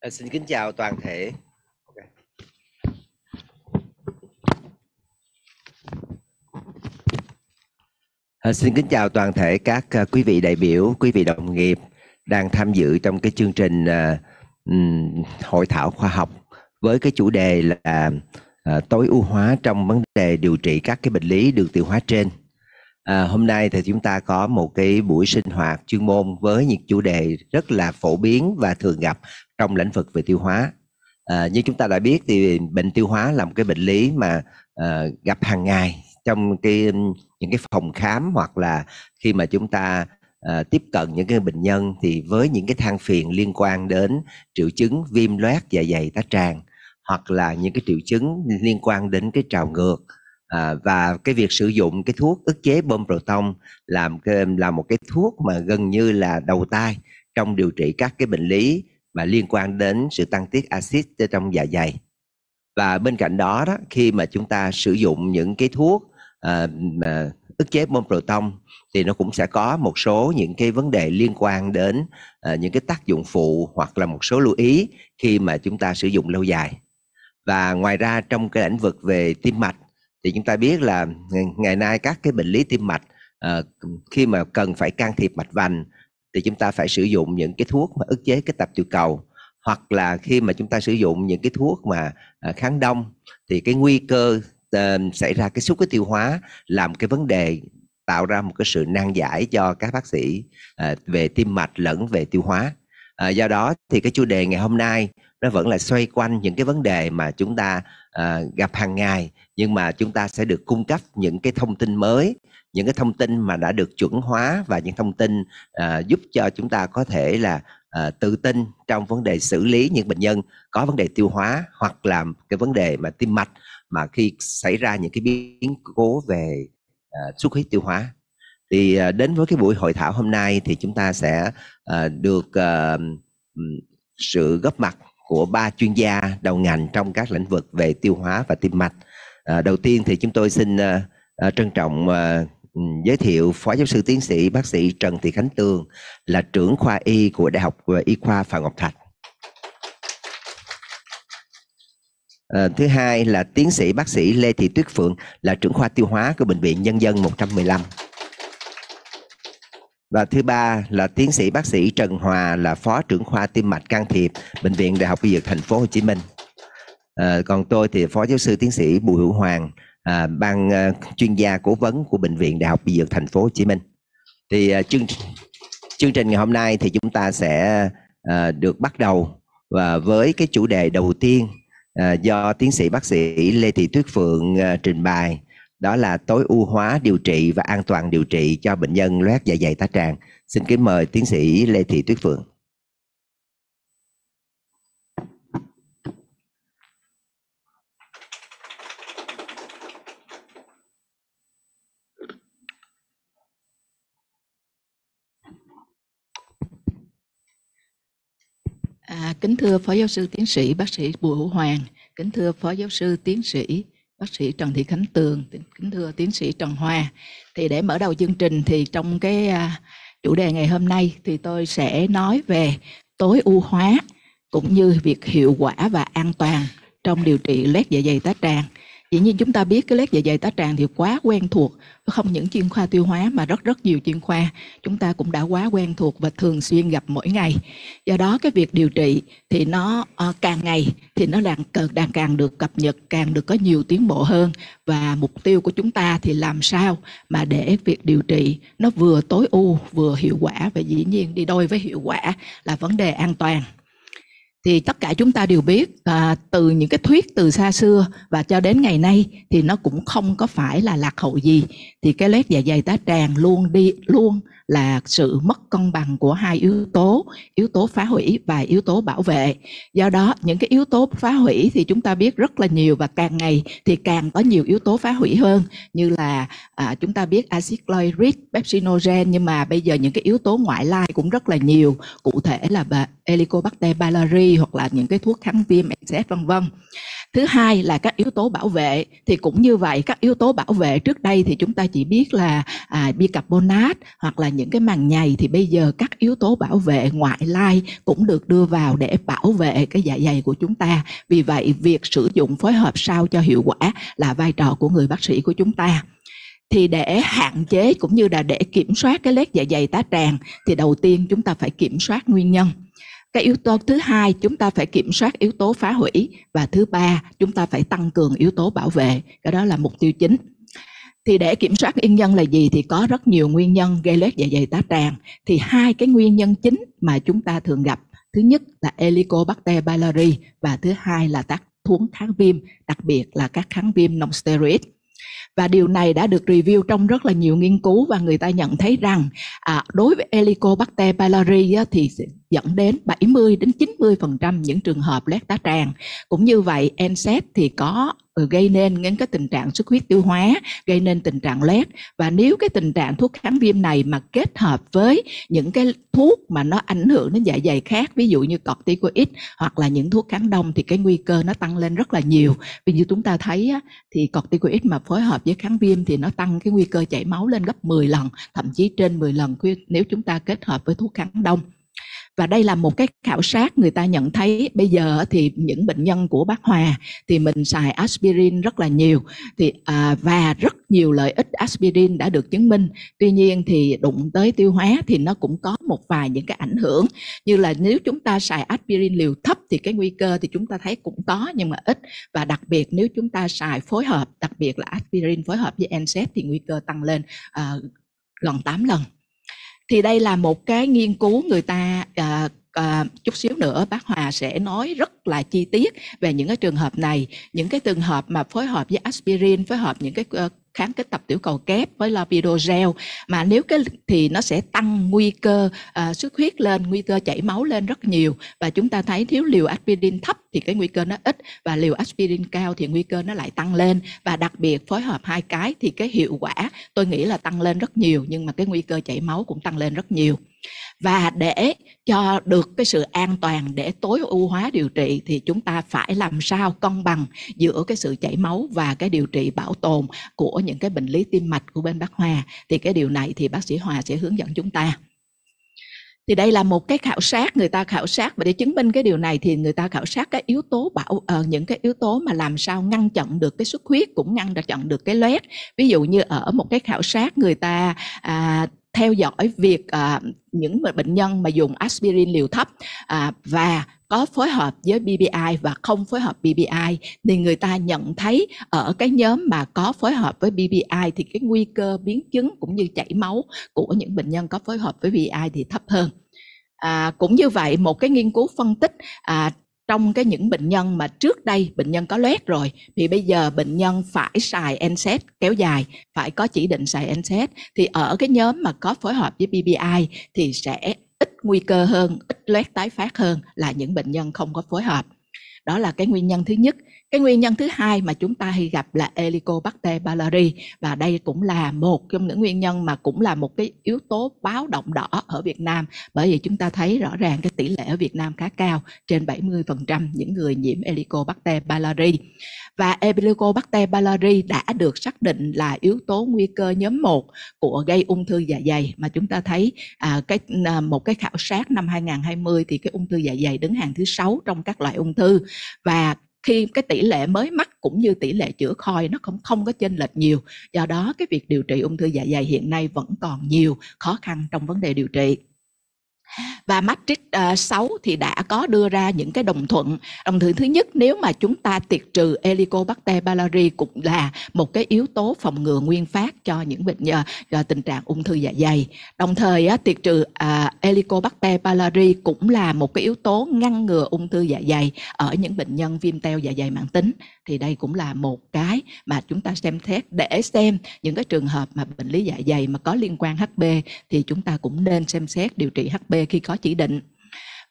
Ờ, xin kính chào toàn thể. Okay. Ờ, xin kính chào toàn thể các ờ, quý vị đại biểu, quý vị đồng nghiệp đang tham dự trong cái chương trình hội thảo khoa học với cái chủ đề là tối ưu hóa trong vấn đề điều trị các cái bệnh lý đường tiêu hóa trên. À, hôm nay thì chúng ta có một cái buổi sinh hoạt chuyên môn với những chủ đề rất là phổ biến và thường gặp trong lĩnh vực về tiêu hóa à, như chúng ta đã biết thì bệnh tiêu hóa là một cái bệnh lý mà à, gặp hàng ngày trong cái những cái phòng khám hoặc là khi mà chúng ta à, tiếp cận những cái bệnh nhân thì với những cái than phiền liên quan đến triệu chứng viêm loét dạ dày tá tràng hoặc là những cái triệu chứng liên quan đến cái trào ngược à, và cái việc sử dụng cái thuốc ức chế bơm proton làm cái, là một cái thuốc mà gần như là đầu tay trong điều trị các cái bệnh lý mà liên quan đến sự tăng tiết axit trong dạ dày và bên cạnh đó, đó khi mà chúng ta sử dụng những cái thuốc à, ức chế môn proton thì nó cũng sẽ có một số những cái vấn đề liên quan đến à, những cái tác dụng phụ hoặc là một số lưu ý khi mà chúng ta sử dụng lâu dài và ngoài ra trong cái lĩnh vực về tim mạch thì chúng ta biết là ngày nay các cái bệnh lý tim mạch à, khi mà cần phải can thiệp mạch vành thì chúng ta phải sử dụng những cái thuốc mà ức chế cái tập tiểu cầu hoặc là khi mà chúng ta sử dụng những cái thuốc mà à, kháng đông thì cái nguy cơ uh, xảy ra cái xúc cái tiêu hóa làm cái vấn đề tạo ra một cái sự nan giải cho các bác sĩ uh, về tim mạch lẫn về tiêu hóa uh, do đó thì cái chủ đề ngày hôm nay nó vẫn là xoay quanh những cái vấn đề mà chúng ta uh, gặp hàng ngày nhưng mà chúng ta sẽ được cung cấp những cái thông tin mới những cái thông tin mà đã được chuẩn hóa và những thông tin à, giúp cho chúng ta có thể là à, tự tin trong vấn đề xử lý những bệnh nhân có vấn đề tiêu hóa hoặc là cái vấn đề mà tim mạch mà khi xảy ra những cái biến cố về à, xuất huyết tiêu hóa thì à, đến với cái buổi hội thảo hôm nay thì chúng ta sẽ à, được à, sự góp mặt của ba chuyên gia đầu ngành trong các lĩnh vực về tiêu hóa và tim mạch À, đầu tiên thì chúng tôi xin à, à, trân trọng à, ừ, giới thiệu Phó Giáo sư Tiến sĩ Bác sĩ Trần Thị Khánh Tường là trưởng khoa y của Đại học à, Y khoa Phạm Ngọc Thạch. À, thứ hai là Tiến sĩ Bác sĩ Lê Thị Tuyết Phượng là trưởng khoa tiêu hóa của Bệnh viện Nhân dân 115. Và thứ ba là tiến sĩ bác sĩ Trần Hòa là phó trưởng khoa tim mạch can thiệp Bệnh viện Đại học Y Dược Thành phố Hồ Chí Minh. Ờ, còn tôi thì phó giáo sư tiến sĩ Bùi Hữu Hoàng, à, ban à, chuyên gia cố vấn của bệnh viện Đại học Y Dược Thành phố Hồ Chí Minh. Thì à, chương chương trình ngày hôm nay thì chúng ta sẽ à, được bắt đầu và với cái chủ đề đầu tiên à, do tiến sĩ bác sĩ Lê Thị Tuyết Phượng à, trình bày đó là tối ưu hóa điều trị và an toàn điều trị cho bệnh nhân loét dạ dày tá tràng. Xin kính mời tiến sĩ Lê Thị Tuyết Phượng. À, kính thưa Phó Giáo sư Tiến sĩ Bác sĩ Bùi Hữu Hoàng, kính thưa Phó Giáo sư Tiến sĩ Bác sĩ Trần Thị Khánh Tường, kính thưa Tiến sĩ Trần Hoa. Thì để mở đầu chương trình thì trong cái à, chủ đề ngày hôm nay thì tôi sẽ nói về tối ưu hóa cũng như việc hiệu quả và an toàn trong điều trị loét dạ dày tá tràng Dĩ nhiên chúng ta biết cái lét dạ dày tá tràng thì quá quen thuộc, không những chuyên khoa tiêu hóa mà rất rất nhiều chuyên khoa chúng ta cũng đã quá quen thuộc và thường xuyên gặp mỗi ngày. Do đó cái việc điều trị thì nó uh, càng ngày thì nó đang, càng càng được cập nhật, càng được có nhiều tiến bộ hơn và mục tiêu của chúng ta thì làm sao mà để việc điều trị nó vừa tối ưu vừa hiệu quả và dĩ nhiên đi đôi với hiệu quả là vấn đề an toàn thì tất cả chúng ta đều biết à, từ những cái thuyết từ xa xưa và cho đến ngày nay thì nó cũng không có phải là lạc hậu gì thì cái lét dạ dày tá tràng luôn đi luôn là sự mất cân bằng của hai yếu tố yếu tố phá hủy và yếu tố bảo vệ do đó những cái yếu tố phá hủy thì chúng ta biết rất là nhiều và càng ngày thì càng có nhiều yếu tố phá hủy hơn như là à, chúng ta biết acid chloride, pepsinogen nhưng mà bây giờ những cái yếu tố ngoại lai cũng rất là nhiều cụ thể là helicobacter pylori hoặc là những cái thuốc kháng viêm etc vân vân thứ hai là các yếu tố bảo vệ thì cũng như vậy các yếu tố bảo vệ trước đây thì chúng ta chỉ biết là à, bicarbonat hoặc là những cái màng nhầy thì bây giờ các yếu tố bảo vệ ngoại lai cũng được đưa vào để bảo vệ cái dạ dày của chúng ta vì vậy việc sử dụng phối hợp sao cho hiệu quả là vai trò của người bác sĩ của chúng ta thì để hạn chế cũng như là để kiểm soát cái lét dạ dày tá tràng thì đầu tiên chúng ta phải kiểm soát nguyên nhân cái yếu tố thứ hai chúng ta phải kiểm soát yếu tố phá hủy và thứ ba chúng ta phải tăng cường yếu tố bảo vệ cái đó là mục tiêu chính thì để kiểm soát nguyên nhân là gì thì có rất nhiều nguyên nhân gây loét dạ dày tá tràng thì hai cái nguyên nhân chính mà chúng ta thường gặp thứ nhất là Helicobacter pylori và thứ hai là tác thuốc kháng viêm đặc biệt là các kháng viêm non steroid và điều này đã được review trong rất là nhiều nghiên cứu và người ta nhận thấy rằng à, đối với Helicobacter pylori á, thì dẫn đến 70 đến 90 phần trăm những trường hợp loét tá tràng cũng như vậy NSAID thì có Ừ, gây nên những cái tình trạng xuất huyết tiêu hóa gây nên tình trạng lét và nếu cái tình trạng thuốc kháng viêm này mà kết hợp với những cái thuốc mà nó ảnh hưởng đến dạ dày khác ví dụ như corticoid hoặc là những thuốc kháng đông thì cái nguy cơ nó tăng lên rất là nhiều vì như chúng ta thấy á, thì corticoid mà phối hợp với kháng viêm thì nó tăng cái nguy cơ chảy máu lên gấp 10 lần thậm chí trên 10 lần nếu chúng ta kết hợp với thuốc kháng đông và đây là một cái khảo sát người ta nhận thấy bây giờ thì những bệnh nhân của bác Hòa thì mình xài aspirin rất là nhiều thì à, và rất nhiều lợi ích aspirin đã được chứng minh tuy nhiên thì đụng tới tiêu hóa thì nó cũng có một vài những cái ảnh hưởng như là nếu chúng ta xài aspirin liều thấp thì cái nguy cơ thì chúng ta thấy cũng có nhưng mà ít và đặc biệt nếu chúng ta xài phối hợp đặc biệt là aspirin phối hợp với NSAID thì nguy cơ tăng lên à, gần 8 lần thì đây là một cái nghiên cứu người ta uh, À, chút xíu nữa bác Hòa sẽ nói rất là chi tiết về những cái trường hợp này, những cái trường hợp mà phối hợp với aspirin, phối hợp những cái uh, kháng kết tập tiểu cầu kép với lopidogel mà nếu cái thì nó sẽ tăng nguy cơ uh, xuất huyết lên, nguy cơ chảy máu lên rất nhiều và chúng ta thấy thiếu liều aspirin thấp thì cái nguy cơ nó ít và liều aspirin cao thì nguy cơ nó lại tăng lên và đặc biệt phối hợp hai cái thì cái hiệu quả tôi nghĩ là tăng lên rất nhiều nhưng mà cái nguy cơ chảy máu cũng tăng lên rất nhiều và để cho được cái sự an toàn để tối ưu hóa điều trị thì chúng ta phải làm sao cân bằng giữa cái sự chảy máu và cái điều trị bảo tồn của những cái bệnh lý tim mạch của bên bác Hòa thì cái điều này thì bác sĩ Hòa sẽ hướng dẫn chúng ta thì đây là một cái khảo sát người ta khảo sát và để chứng minh cái điều này thì người ta khảo sát các yếu tố bảo uh, những cái yếu tố mà làm sao ngăn chặn được cái xuất huyết cũng ngăn chặn được cái loét ví dụ như ở một cái khảo sát người ta à, theo dõi việc à, những bệnh nhân mà dùng aspirin liều thấp à, và có phối hợp với BBI và không phối hợp BBI thì người ta nhận thấy ở cái nhóm mà có phối hợp với BBI thì cái nguy cơ biến chứng cũng như chảy máu của những bệnh nhân có phối hợp với BBI thì thấp hơn. À, cũng như vậy một cái nghiên cứu phân tích à, trong cái những bệnh nhân mà trước đây bệnh nhân có loét rồi thì bây giờ bệnh nhân phải xài NSAID kéo dài, phải có chỉ định xài NSAID thì ở cái nhóm mà có phối hợp với PPI thì sẽ ít nguy cơ hơn, ít loét tái phát hơn là những bệnh nhân không có phối hợp. Đó là cái nguyên nhân thứ nhất. Cái nguyên nhân thứ hai mà chúng ta hay gặp là Helicobacter pylori và đây cũng là một trong những nguyên nhân mà cũng là một cái yếu tố báo động đỏ ở Việt Nam bởi vì chúng ta thấy rõ ràng cái tỷ lệ ở Việt Nam khá cao trên 70% những người nhiễm Helicobacter pylori và Helicobacter pylori đã được xác định là yếu tố nguy cơ nhóm 1 của gây ung thư dạ dày mà chúng ta thấy à, cái à, một cái khảo sát năm 2020 thì cái ung thư dạ dày đứng hàng thứ sáu trong các loại ung thư và khi cái tỷ lệ mới mắc cũng như tỷ lệ chữa khỏi nó không không có chênh lệch nhiều do đó cái việc điều trị ung thư dạ dày hiện nay vẫn còn nhiều khó khăn trong vấn đề điều trị và matrix ờ, uh, 6 thì đã có đưa ra những cái đồng thuận đồng thuận thứ nhất nếu mà chúng ta tiệt trừ helicobacter pylori cũng là một cái yếu tố phòng ngừa nguyên phát cho những bệnh uh, uh, tình trạng ung thư dạ dày đồng thời uh, tiệt trừ uh, helicobacter pylori cũng là một cái yếu tố ngăn ngừa ung thư dạ dày ở những bệnh nhân viêm teo dạ dày mãn tính thì đây cũng là một cái mà chúng ta xem xét để xem những cái trường hợp mà bệnh lý dạ dày mà có liên quan HB thì chúng ta cũng nên xem xét điều trị HB bề khi có chỉ định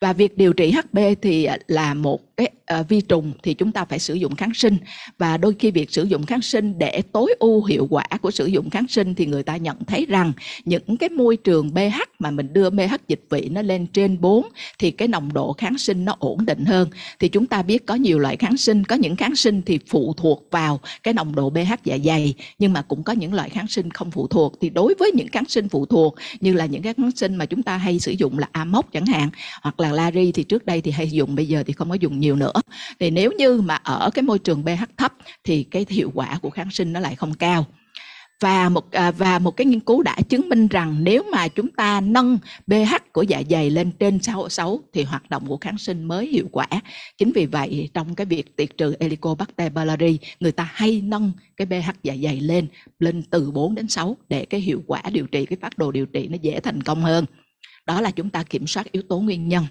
và việc điều trị HB thì à, là một cái à, vi trùng thì chúng ta phải sử dụng kháng sinh và đôi khi việc sử dụng kháng sinh để tối ưu hiệu quả của sử dụng kháng sinh thì người ta nhận thấy rằng những cái môi trường pH mà mình đưa pH dịch vị nó lên trên 4 thì cái nồng độ kháng sinh nó ổn định hơn thì chúng ta biết có nhiều loại kháng sinh có những kháng sinh thì phụ thuộc vào cái nồng độ pH dạ dày nhưng mà cũng có những loại kháng sinh không phụ thuộc thì đối với những kháng sinh phụ thuộc như là những cái kháng sinh mà chúng ta hay sử dụng là amox chẳng hạn hoặc là là Lari thì trước đây thì hay dùng bây giờ thì không có dùng nhiều nữa thì nếu như mà ở cái môi trường pH thấp thì cái hiệu quả của kháng sinh nó lại không cao và một à, và một cái nghiên cứu đã chứng minh rằng nếu mà chúng ta nâng pH của dạ dày lên trên 6 thì hoạt động của kháng sinh mới hiệu quả. Chính vì vậy trong cái việc tiệt trừ Helicobacter pylori, người ta hay nâng cái pH dạ dày lên lên từ 4 đến 6 để cái hiệu quả điều trị cái phát đồ điều trị nó dễ thành công hơn đó là chúng ta kiểm soát yếu tố nguyên nhân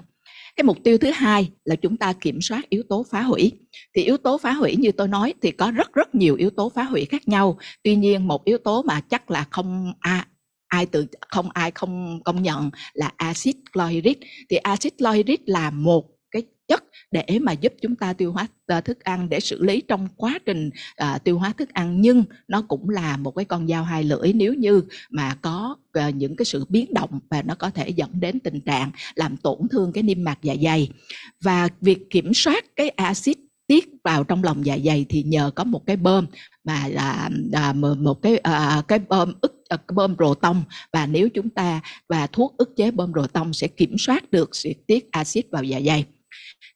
cái mục tiêu thứ hai là chúng ta kiểm soát yếu tố phá hủy thì yếu tố phá hủy như tôi nói thì có rất rất nhiều yếu tố phá hủy khác nhau tuy nhiên một yếu tố mà chắc là không à, ai từ không ai không công nhận là axit chlorhydric thì axit chlorhydric là một cái chất để mà giúp chúng ta tiêu hóa ờ, thức ăn để xử lý trong quá trình uh, tiêu hóa thức ăn nhưng nó cũng là một cái con dao hai lưỡi nếu như mà có uh, những cái sự biến động và nó có thể dẫn đến tình trạng làm tổn thương cái niêm mạc dạ dày và việc kiểm soát cái axit tiết vào trong lòng dạ dày thì nhờ có một cái bơm mà là, là một cái à, cái bơm ức à, bơm rồ tông và nếu chúng ta và thuốc ức chế bơm rồ tông sẽ kiểm soát được sự tiết axit vào dạ dày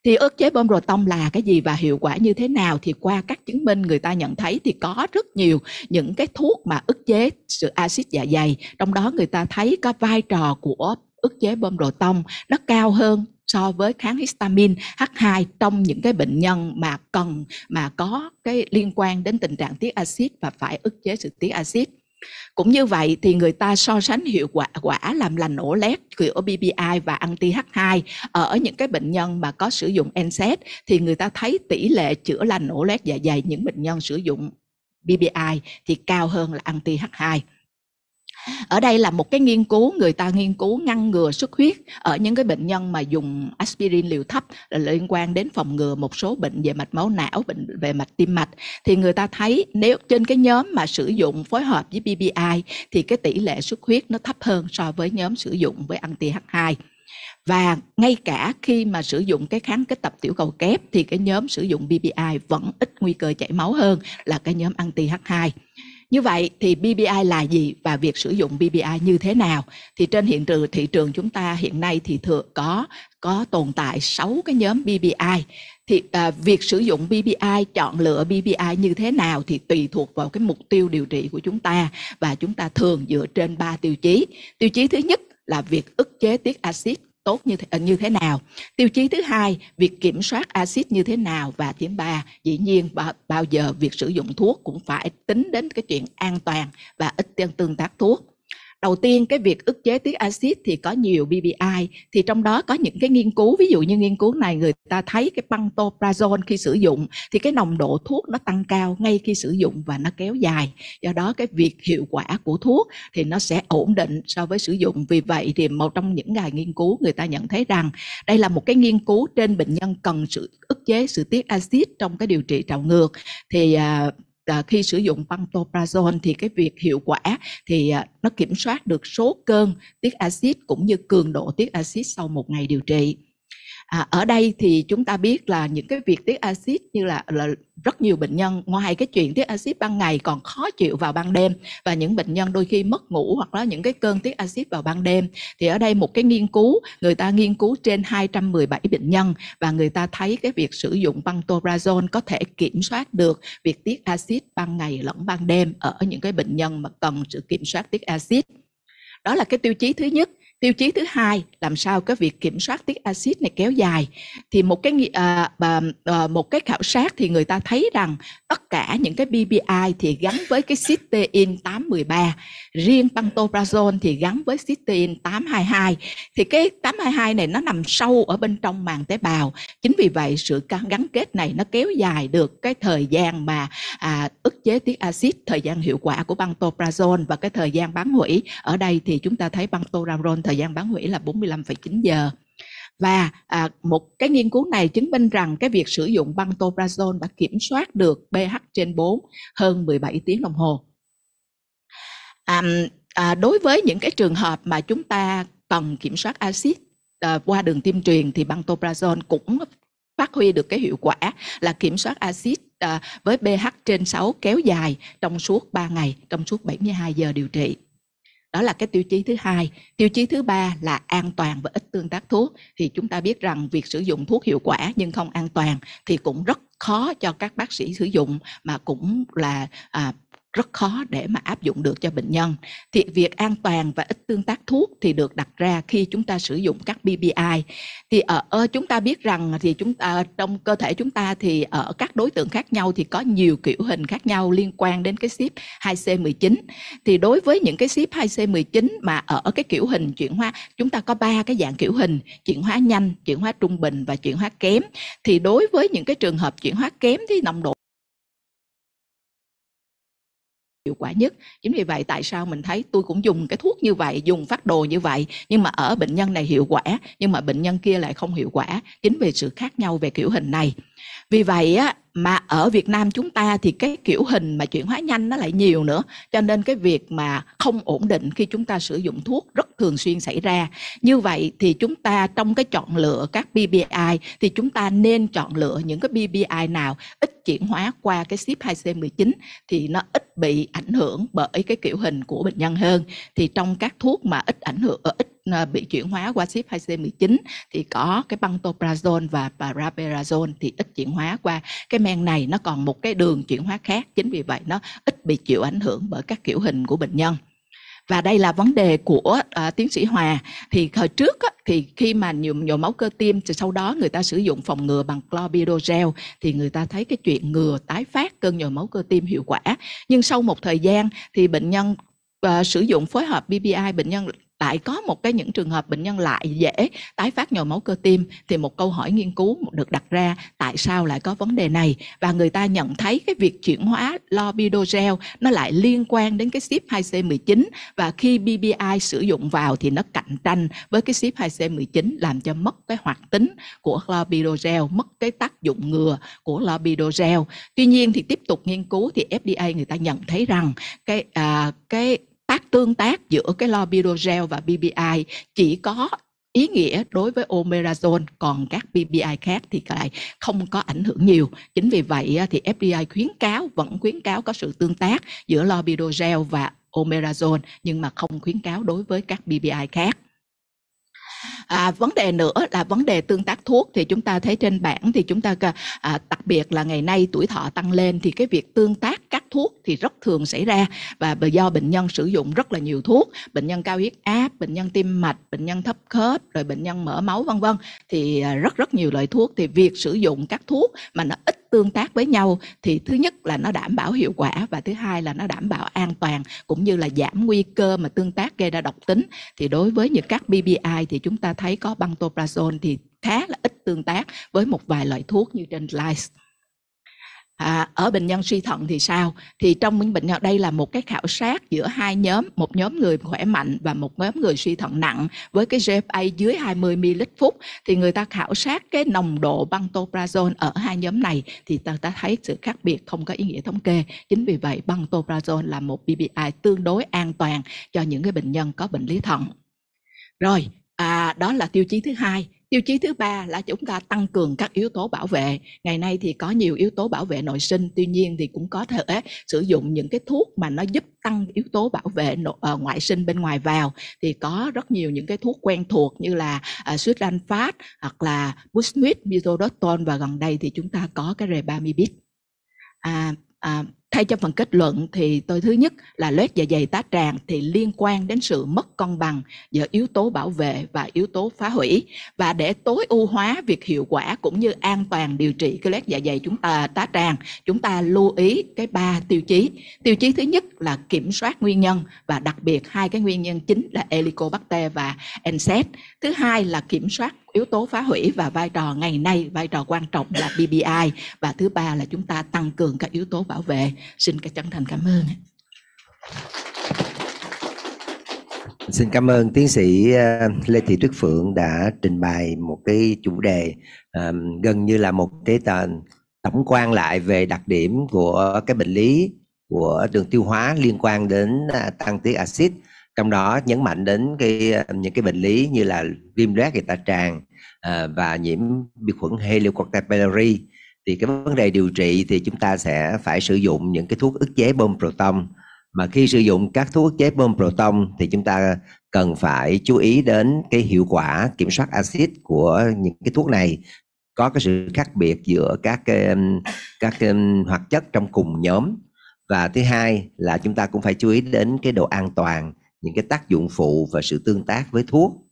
thì ức chế bơm rồ tông là cái gì và hiệu quả như thế nào thì qua các chứng minh người ta nhận thấy thì có rất nhiều những cái thuốc mà ức chế sự axit dạ dày trong đó người ta thấy có vai trò của ức chế bơm rồ tông nó cao hơn so với kháng histamine H2 trong những cái bệnh nhân mà cần mà có cái liên quan đến tình trạng tiết axit và phải ức chế sự tiết axit. Cũng như vậy thì người ta so sánh hiệu quả quả làm lành nổ lét của BPI và anti-H2 ở những cái bệnh nhân mà có sử dụng NSAID thì người ta thấy tỷ lệ chữa lành nổ lét dạ dày những bệnh nhân sử dụng BPI thì cao hơn là anti-H2 ở đây là một cái nghiên cứu người ta nghiên cứu ngăn ngừa xuất huyết ở những cái bệnh nhân mà dùng aspirin liều thấp là liên quan đến phòng ngừa một số bệnh về mạch máu não bệnh về mạch tim mạch thì người ta thấy nếu trên cái nhóm mà sử dụng phối hợp với BBI thì cái tỷ lệ xuất huyết nó thấp hơn so với nhóm sử dụng với anti H2 và ngay cả khi mà sử dụng cái kháng kết tập tiểu cầu kép thì cái nhóm sử dụng BBI vẫn ít nguy cơ chảy máu hơn là cái nhóm anti H2 như vậy thì BBI là gì và việc sử dụng BBI như thế nào? Thì trên hiện trường thị trường chúng ta hiện nay thì thường có có tồn tại 6 cái nhóm BBI. Thì à, việc sử dụng BBI, chọn lựa BBI như thế nào thì tùy thuộc vào cái mục tiêu điều trị của chúng ta và chúng ta thường dựa trên ba tiêu chí. Tiêu chí thứ nhất là việc ức chế tiết axit tốt như thế, ờ, như thế nào tiêu chí thứ hai việc kiểm soát axit như thế nào và thứ ba dĩ nhiên bao, bao giờ việc sử dụng thuốc cũng phải tính đến cái chuyện an toàn và ít tương tác thuốc đầu tiên cái việc ức chế tiết axit thì có nhiều BBI thì trong đó có những cái nghiên cứu ví dụ như nghiên cứu này người ta thấy cái pantoprazole khi sử dụng thì cái nồng độ thuốc nó tăng cao ngay khi sử dụng và nó kéo dài do đó cái việc hiệu quả của thuốc thì nó sẽ ổn định so với sử dụng vì vậy thì một trong những ngày nghiên cứu người ta nhận thấy rằng đây là một cái nghiên cứu trên bệnh nhân cần sự ức chế sự tiết axit trong cái điều trị trào ngược thì à, à, khi sử dụng pantoprazole thì cái việc hiệu quả thì à, nó kiểm soát được số cơn tiết axit cũng như cường độ tiết axit sau một ngày điều trị À, ở đây thì chúng ta biết là những cái việc tiết axit như là, là rất nhiều bệnh nhân ngoài cái chuyện tiết axit ban ngày còn khó chịu vào ban đêm và những bệnh nhân đôi khi mất ngủ hoặc là những cái cơn tiết axit vào ban đêm thì ở đây một cái nghiên cứu người ta nghiên cứu trên 217 bệnh nhân và người ta thấy cái việc sử dụng pantoprazole có thể kiểm soát được việc tiết axit ban ngày lẫn ban đêm ở những cái bệnh nhân mà cần sự kiểm soát tiết axit đó là cái tiêu chí thứ nhất tiêu chí thứ hai làm sao cái việc kiểm soát tiết axit này kéo dài thì một cái à, à, một cái khảo sát thì người ta thấy rằng tất cả những cái BPI thì gắn với cái cysteine 813 riêng pantoprazole thì gắn với cysteine 822 thì cái 822 này nó nằm sâu ở bên trong màng tế bào chính vì vậy sự gắn kết này nó kéo dài được cái thời gian mà à, ức chế tiết axit thời gian hiệu quả của pantoprazole và cái thời gian bán hủy ở đây thì chúng ta thấy pantoprazole thời gian bán hủy là 45,9 giờ. Và à, một cái nghiên cứu này chứng minh rằng cái việc sử dụng bantoprazole đã kiểm soát được pH trên 4 hơn 17 tiếng đồng hồ. À, à, đối với những cái trường hợp mà chúng ta cần kiểm soát axit à, qua đường tiêm truyền thì bantoprazole cũng phát huy được cái hiệu quả là kiểm soát axit à, với pH trên 6 kéo dài trong suốt 3 ngày, trong suốt 72 giờ điều trị đó là cái tiêu chí thứ hai tiêu chí thứ ba là an toàn và ít tương tác thuốc thì chúng ta biết rằng việc sử dụng thuốc hiệu quả nhưng không an toàn thì cũng rất khó cho các bác sĩ sử dụng mà cũng là à, rất khó để mà áp dụng được cho bệnh nhân. Thì việc an toàn và ít tương tác thuốc thì được đặt ra khi chúng ta sử dụng các BPI. Thì ở, ở chúng ta biết rằng thì chúng ta trong cơ thể chúng ta thì ở các đối tượng khác nhau thì có nhiều kiểu hình khác nhau liên quan đến cái ship 2C19. Thì đối với những cái ship 2C19 mà ở cái kiểu hình chuyển hóa, chúng ta có ba cái dạng kiểu hình, chuyển hóa nhanh, chuyển hóa trung bình và chuyển hóa kém. Thì đối với những cái trường hợp chuyển hóa kém thì nồng độ hiệu quả nhất chính vì vậy tại sao mình thấy tôi cũng dùng cái thuốc như vậy dùng phát đồ như vậy nhưng mà ở bệnh nhân này hiệu quả nhưng mà bệnh nhân kia lại không hiệu quả chính vì sự khác nhau về kiểu hình này vì vậy á mà ở Việt Nam chúng ta thì cái kiểu hình mà chuyển hóa nhanh nó lại nhiều nữa cho nên cái việc mà không ổn định khi chúng ta sử dụng thuốc rất thường xuyên xảy ra như vậy thì chúng ta trong cái chọn lựa các BBI thì chúng ta nên chọn lựa những cái BBI nào ít chuyển hóa qua cái ship 2C19 thì nó ít bị ảnh hưởng bởi cái kiểu hình của bệnh nhân hơn thì trong các thuốc mà ít ảnh hưởng ở ờ, ít À, bị chuyển hóa qua ship 2C19 thì có cái pantoprazole và paraberazole thì ít chuyển hóa qua cái men này nó còn một cái đường chuyển hóa khác chính vì vậy nó ít bị chịu ảnh hưởng bởi các kiểu hình của bệnh nhân và đây là vấn đề của uh, tiến sĩ Hòa thì hồi trước á, thì khi mà nhiều nhồi máu cơ tim thì sau đó người ta sử dụng phòng ngừa bằng clopidogrel thì người ta thấy cái chuyện ngừa tái phát cơn nhồi máu cơ tim hiệu quả nhưng sau một thời gian thì bệnh nhân uh, sử dụng phối hợp BBI bệnh nhân lại có một cái những trường hợp bệnh nhân lại dễ tái phát nhồi máu cơ tim thì một câu hỏi nghiên cứu được đặt ra tại sao lại có vấn đề này và người ta nhận thấy cái việc chuyển hóa lobidogel nó lại liên quan đến cái CYP2C19 và khi BBI sử dụng vào thì nó cạnh tranh với cái ship 2 c 19 làm cho mất cái hoạt tính của clopidogrel, mất cái tác dụng ngừa của clopidogrel. Tuy nhiên thì tiếp tục nghiên cứu thì FDA người ta nhận thấy rằng cái à, cái tác tương tác giữa cái lorbidogel và BBI chỉ có ý nghĩa đối với omerazone còn các BBI khác thì lại không có ảnh hưởng nhiều chính vì vậy thì FDI khuyến cáo vẫn khuyến cáo có sự tương tác giữa lorbidogel và omerazone nhưng mà không khuyến cáo đối với các BBI khác à, vấn đề nữa là vấn đề tương tác thuốc thì chúng ta thấy trên bảng thì chúng ta à, đặc biệt là ngày nay tuổi thọ tăng lên thì cái việc tương tác các thuốc thì rất thường xảy ra và do bệnh nhân sử dụng rất là nhiều thuốc bệnh nhân cao huyết áp bệnh nhân tim mạch bệnh nhân thấp khớp rồi bệnh nhân mỡ máu vân vân thì à, rất rất nhiều loại thuốc thì việc sử dụng các thuốc mà nó ít tương tác với nhau thì thứ nhất là nó đảm bảo hiệu quả và thứ hai là nó đảm bảo an toàn cũng như là giảm nguy cơ mà tương tác gây ra độc tính thì đối với những các BBI thì chúng chúng ta thấy có bantoprazole thì khá là ít tương tác với một vài loại thuốc như trên slide. À, ở bệnh nhân suy thận thì sao? Thì trong những bệnh nhân đây là một cái khảo sát giữa hai nhóm, một nhóm người khỏe mạnh và một nhóm người suy thận nặng với cái GFA dưới 20 ml phút thì người ta khảo sát cái nồng độ bantoprazole ở hai nhóm này thì ta ta thấy sự khác biệt không có ý nghĩa thống kê. Chính vì vậy bantoprazole là một BPI tương đối an toàn cho những cái bệnh nhân có bệnh lý thận. Rồi, à, đó là tiêu chí thứ hai tiêu chí thứ ba là chúng ta tăng cường các yếu tố bảo vệ ngày nay thì có nhiều yếu tố bảo vệ nội sinh tuy nhiên thì cũng có thể sử dụng những cái thuốc mà nó giúp tăng yếu tố bảo vệ ờ, ngoại sinh bên ngoài vào thì có rất nhiều những cái thuốc quen thuộc như là uh, hoặc là busmid misodoton và gần đây thì chúng ta có cái rebamibit à, à, thay cho phần kết luận thì tôi thứ nhất là loét dạ dày tá tràng thì liên quan đến sự mất cân bằng giữa yếu tố bảo vệ và yếu tố phá hủy và để tối ưu hóa việc hiệu quả cũng như an toàn điều trị cái loét dạ dày chúng ta tá tràng chúng ta lưu ý cái ba tiêu chí tiêu chí thứ nhất là kiểm soát nguyên nhân và đặc biệt hai cái nguyên nhân chính là Helicobacter và NSAID thứ hai là kiểm soát yếu tố phá hủy và vai trò ngày nay vai trò quan trọng là BBI và thứ ba là chúng ta tăng cường các yếu tố bảo vệ xin cái chân thành cảm ơn Xin cảm ơn tiến sĩ ờ, Lê Thị Tuyết Phượng đã trình bày một cái chủ đề um, gần như là một cái tàn tổng quan lại về đặc điểm của cái bệnh lý của đường tiêu hóa liên quan đến ờ, tăng tiết axit trong đó nhấn mạnh đến cái những cái bệnh lý như là viêm loét gây tá tràng và nhiễm vi khuẩn Helicobacter pylori thì cái vấn đề điều trị thì chúng ta sẽ phải sử dụng những cái thuốc ức chế bơm proton mà khi sử dụng các thuốc ức chế bơm proton thì chúng ta cần phải chú ý đến cái hiệu quả kiểm soát axit của những cái thuốc này có cái sự khác biệt giữa các các hoạt chất trong cùng nhóm và thứ hai là chúng ta cũng phải chú ý đến cái độ an toàn những cái tác dụng phụ và sự tương tác với thuốc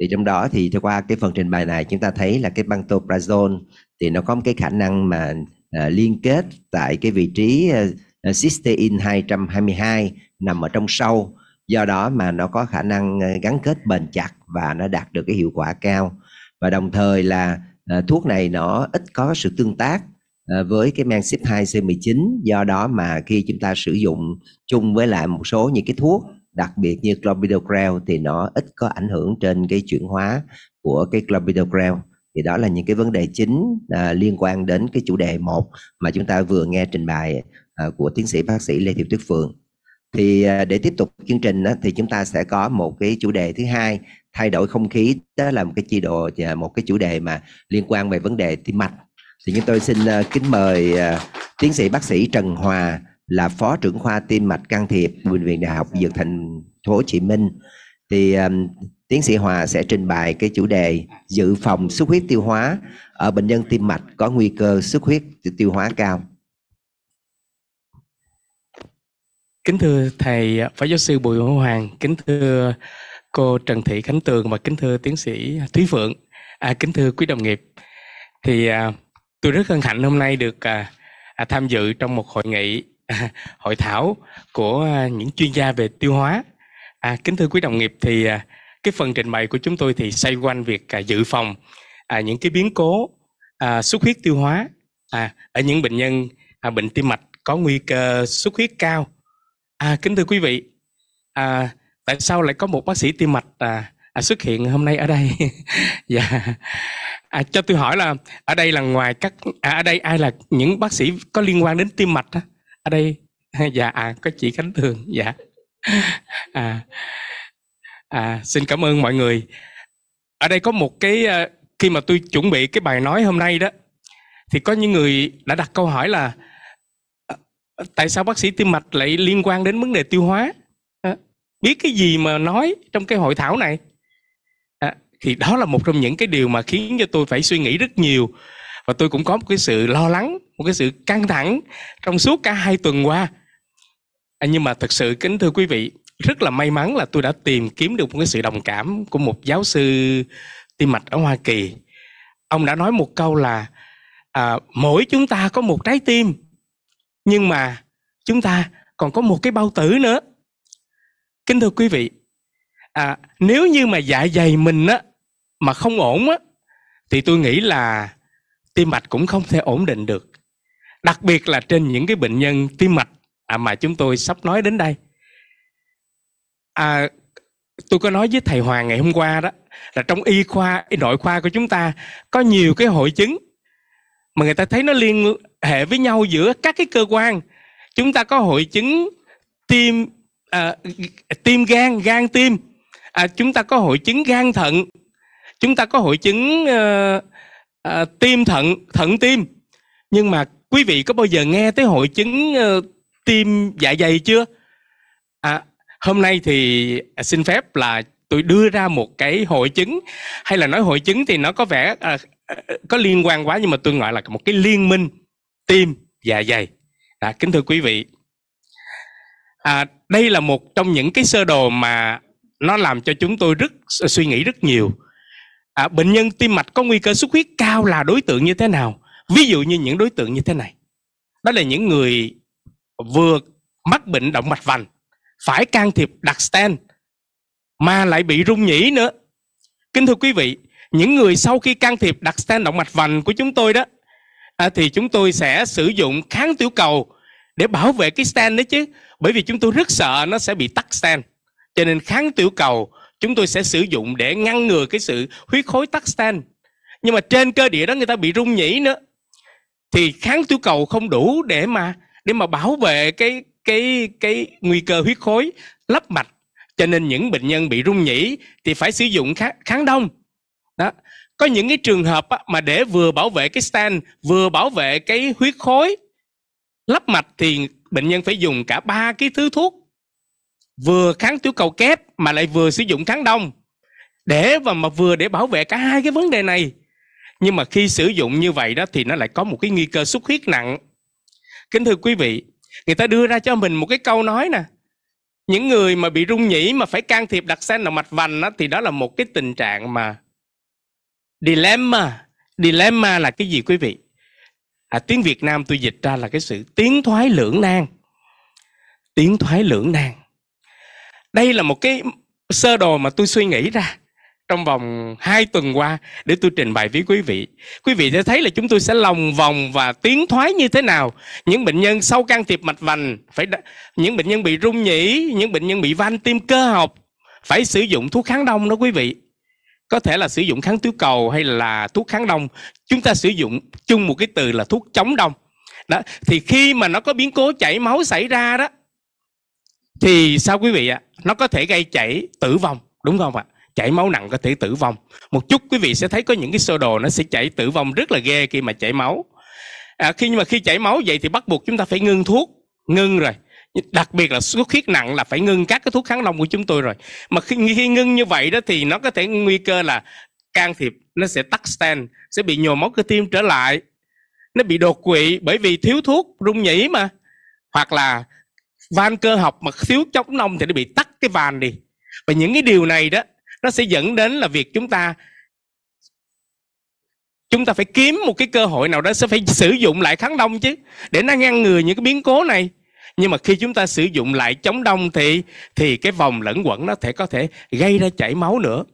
thì trong đó thì qua cái phần trình bày này chúng ta thấy là cái pantoprazole thì nó có một cái khả năng mà à, liên kết tại cái vị trí à, à cysteine 222 nằm ở trong sâu do đó mà nó có khả năng à, gắn kết bền chặt và nó đạt được cái hiệu quả cao và đồng thời là à, thuốc này nó ít có sự tương tác à, với cái men ship 2 C19 do đó mà khi chúng ta sử dụng chung với lại một số những cái thuốc đặc biệt như clopidogrel thì nó ít có ảnh hưởng trên cái chuyển hóa của cái clopidogrel thì đó là những cái vấn đề chính à, liên quan đến cái chủ đề một mà chúng ta vừa nghe trình bày à, của tiến sĩ bác sĩ Lê Thị Tuyết Phượng thì à, để tiếp tục chương trình đó, thì chúng ta sẽ có một cái chủ đề thứ hai thay đổi không khí đó là một cái chi độ à, một cái chủ đề mà liên quan về vấn đề tim mạch thì chúng tôi xin uh, kính mời uh, tiến sĩ bác sĩ Trần Hòa là phó trưởng khoa tim mạch can thiệp bệnh viện đại học dược thành phố Hồ Chí Minh thì um, tiến sĩ Hòa sẽ trình bày cái chủ đề dự phòng xuất huyết tiêu hóa ở bệnh nhân tim mạch có nguy cơ xuất huyết tiêu hóa cao. Kính thưa thầy Phó giáo sư Bùi Hữu Hoàng, kính thưa cô Trần Thị Khánh Tường và kính thưa tiến sĩ Thúy Phượng, à, kính thưa quý đồng nghiệp. Thì à, tôi rất hân hạnh hôm nay được à, à, tham dự trong một hội nghị hội thảo của à, những chuyên gia về tiêu hóa. À, kính thưa quý đồng nghiệp thì à, cái phần trình bày của chúng tôi thì xoay quanh việc à, dự phòng à, những cái biến cố à, xuất huyết tiêu hóa à, ở những bệnh nhân à, bệnh tim mạch có nguy cơ xuất huyết cao. À, kính thưa quý vị, à, tại sao lại có một bác sĩ tim mạch à, à, xuất hiện hôm nay ở đây? dạ. À, cho tôi hỏi là ở đây là ngoài các à, ở đây ai là những bác sĩ có liên quan đến tim mạch á? ở đây dạ à có chị khánh thường dạ à, à xin cảm ơn mọi người ở đây có một cái ờ, khi mà tôi chuẩn bị cái bài nói hôm nay đó thì có những người đã đặt câu hỏi là ờ, tại sao bác sĩ tim mạch lại liên quan đến vấn đề tiêu hóa à, biết cái gì mà nói trong cái hội thảo này à, thì đó là một trong những cái điều mà khiến cho tôi phải suy nghĩ rất nhiều và tôi cũng có một cái sự lo lắng một cái sự căng thẳng trong suốt cả hai tuần qua à, nhưng mà thật sự kính thưa quý vị rất là may mắn là tôi đã tìm kiếm được một cái sự đồng cảm của một giáo sư tim mạch ở Hoa Kỳ ông đã nói một câu là à, mỗi chúng ta có một trái tim nhưng mà chúng ta còn có một cái bao tử nữa kính thưa quý vị à, nếu như mà dạ dày mình á mà không ổn á thì tôi nghĩ là tim mạch cũng không thể ổn định được đặc biệt là trên những cái bệnh nhân tim mạch à, mà chúng tôi sắp nói đến đây à, tôi có nói với thầy Hoàng ngày hôm qua đó là trong y khoa y nội khoa của chúng ta có nhiều cái hội chứng mà người ta thấy nó liên hệ với nhau giữa các cái cơ quan chúng ta có hội chứng tim à, tim gan gan tim à, chúng ta có hội chứng gan thận chúng ta có hội chứng uh, à, tim thận thận tim nhưng mà quý vị có bao giờ nghe tới hội chứng uh, tim dạ dày chưa à, hôm nay thì à, xin phép là tôi đưa ra một cái hội chứng hay là nói hội chứng thì nó có vẻ à, à có liên quan quá nhưng mà tôi gọi là một cái liên minh tim dạ dày à, kính thưa quý vị à, đây là một trong những cái sơ đồ mà nó làm cho chúng tôi rất suy nghĩ rất nhiều à, bệnh nhân tim mạch có nguy cơ xuất huyết cao là đối tượng như thế nào ví dụ như những đối tượng như thế này đó là những người vừa mắc bệnh động mạch vành phải can thiệp đặt stent mà lại bị rung nhĩ nữa kính thưa quý vị những người sau khi can thiệp đặt stent động mạch vành của chúng tôi đó à, thì chúng tôi sẽ sử dụng kháng tiểu cầu để bảo vệ cái stent đấy chứ bởi vì chúng tôi rất sợ nó sẽ bị tắt stent cho nên kháng tiểu cầu chúng tôi sẽ sử dụng để ngăn ngừa cái sự huyết khối tắc stent nhưng mà trên cơ địa đó người ta bị rung nhĩ nữa thì kháng tiêu cầu không đủ để mà để mà bảo vệ cái cái cái nguy cơ huyết khối lấp mạch cho nên những bệnh nhân bị rung nhĩ thì phải sử dụng kháng, đông đó có những cái trường hợp mà để vừa bảo vệ cái stent vừa bảo vệ cái huyết khối lấp mạch thì bệnh nhân phải dùng cả ba cái thứ thuốc vừa kháng tiểu cầu kép mà lại vừa sử dụng kháng đông để và mà vừa để bảo vệ cả hai cái vấn đề này nhưng mà khi sử dụng như vậy đó thì nó lại có một cái nguy cơ xuất huyết nặng kính thưa quý vị người ta đưa ra cho mình một cái câu nói nè những người mà bị rung nhĩ mà phải can thiệp đặt sen động mạch vành đó, thì đó là một cái tình trạng mà dilemma dilemma là cái gì quý vị à, tiếng việt nam tôi dịch ra là cái sự tiến thoái lưỡng nan tiến thoái lưỡng nan đây là một cái sơ đồ mà tôi suy nghĩ ra trong vòng 2 tuần qua để tôi trình bày với quý vị. Quý vị sẽ thấy là chúng tôi sẽ lòng vòng và tiến thoái như thế nào. Những bệnh nhân sau can thiệp mạch vành, phải đ... những bệnh nhân bị rung nhĩ, những bệnh nhân bị van tim cơ học, phải sử dụng thuốc kháng đông đó quý vị. Có thể là sử dụng kháng tiểu cầu hay là thuốc kháng đông. Chúng ta sử dụng chung một cái từ là thuốc chống đông. Đó. Thì khi mà nó có biến cố chảy máu xảy ra đó, thì sao quý vị ạ nó có thể gây chảy tử vong đúng không ạ chảy máu nặng có thể tử vong một chút quý vị sẽ thấy có những cái sơ đồ nó sẽ chảy tử vong rất là ghê khi mà chảy máu à, khi nhưng mà khi chảy máu vậy thì bắt buộc chúng ta phải ngưng thuốc ngưng rồi đặc biệt là xuất huyết nặng là phải ngưng các cái thuốc kháng đông của chúng tôi rồi mà khi, khi ngưng như vậy đó thì nó có thể nguy cơ là can thiệp nó sẽ tắt stent sẽ bị nhồi máu cơ tim trở lại nó bị đột quỵ bởi vì thiếu thuốc rung nhĩ mà hoặc là van cơ học mà thiếu chống nông thì nó bị tắt cái van đi và những cái điều này đó nó sẽ dẫn đến là việc chúng ta chúng ta phải kiếm một cái cơ hội nào đó sẽ phải sử dụng lại kháng đông chứ để nó ngăn ngừa những cái biến cố này nhưng mà khi chúng ta sử dụng lại chống đông thì thì cái vòng lẫn quẩn nó thể có thể gây ra chảy máu nữa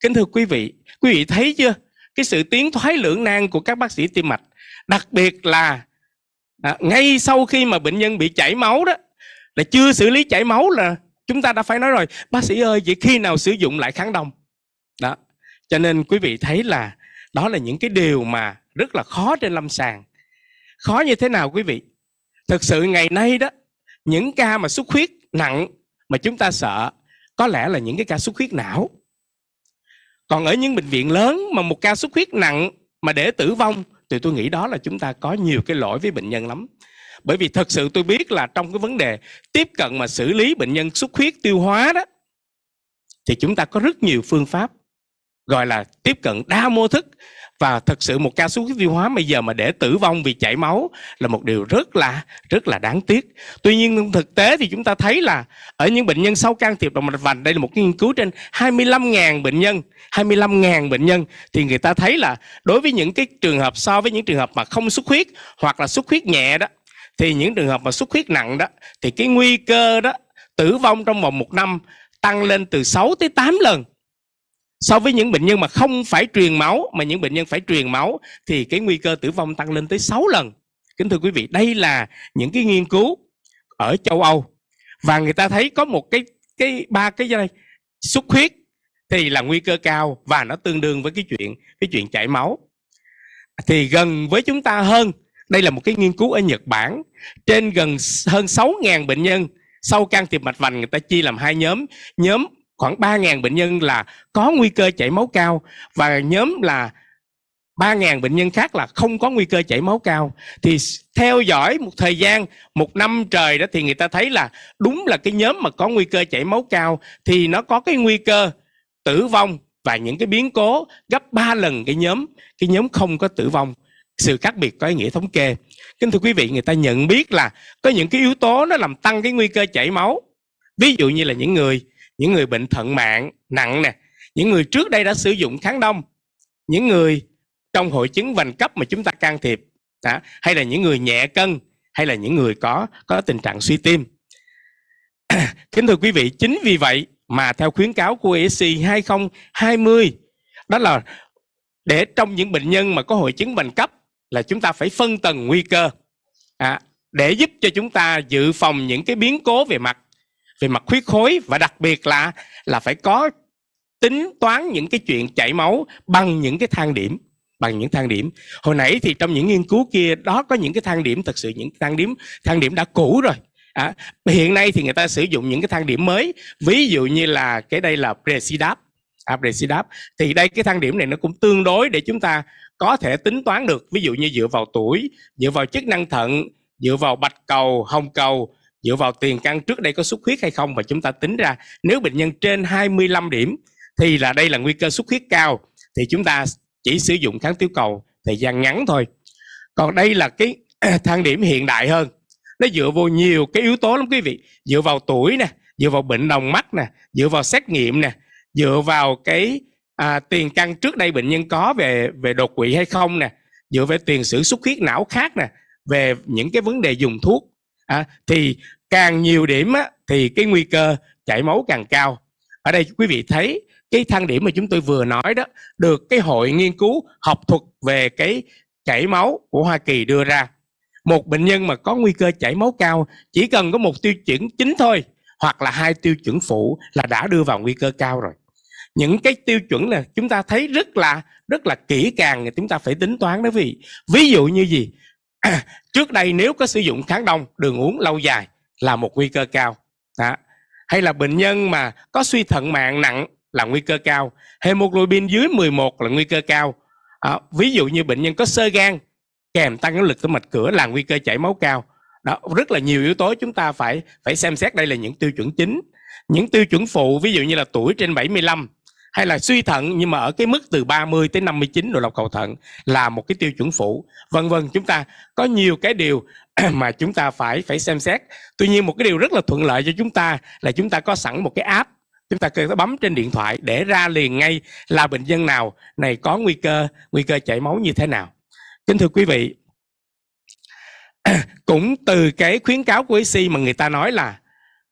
kính thưa quý vị quý vị thấy chưa cái sự tiến thoái lưỡng nan của các bác sĩ tim mạch đặc biệt là à, ngay sau khi mà bệnh nhân bị chảy máu đó là chưa xử lý chảy máu là chúng ta đã phải nói rồi bác sĩ ơi vậy khi nào sử dụng lại kháng đông đó cho nên quý vị thấy là đó là những cái điều mà rất là khó trên lâm sàng khó như thế nào quý vị thực sự ngày nay đó những ca mà xuất huyết nặng mà chúng ta sợ có lẽ là những cái ca xuất huyết não còn ở những bệnh viện lớn mà một ca xuất huyết nặng mà để tử vong thì tôi nghĩ đó là chúng ta có nhiều cái lỗi với bệnh nhân lắm bởi vì thật sự tôi biết là trong cái vấn đề tiếp cận mà xử lý bệnh nhân xuất huyết tiêu hóa đó thì chúng ta có rất nhiều phương pháp gọi là tiếp cận đa mô thức và thật sự một ca xuất huyết tiêu hóa bây giờ mà để tử vong vì chảy máu là một điều rất là rất là đáng tiếc. Tuy nhiên thực tế thì chúng ta thấy là ở những bệnh nhân sau can thiệp động mạch vành đây là một nghiên cứu trên 25.000 bệnh nhân, 25.000 bệnh nhân thì người ta thấy là đối với những cái trường hợp so với những trường hợp mà không xuất huyết hoặc là xuất huyết nhẹ đó thì những trường hợp mà xuất huyết nặng đó thì cái nguy cơ đó tử vong trong vòng một năm tăng lên từ 6 tới 8 lần so với những bệnh nhân mà không phải truyền máu mà những bệnh nhân phải truyền máu thì cái nguy cơ tử vong tăng lên tới 6 lần kính thưa quý vị đây là những cái nghiên cứu ở châu Âu và người ta thấy có một cái cái ba cái đây xuất huyết thì là nguy cơ cao và nó tương đương với cái chuyện cái chuyện chảy máu thì gần với chúng ta hơn đây là một cái nghiên cứu ở Nhật Bản. Trên gần hơn 6.000 bệnh nhân sau can thiệp mạch vành người ta chia làm hai nhóm. Nhóm khoảng 3.000 bệnh nhân là có nguy cơ chảy máu cao và nhóm là 3.000 bệnh nhân khác là không có nguy cơ chảy máu cao. Thì theo dõi một thời gian, một năm trời đó thì người ta thấy là đúng là cái nhóm mà có nguy cơ chảy máu cao thì nó có cái nguy cơ tử vong và những cái biến cố gấp 3 lần cái nhóm cái nhóm không có tử vong sự khác biệt có ý nghĩa thống kê kính thưa quý vị người ta nhận biết là có những cái yếu tố nó làm tăng cái nguy cơ chảy máu ví dụ như là những người những người bệnh thận mạng nặng nè những người trước đây đã sử dụng kháng đông những người trong hội chứng vành cấp mà chúng ta can thiệp đã, hay là những người nhẹ cân hay là những người có có tình trạng suy tim kính thưa quý vị chính vì vậy mà theo khuyến cáo của ESC 2020 đó là để trong những bệnh nhân mà có hội chứng bệnh cấp là chúng ta phải phân tầng nguy cơ à, để giúp cho chúng ta dự phòng những cái biến cố về mặt về mặt huyết khối và đặc biệt là là phải có tính toán những cái chuyện chảy máu bằng những cái thang điểm bằng những thang điểm hồi nãy thì trong những nghiên cứu kia đó có những cái thang điểm thật sự những thang điểm thang điểm đã cũ rồi à, hiện nay thì người ta sử dụng những cái thang điểm mới ví dụ như là cái đây là presidap à, presidap thì đây cái thang điểm này nó cũng tương đối để chúng ta có thể tính toán được ví dụ như dựa vào tuổi dựa vào chức năng thận dựa vào bạch cầu hồng cầu dựa vào tiền căn trước đây có xuất huyết hay không và chúng ta tính ra nếu bệnh nhân trên 25 điểm thì là đây là nguy cơ xuất huyết cao thì chúng ta chỉ sử dụng kháng tiêu cầu thời gian ngắn thôi còn đây là cái thang điểm hiện đại hơn nó dựa vào nhiều cái yếu tố lắm quý vị dựa vào tuổi nè dựa vào bệnh đồng mắt nè dựa vào xét nghiệm nè dựa vào cái à, tiền căn trước đây bệnh nhân có về về đột quỵ hay không nè dựa về tiền sử xuất huyết não khác nè về những cái vấn đề dùng thuốc à, thì càng nhiều điểm á, thì cái nguy cơ chảy máu càng cao ở đây quý vị thấy cái thang điểm mà chúng tôi vừa nói đó được cái hội nghiên cứu học thuật về cái chảy máu của Hoa Kỳ đưa ra một bệnh nhân mà có nguy cơ chảy máu cao chỉ cần có một tiêu chuẩn chính thôi hoặc là hai tiêu chuẩn phụ là đã đưa vào nguy cơ cao rồi những cái tiêu chuẩn là chúng ta thấy rất là rất là kỹ càng thì chúng ta phải tính toán đó vì ví dụ như gì trước đây nếu có sử dụng kháng đông đường uống lâu dài là một nguy cơ cao đó. hay là bệnh nhân mà có suy thận mạng nặng là nguy cơ cao hemoglobin dưới 11 là nguy cơ cao à, ví dụ như bệnh nhân có sơ gan kèm tăng áp lực của mạch cửa là nguy cơ chảy máu cao đó rất là nhiều yếu tố chúng ta phải phải xem xét đây là những tiêu chuẩn chính những tiêu chuẩn phụ ví dụ như là tuổi trên 75 hay là suy thận nhưng mà ở cái mức từ 30 tới 59 độ lọc cầu thận là một cái tiêu chuẩn phụ vân vân chúng ta có nhiều cái điều mà chúng ta phải phải xem xét tuy nhiên một cái điều rất là thuận lợi cho chúng ta là chúng ta có sẵn một cái app chúng ta cứ bấm trên điện thoại để ra liền ngay là bệnh nhân nào này có nguy cơ nguy cơ chảy máu như thế nào kính thưa quý vị cũng từ cái khuyến cáo của EC mà người ta nói là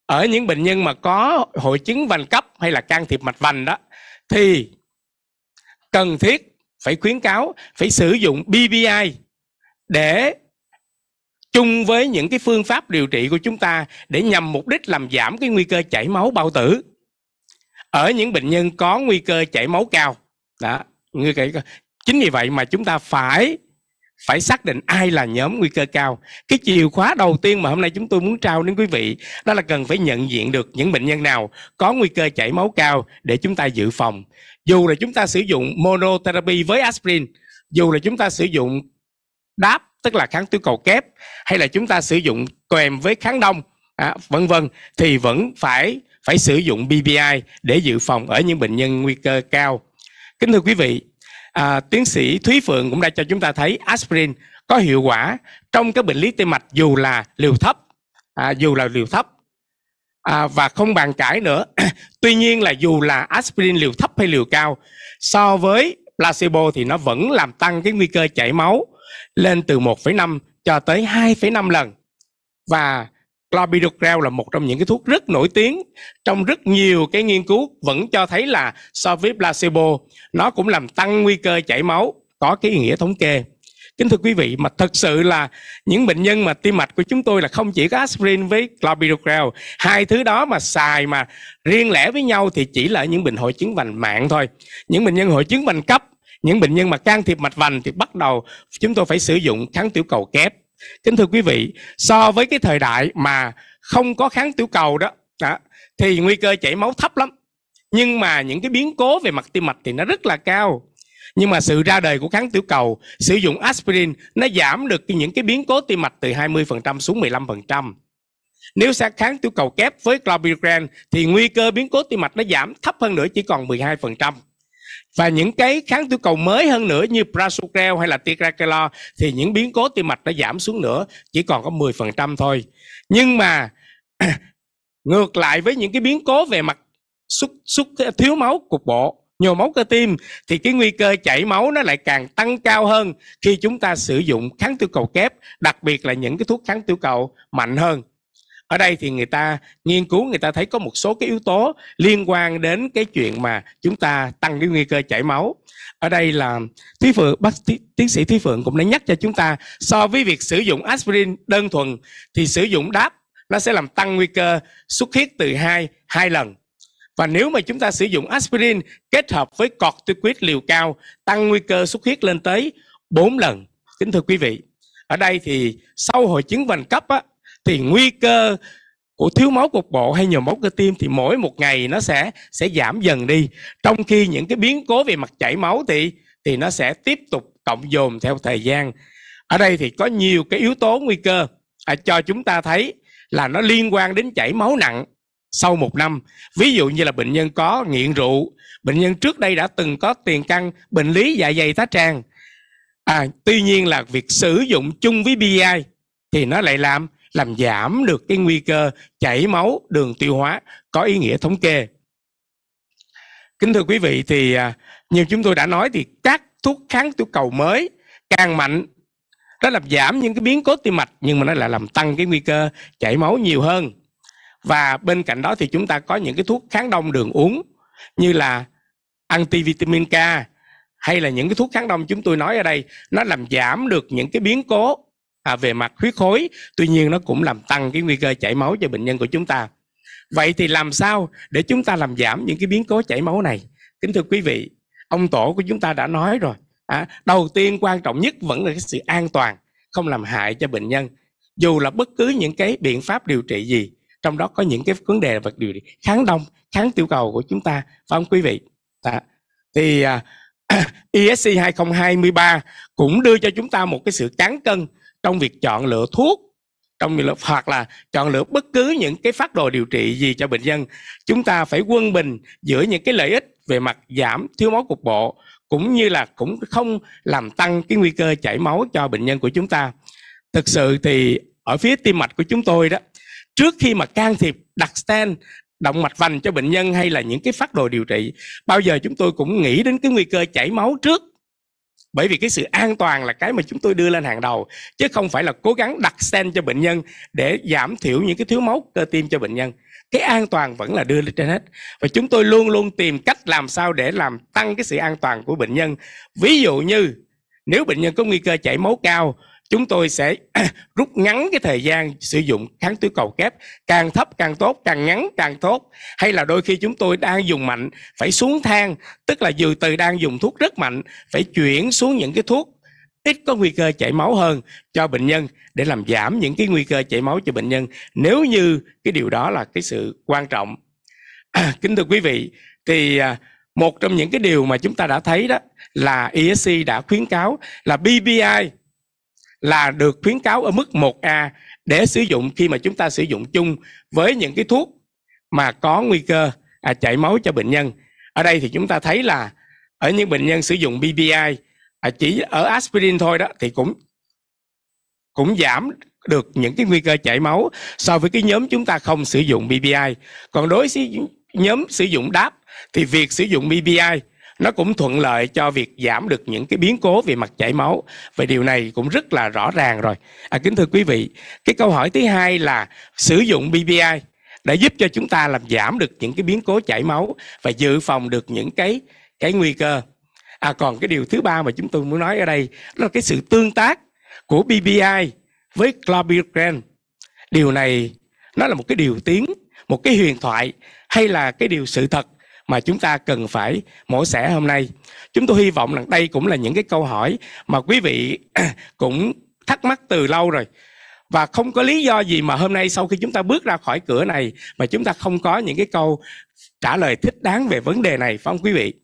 ở những bệnh nhân mà có hội chứng vành cấp hay là can thiệp mạch vành đó thì cần thiết phải khuyến cáo phải sử dụng BBI để chung với những cái phương pháp điều trị của chúng ta để nhằm mục đích làm giảm cái nguy cơ chảy máu bao tử ở những bệnh nhân có nguy cơ chảy máu cao đó nguy cơ chính vì vậy mà chúng ta phải phải xác định ai là nhóm nguy cơ cao cái chìa khóa đầu tiên mà hôm nay chúng tôi muốn trao đến quý vị đó là cần phải nhận diện được những bệnh nhân nào có nguy cơ chảy máu cao để chúng ta dự phòng dù là chúng ta sử dụng monotherapy với aspirin dù là chúng ta sử dụng đáp tức là kháng tiểu cầu kép hay là chúng ta sử dụng kèm với kháng đông à, vân vân thì vẫn phải phải sử dụng BBI để dự phòng ở những bệnh nhân nguy cơ cao kính thưa quý vị à, tiến sĩ Thúy Phượng cũng đã cho chúng ta thấy aspirin có hiệu quả trong các bệnh lý tim mạch dù là liều thấp, à, dù là liều thấp à, và không bàn cãi nữa. Tuy nhiên là dù là aspirin liều thấp hay liều cao, so với placebo thì nó vẫn làm tăng cái nguy cơ chảy máu lên từ 1,5 cho tới 2,5 lần. Và clopidogrel là một trong những cái thuốc rất nổi tiếng trong rất nhiều cái nghiên cứu vẫn cho thấy là so với placebo nó cũng làm tăng nguy cơ chảy máu có cái ý nghĩa thống kê kính thưa quý vị mà thật sự là những bệnh nhân mà tim mạch của chúng tôi là không chỉ có aspirin với clopidogrel hai thứ đó mà xài mà riêng lẻ với nhau thì chỉ là những bệnh hội chứng vành mạng thôi những bệnh nhân hội chứng vành cấp những bệnh nhân mà can thiệp mạch vành thì bắt đầu chúng tôi phải sử dụng kháng tiểu cầu kép Kính thưa quý vị, so với cái thời đại mà không có kháng tiểu cầu đó, đó thì nguy cơ chảy máu thấp lắm. Nhưng mà những cái biến cố về mặt tim mạch thì nó rất là cao. Nhưng mà sự ra đời của kháng tiểu cầu sử dụng aspirin nó giảm được những cái biến cố tim mạch từ 20% xuống 15%. Nếu sẽ kháng tiểu cầu kép với clopidogrel thì nguy cơ biến cố tim mạch nó giảm thấp hơn nữa chỉ còn 12% và những cái kháng tiểu cầu mới hơn nữa như prasugrel hay là ticagrelor thì những biến cố tim mạch đã giảm xuống nữa chỉ còn có 10% thôi nhưng mà ngược lại với những cái biến cố về mặt xuất xuất thiếu máu cục bộ nhồi máu cơ tim thì cái nguy cơ chảy máu nó lại càng tăng cao hơn khi chúng ta sử dụng kháng tiêu cầu kép đặc biệt là những cái thuốc kháng tiêu cầu mạnh hơn ở đây thì người ta nghiên cứu người ta thấy có một số cái yếu tố liên quan đến cái chuyện mà chúng ta tăng cái nguy cơ chảy máu ở đây là thúy phượng bác tiến sĩ thúy phượng cũng đã nhắc cho chúng ta so với việc sử dụng aspirin đơn thuần thì sử dụng đáp nó sẽ làm tăng nguy cơ xuất huyết từ hai hai lần và nếu mà chúng ta sử dụng aspirin kết hợp với corticoid liều cao tăng nguy cơ xuất huyết lên tới 4 lần kính thưa quý vị ở đây thì sau hội chứng vành cấp á, thì nguy cơ của thiếu máu cục bộ hay nhồi máu cơ tim thì mỗi một ngày nó sẽ sẽ giảm dần đi trong khi những cái biến cố về mặt chảy máu thì thì nó sẽ tiếp tục cộng dồn theo thời gian ở đây thì có nhiều cái yếu tố nguy cơ à, cho chúng ta thấy là nó liên quan đến chảy máu nặng sau một năm ví dụ như là bệnh nhân có nghiện rượu bệnh nhân trước đây đã từng có tiền căn bệnh lý dạ dày tá tràng à, tuy nhiên là việc sử dụng chung với bi thì nó lại làm làm giảm được cái nguy cơ chảy máu đường tiêu hóa có ý nghĩa thống kê. Kính thưa quý vị thì à, như chúng tôi đã nói thì các thuốc kháng tiểu cầu mới càng mạnh nó làm giảm những cái biến cố tim mạch nhưng mà nó lại làm tăng cái nguy cơ chảy máu nhiều hơn. Và bên cạnh đó thì chúng ta có những cái thuốc kháng đông đường uống như là antivitamin K hay là những cái thuốc kháng đông chúng tôi nói ở đây nó làm giảm được những cái biến cố à, về mặt huyết khối tuy nhiên nó cũng làm tăng cái nguy cơ chảy máu cho bệnh nhân của chúng ta vậy thì làm sao để chúng ta làm giảm những cái biến cố chảy máu này kính thưa quý vị ông tổ của chúng ta đã nói rồi à, đầu tiên quan trọng nhất vẫn là cái sự an toàn không làm hại cho bệnh nhân dù là bất cứ những cái biện pháp điều trị gì trong đó có những cái vấn đề vật điều trị kháng đông kháng tiểu cầu của chúng ta phải không quý vị à, thì à, ESC e 2023 cũng đưa cho chúng ta một cái sự cán cân trong việc chọn lựa thuốc trong việc hoặc là chọn lựa bất cứ những cái phát đồ điều trị gì cho bệnh nhân chúng ta phải quân bình giữa những cái lợi ích về mặt giảm thiếu máu cục bộ cũng như là cũng không làm tăng cái nguy cơ chảy máu cho bệnh nhân của chúng ta thực sự thì ở phía tim mạch của chúng tôi đó trước khi mà can thiệp đặt stent động mạch vành cho bệnh nhân hay là những cái phát đồ điều trị bao giờ chúng tôi cũng nghĩ đến cái nguy cơ chảy máu trước bởi vì cái sự an toàn là cái mà chúng tôi đưa lên hàng đầu chứ không phải là cố gắng đặt sen cho bệnh nhân để giảm thiểu những cái thiếu máu cơ tim cho bệnh nhân cái an toàn vẫn là đưa lên trên hết và chúng tôi luôn luôn tìm cách làm sao để làm tăng cái sự an toàn của bệnh nhân ví dụ như nếu bệnh nhân có nguy cơ chảy máu cao chúng tôi sẽ rút ngắn cái thời gian sử dụng kháng túi cầu kép càng thấp càng tốt càng ngắn càng tốt hay là đôi khi chúng tôi đang dùng mạnh phải xuống thang tức là dự từ đang dùng thuốc rất mạnh phải chuyển xuống những cái thuốc ít có nguy cơ chảy máu hơn cho bệnh nhân để làm giảm những cái nguy cơ chảy máu cho bệnh nhân nếu như cái điều đó là cái sự quan trọng kính thưa quý vị thì à, một trong những cái điều mà chúng ta đã thấy đó là ESC đã khuyến cáo là BPI là được khuyến cáo ở mức 1A để sử dụng khi mà chúng ta sử dụng chung với những cái thuốc mà có nguy cơ à, chảy máu cho bệnh nhân. Ở đây thì chúng ta thấy là ở những bệnh nhân sử dụng BPI à, chỉ ở aspirin thôi đó thì cũng cũng giảm được những cái nguy cơ chảy máu so với cái nhóm chúng ta không sử dụng BPI. Còn đối với nhóm sử dụng đáp thì việc sử dụng BPI nó cũng thuận lợi cho việc giảm được những cái biến cố về mặt chảy máu và điều này cũng rất là rõ ràng rồi à, kính thưa quý vị cái câu hỏi thứ hai là sử dụng BPI đã giúp cho chúng ta làm giảm được những cái biến cố chảy máu và dự phòng được những cái cái nguy cơ à còn cái điều thứ ba mà chúng tôi muốn nói ở đây đó là cái sự tương tác của BPI với clopidogrel điều này nó là một cái điều tiếng một cái huyền thoại hay là cái điều sự thật mà chúng ta cần phải mổ xẻ hôm nay. Chúng tôi hy vọng rằng đây cũng là những cái câu hỏi mà quý vị cũng thắc mắc từ lâu rồi và không có lý do gì mà hôm nay sau khi chúng ta bước ra khỏi cửa này mà chúng ta không có những cái câu trả lời thích đáng về vấn đề này phải không quý vị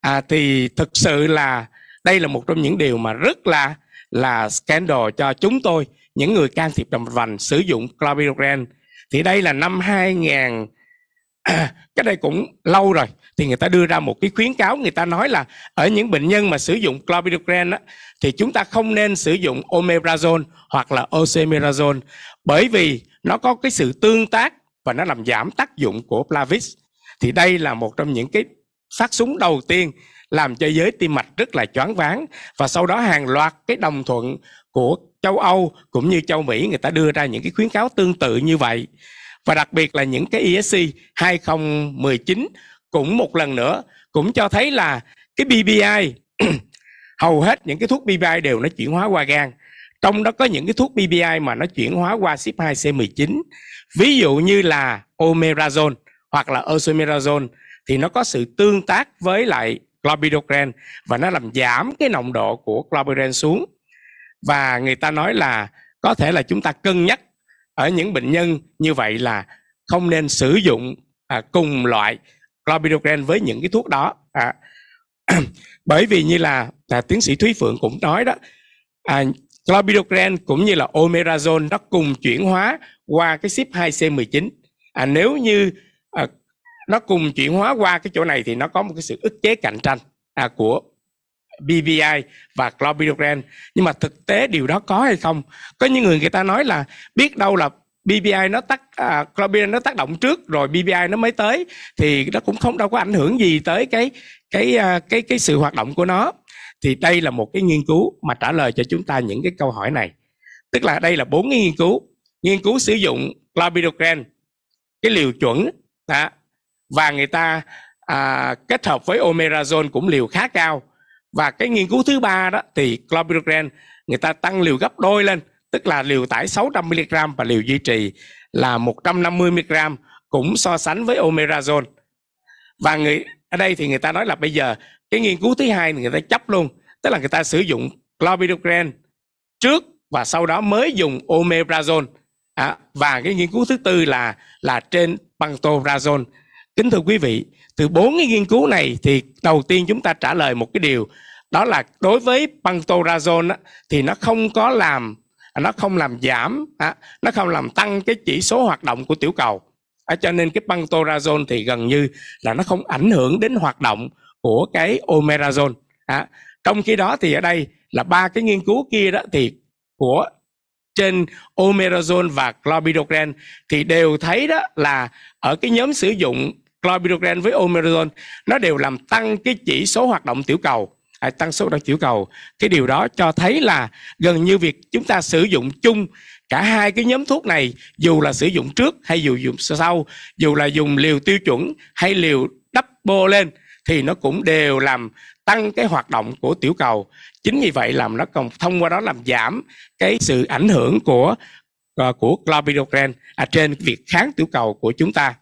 à, thì thực sự là đây là một trong những điều mà rất là là scandal cho chúng tôi những người can thiệp đồng vành sử dụng chlorpyrifos thì đây là năm 2000 cái đây cũng lâu rồi thì người ta đưa ra một cái khuyến cáo người ta nói là ở những bệnh nhân mà sử dụng clopidogrel thì chúng ta không nên sử dụng omeprazole hoặc là oxemirazole bởi vì nó có cái sự tương tác và nó làm giảm tác dụng của Plavix thì đây là một trong những cái phát súng đầu tiên làm cho giới tim mạch rất là choáng váng và sau đó hàng loạt cái đồng thuận của châu Âu cũng như châu Mỹ người ta đưa ra những cái khuyến cáo tương tự như vậy và đặc biệt là những cái ESG 2019 cũng một lần nữa cũng cho thấy là cái BPI hầu hết những cái thuốc BPI đều nó chuyển hóa qua gan trong đó có những cái thuốc BPI mà nó chuyển hóa qua CYP2C19 ví dụ như là omerazone hoặc là osomerazole thì nó có sự tương tác với lại clopidogrel và nó làm giảm cái nồng độ của clopidogrel xuống và người ta nói là có thể là chúng ta cân nhắc ở những bệnh nhân như vậy là không nên sử dụng à, cùng loại clopidogrel với những cái thuốc đó à, bởi vì như là à, tiến sĩ Thúy Phượng cũng nói đó à, clopidogrel cũng như là omerazone nó cùng chuyển hóa qua cái ship 2C19 à, nếu như à, nó cùng chuyển hóa qua cái chỗ này thì nó có một cái sự ức chế cạnh tranh à, của BVI và clopidogrel nhưng mà thực tế điều đó có hay không có những người người ta nói là biết đâu là BBI nó tác à, Globin nó tác động trước rồi BBI nó mới tới thì nó cũng không đâu có ảnh hưởng gì tới cái cái à, cái cái sự hoạt động của nó thì đây là một cái nghiên cứu mà trả lời cho chúng ta những cái câu hỏi này tức là đây là bốn cái nghiên cứu nghiên cứu sử dụng clopidogrel cái liều chuẩn đã, à, và người ta à, kết hợp với omerazone cũng liều khá cao và cái nghiên cứu thứ ba đó thì clopidogrel người ta tăng liều gấp đôi lên tức là liều tải 600 mg và liều duy trì là 150 mg cũng so sánh với omerazone và người ở đây thì người ta nói là bây giờ cái nghiên cứu thứ hai thì người ta chấp luôn tức là người ta sử dụng clopidogrel trước và sau đó mới dùng omeprazole à, và cái nghiên cứu thứ tư là là trên pantoprazole kính thưa quý vị từ bốn cái nghiên cứu này thì đầu tiên chúng ta trả lời một cái điều đó là đối với pantoprazole á, thì nó không có làm nó không làm giảm á, nó không làm tăng cái chỉ số hoạt động của tiểu cầu à, cho nên cái pantoprazole thì gần như là nó không ảnh hưởng đến hoạt động của cái omerazole á trong khi đó thì ở đây là ba cái nghiên cứu kia đó thì của trên omerazole và clopidogrel thì đều thấy đó là ở cái nhóm sử dụng clopidogrel với omeprazole nó đều làm tăng cái chỉ số hoạt động tiểu cầu à, tăng số hoạt động tiểu cầu cái điều đó cho thấy là gần như việc chúng ta sử dụng chung cả hai cái nhóm thuốc này dù là sử dụng trước hay dù dùng sau dù là dùng liều tiêu chuẩn hay liều double lên thì nó cũng đều làm tăng cái hoạt động của tiểu cầu chính vì vậy làm nó còn thông qua đó làm giảm cái sự ảnh hưởng của uh, của clopidogrel à, trên việc kháng tiểu cầu của chúng ta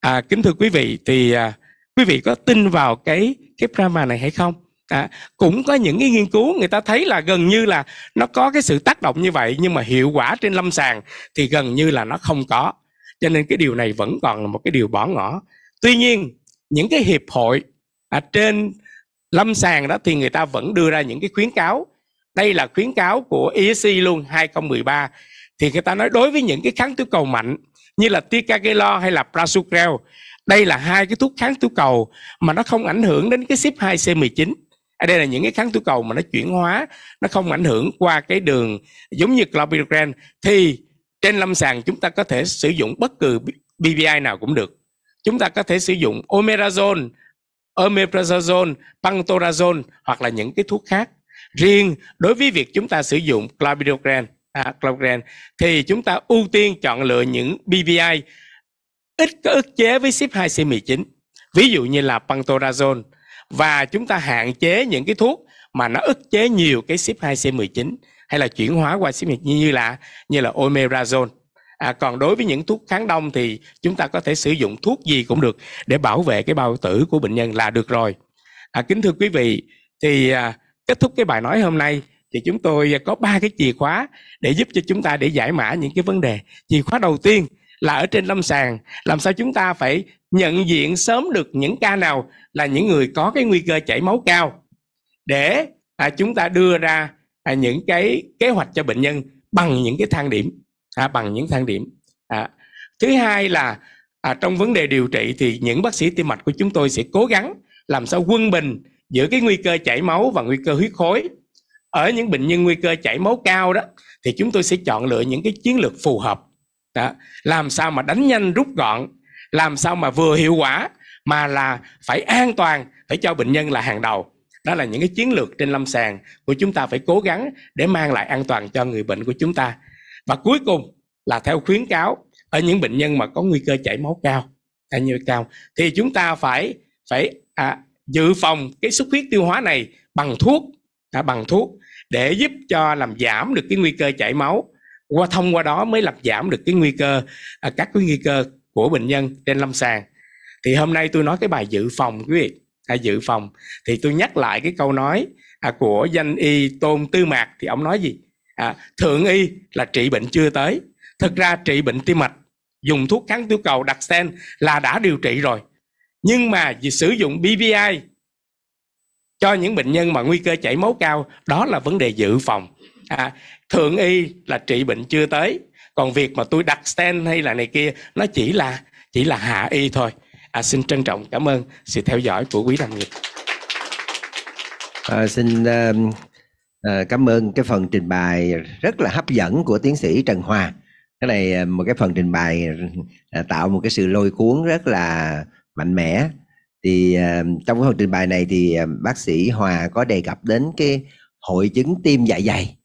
à, kính thưa quý vị thì à, quý vị có tin vào cái cái drama này hay không à, cũng có những cái nghiên cứu người ta thấy là gần như là nó có cái sự tác động như vậy nhưng mà hiệu quả trên lâm sàng thì gần như là nó không có cho nên cái điều này vẫn còn là một cái điều bỏ ngỏ tuy nhiên những cái hiệp hội à, trên lâm sàng đó thì người ta vẫn đưa ra những cái khuyến cáo đây là khuyến cáo của ESC e luôn 2013 thì người ta nói đối với những cái kháng tiêu cầu mạnh như là ticagrelor hay là prasugrel. Đây là hai cái thuốc kháng tiểu cầu mà nó không ảnh hưởng đến cái ship 2C19. ở à, đây là những cái kháng tiểu cầu mà nó chuyển hóa, nó không ảnh hưởng qua cái đường giống như clopidogrel thì trên lâm sàng chúng ta có thể sử dụng bất cứ BVI nào cũng được. Chúng ta có thể sử dụng omerazone, omeprazole, pantoprazole hoặc là những cái thuốc khác. Riêng đối với việc chúng ta sử dụng clopidogrel à, thì chúng ta ưu tiên chọn lựa những BVI ít có ức chế với ship 2 C19 ví dụ như là pantorazone và chúng ta hạn chế những cái thuốc mà nó ức chế nhiều cái ship 2 C19 hay là chuyển hóa qua ship như là như là omerazone À, còn đối với những thuốc kháng đông thì chúng ta có thể sử dụng thuốc gì cũng được để bảo vệ cái bao tử của bệnh nhân là được rồi. À, kính thưa quý vị, thì à, kết thúc cái bài nói hôm nay thì chúng tôi có ba cái chìa khóa để giúp cho chúng ta để giải mã những cái vấn đề chìa khóa đầu tiên là ở trên lâm sàng làm sao chúng ta phải nhận diện sớm được những ca nào là những người có cái nguy cơ chảy máu cao để à, chúng ta đưa ra à, những cái kế hoạch cho bệnh nhân bằng những cái thang điểm à, bằng những thang điểm à. thứ hai là à, trong vấn đề điều trị thì những bác sĩ tim mạch của chúng tôi sẽ cố gắng làm sao quân bình giữa cái nguy cơ chảy máu và nguy cơ huyết khối ở những bệnh nhân nguy cơ chảy máu cao đó thì chúng tôi sẽ chọn lựa những cái chiến lược phù hợp đó. làm sao mà đánh nhanh rút gọn làm sao mà vừa hiệu quả mà là phải an toàn phải cho bệnh nhân là hàng đầu đó là những cái chiến lược trên lâm sàng của chúng ta phải cố gắng để mang lại an toàn cho người bệnh của chúng ta và cuối cùng là theo khuyến cáo ở những bệnh nhân mà có nguy cơ chảy máu cao hay như cao thì chúng ta phải phải à, dự phòng cái xuất huyết tiêu hóa này bằng thuốc à, bằng thuốc để giúp cho làm giảm được cái nguy cơ chảy máu qua thông qua đó mới làm giảm được cái nguy cơ à, các cái nguy cơ của bệnh nhân trên lâm sàng thì hôm nay tôi nói cái bài dự phòng quý vị à, dự phòng thì tôi nhắc lại cái câu nói à, của danh y tôn tư mạc thì ông nói gì à, thượng y là trị bệnh chưa tới thực ra trị bệnh tim mạch dùng thuốc kháng tiêu cầu đặt stent là đã điều trị rồi nhưng mà vì sử dụng BVI cho những bệnh nhân mà nguy cơ chảy máu cao đó là vấn đề dự phòng à, thượng y là trị bệnh chưa tới còn việc mà tôi đặt stent hay là này kia nó chỉ là chỉ là hạ y thôi à, xin trân trọng cảm ơn sự theo dõi của quý đồng nghiệp à, xin uh, uh, cảm ơn cái phần trình bày rất là hấp dẫn của tiến sĩ trần hòa cái này à, một cái phần trình bày tạo một cái sự lôi cuốn rất là mạnh mẽ thì uh, trong cái phần trình bày này thì uh, bác sĩ Hòa có đề cập đến cái hội chứng tim dạ dày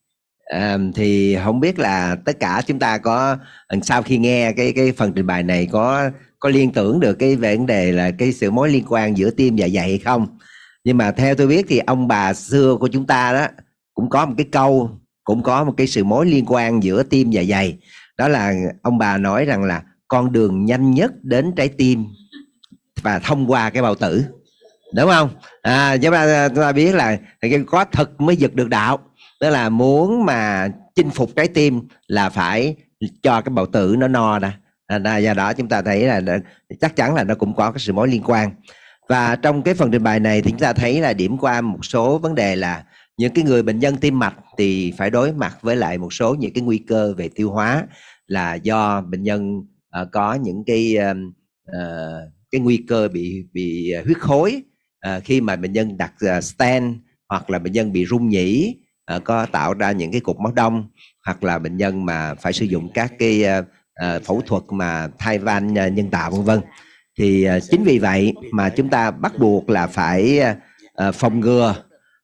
uh, thì không biết là tất cả chúng ta có sau khi nghe cái cái phần trình bày này có có liên tưởng được cái vấn đề là cái sự mối liên quan giữa tim dạ dày hay không nhưng mà theo tôi biết thì ông bà xưa của chúng ta đó cũng có một cái câu cũng có một cái sự mối liên quan giữa tim dạ dày đó là ông bà nói rằng là con đường nhanh nhất đến trái tim và thông qua cái bao tử đúng không à chúng ta, chúng ta biết là có thực mới giật được đạo tức là muốn mà chinh phục trái tim là phải cho cái bào tử nó no nè à, do đó chúng ta thấy là chắc chắn là nó cũng có cái sự mối liên quan và trong cái phần trình bày này thì chúng ta thấy là điểm qua một số vấn đề là những cái người bệnh nhân tim mạch thì phải đối mặt với lại một số những cái nguy cơ về tiêu hóa là do bệnh nhân uh, có những cái uh, uh, cái nguy cơ bị bị à, huyết khối à, khi mà bệnh nhân đặt uh, stent hoặc là bệnh nhân bị rung nhĩ à, có tạo ra những cái cục máu đông hoặc là bệnh nhân mà phải sử dụng các cái uh, phẫu thuật mà thay van nhân tạo vân vân thì uh, chính vì vậy mà chúng ta bắt buộc là phải uh, phòng ngừa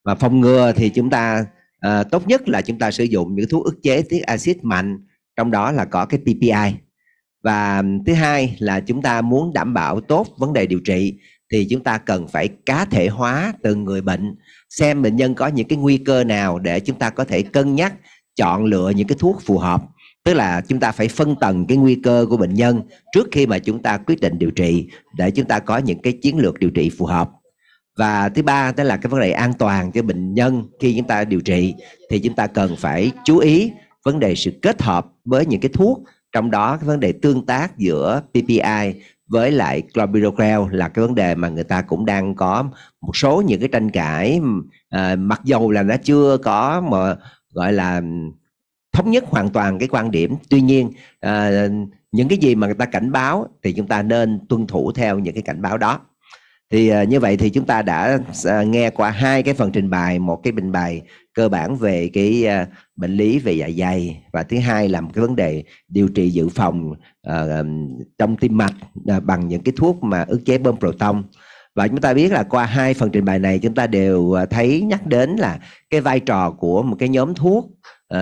và phòng ngừa thì chúng ta uh, tốt nhất là chúng ta sử dụng những thuốc ức chế tiết axit mạnh trong đó là có cái PPI và thứ hai là chúng ta muốn đảm bảo tốt vấn đề điều trị thì chúng ta cần phải cá thể hóa từng người bệnh xem bệnh nhân có những cái nguy cơ nào để chúng ta có thể cân nhắc chọn lựa những cái thuốc phù hợp tức là chúng ta phải phân tầng cái nguy cơ của bệnh nhân trước khi mà chúng ta quyết định điều trị để chúng ta có những cái chiến lược điều trị phù hợp và thứ ba đó là cái vấn đề an toàn cho bệnh nhân khi chúng ta điều trị thì chúng ta cần phải chú ý vấn đề sự kết hợp với những cái thuốc trong đó cái vấn đề tương tác giữa PPI với lại clopidogrel là cái vấn đề mà người ta cũng đang có một số những cái tranh cãi à, mặc dầu là nó chưa có mà gọi là thống nhất hoàn toàn cái quan điểm tuy nhiên à, những cái gì mà người ta cảnh báo thì chúng ta nên tuân thủ theo những cái cảnh báo đó thì uh, như vậy thì chúng ta đã uh, nghe qua hai cái phần trình bày một cái trình bày cơ bản về cái uh, bệnh lý về dạ dày và thứ hai là một cái vấn đề điều trị dự phòng uh, trong tim mạch uh, bằng những cái thuốc mà ức chế bơm proton và chúng ta biết là qua hai phần trình bày này chúng ta đều thấy nhắc đến là cái vai trò của một cái nhóm thuốc uh,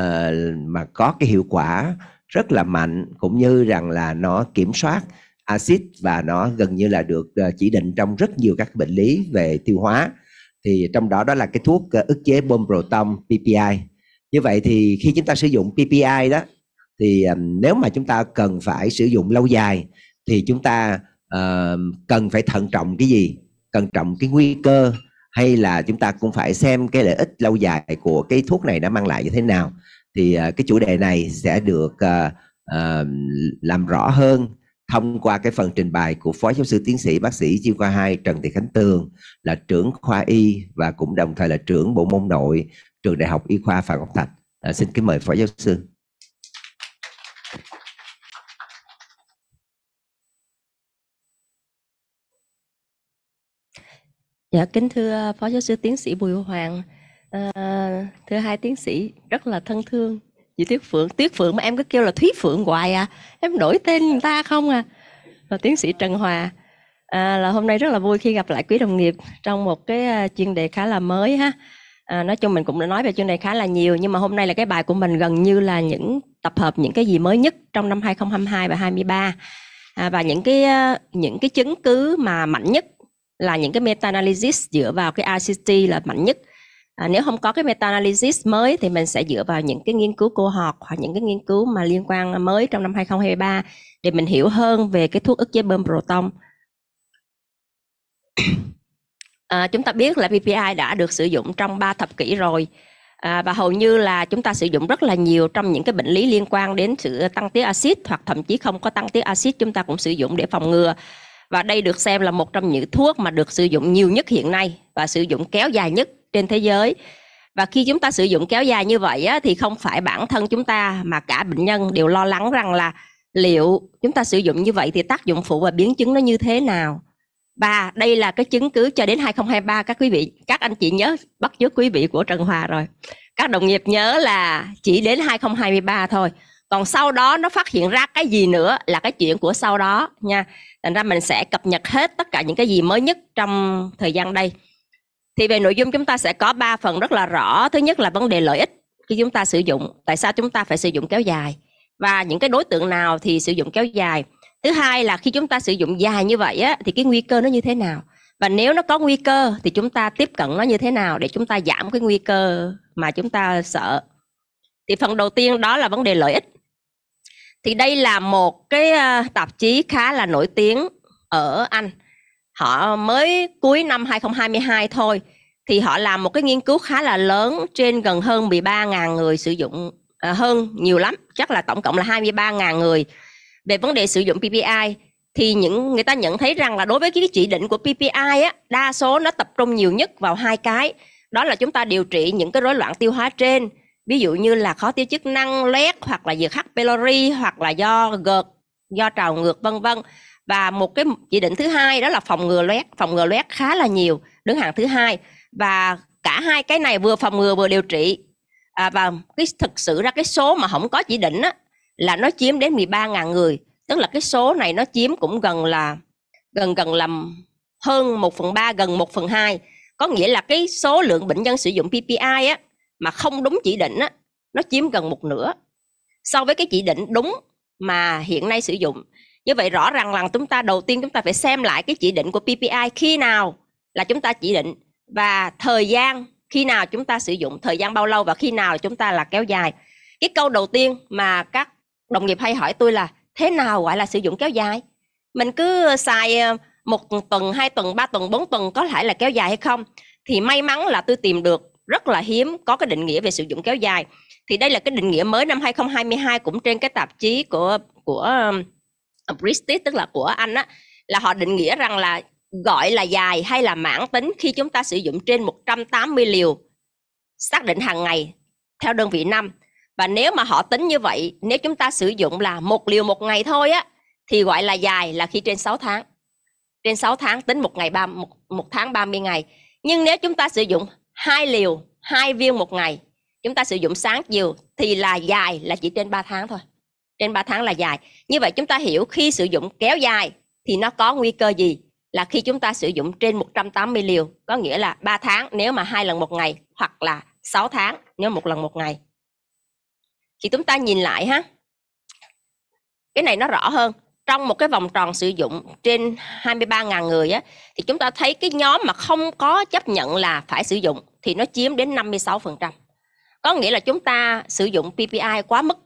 mà có cái hiệu quả rất là mạnh cũng như rằng là nó kiểm soát axit và nó gần như là được ờ, chỉ định trong rất nhiều các bệnh lý về tiêu hóa thì trong đó đó là cái thuốc ờ, ức chế bơm proton PPI như vậy thì khi chúng ta sử dụng PPI đó thì nếu mà chúng ta cần phải sử dụng lâu dài thì chúng ta uh, cần phải thận trọng cái gì cần trọng cái nguy cơ hay là chúng ta cũng phải xem cái lợi ích lâu dài của cái thuốc này đã mang lại như thế nào thì uh, cái chủ đề này sẽ được uh, uh, làm rõ hơn thông qua cái phần trình bày của Phó Giáo sư Tiến sĩ Bác sĩ Chuyên khoa 2 Trần Thị Khánh Tường là trưởng khoa y và cũng đồng thời là trưởng bộ môn nội trường Đại học Y khoa Phạm Ngọc Thạch. À, xin kính mời Phó Giáo sư. Dạ, kính thưa Phó Giáo sư Tiến sĩ Bùi Hoàng, à, thưa hai tiến sĩ rất là thân thương chị tuyết phượng tuyết phượng mà em cứ kêu là thúy phượng hoài à em đổi tên người ta không à là tiến sĩ trần hòa à, là hôm nay rất là vui khi gặp lại quý đồng nghiệp trong một cái à, chuyên đề khá là mới ha à, nói chung mình cũng đã nói về chuyên đề khá là nhiều nhưng mà hôm nay là cái bài của mình gần như là những tập hợp những cái gì mới nhất trong năm 2022 và 23 à, và những cái à, những cái chứng cứ mà mạnh nhất là những cái meta analysis dựa vào cái ICT là mạnh nhất à, nếu không có cái meta analysis mới thì mình sẽ dựa vào những cái nghiên cứu cô học hoặc những cái nghiên cứu mà liên quan mới trong năm 2023 để mình hiểu hơn về cái thuốc ức chế bơm proton à, chúng ta biết là PPI đã được sử dụng trong 3 thập kỷ rồi à, và hầu như là chúng ta sử dụng rất là nhiều trong những cái bệnh lý liên quan đến sự tăng tiết axit hoặc thậm chí không có tăng tiết axit chúng ta cũng sử dụng để phòng ngừa và đây được xem là một trong những thuốc mà được sử dụng nhiều nhất hiện nay và sử dụng kéo dài nhất trên thế giới và khi chúng ta sử dụng kéo dài như vậy á, thì không phải bản thân chúng ta mà cả bệnh nhân đều lo lắng rằng là liệu chúng ta sử dụng như vậy thì tác dụng phụ và biến chứng nó như thế nào và đây là cái chứng cứ cho đến 2023 các quý vị các anh chị nhớ bắt chước quý vị của Trần Hòa rồi các đồng nghiệp nhớ là chỉ đến 2023 thôi còn sau đó nó phát hiện ra cái gì nữa là cái chuyện của sau đó nha thành ra mình sẽ cập nhật hết tất cả những cái gì mới nhất trong thời gian đây thì về nội dung chúng ta sẽ có 3 phần rất là rõ thứ nhất là vấn đề lợi ích khi chúng ta sử dụng tại sao chúng ta phải sử dụng kéo dài và những cái đối tượng nào thì sử dụng kéo dài thứ hai là khi chúng ta sử dụng dài như vậy á, thì cái nguy cơ nó như thế nào và nếu nó có nguy cơ thì chúng ta tiếp cận nó như thế nào để chúng ta giảm cái nguy cơ mà chúng ta sợ thì phần đầu tiên đó là vấn đề lợi ích thì đây là một cái ờ, tạp chí khá là nổi tiếng ở anh họ mới cuối năm 2022 thôi thì họ làm một cái nghiên cứu khá là lớn trên gần hơn 13.000 người sử dụng à, hơn nhiều lắm chắc là tổng cộng là 23.000 người về vấn đề sử dụng PPI thì những người ta nhận thấy rằng là đối với cái chỉ định của PPI á đa số nó tập trung nhiều nhất vào hai cái đó là chúng ta điều trị những cái rối loạn tiêu hóa trên ví dụ như là khó tiêu chức năng loét hoặc là diệt H pylori hoặc là do gợt do trào ngược vân vân và một cái chỉ định thứ hai đó là phòng ngừa loét phòng ngừa loét khá là nhiều đứng hàng thứ hai và cả hai cái này vừa phòng ngừa vừa điều trị à, và cái thực sự ra cái số mà không có chỉ định á, là nó chiếm đến 13.000 người tức là cái số này nó chiếm cũng gần là gần gần là hơn 1 phần 3 gần 1 phần 2 có nghĩa là cái số lượng bệnh nhân sử dụng PPI á, mà không đúng chỉ định á, nó chiếm gần một nửa so với cái chỉ định đúng mà hiện nay sử dụng như vậy rõ ràng là chúng ta đầu tiên chúng ta phải xem lại cái chỉ định của PPI khi nào là chúng ta chỉ định và thời gian khi nào chúng ta sử dụng thời gian bao lâu và khi nào là chúng ta là kéo dài cái câu đầu tiên mà các đồng nghiệp hay hỏi tôi là thế nào gọi là sử dụng kéo dài mình cứ xài ờ, một tuần hai tuần ba tuần bốn tuần có phải là kéo dài hay không thì may mắn là tôi tìm được rất là hiếm có cái định nghĩa về sử dụng kéo dài thì đây là cái định nghĩa mới năm 2022 cũng trên cái tạp chí của của British tức là của Anh á là họ định nghĩa rằng là gọi là dài hay là mãn tính khi chúng ta sử dụng trên 180 liều xác định hàng ngày theo đơn vị năm và nếu mà họ tính như vậy nếu chúng ta sử dụng là một liều một ngày thôi á thì gọi là dài là khi trên 6 tháng trên 6 tháng tính một ngày ba một, một tháng 30 ngày nhưng nếu chúng ta sử dụng hai liều hai viên một ngày chúng ta sử dụng sáng chiều thì là dài là chỉ trên 3 tháng thôi trên 3 tháng là dài như vậy chúng ta hiểu khi sử dụng kéo dài thì nó có nguy cơ gì là khi chúng ta sử dụng trên 180 liều có nghĩa là 3 tháng nếu mà hai lần một ngày hoặc là 6 tháng nếu một lần một ngày thì chúng ta nhìn lại ha cái này nó rõ hơn trong một cái vòng tròn sử dụng trên 23.000 người á, thì chúng ta thấy cái nhóm mà không có chấp nhận là phải sử dụng thì nó chiếm đến 56%. Có nghĩa là chúng ta sử dụng PPI quá mức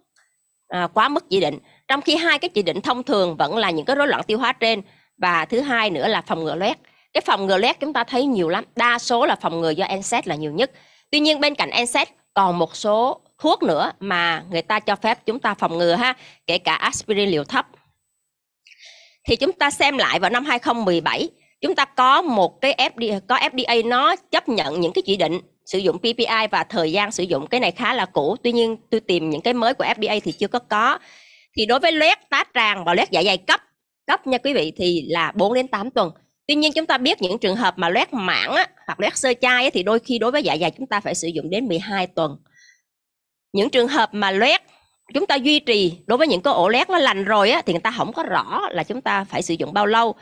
à, quá mức chỉ định trong khi hai cái chỉ định thông thường vẫn là những cái rối loạn tiêu hóa trên và thứ hai nữa là phòng ngừa loét cái phòng ngừa loét chúng ta thấy nhiều lắm đa số là phòng ngừa do NSAID là nhiều nhất tuy nhiên bên cạnh NSAID còn một số thuốc nữa mà người ta cho phép chúng ta phòng ngừa ha kể cả aspirin liều thấp thì chúng ta xem lại vào năm 2017 chúng ta có một cái FDA có FDA nó chấp nhận những cái chỉ định sử dụng PPI và thời gian sử dụng cái này khá là cũ tuy nhiên tôi tìm những cái mới của FDA thì chưa có có thì đối với loét tá tràng và loét dạ dày cấp cấp nha quý vị thì là 4 đến 8 tuần tuy nhiên chúng ta biết những trường hợp mà loét mảng á, hoặc loét sơ chai á, thì đôi khi đối với dạ dày chúng ta phải sử dụng đến 12 tuần những trường hợp mà loét chúng ta duy trì đối với những cái ổ loét nó lành rồi á, thì người ta không có rõ là chúng ta phải sử dụng bao lâu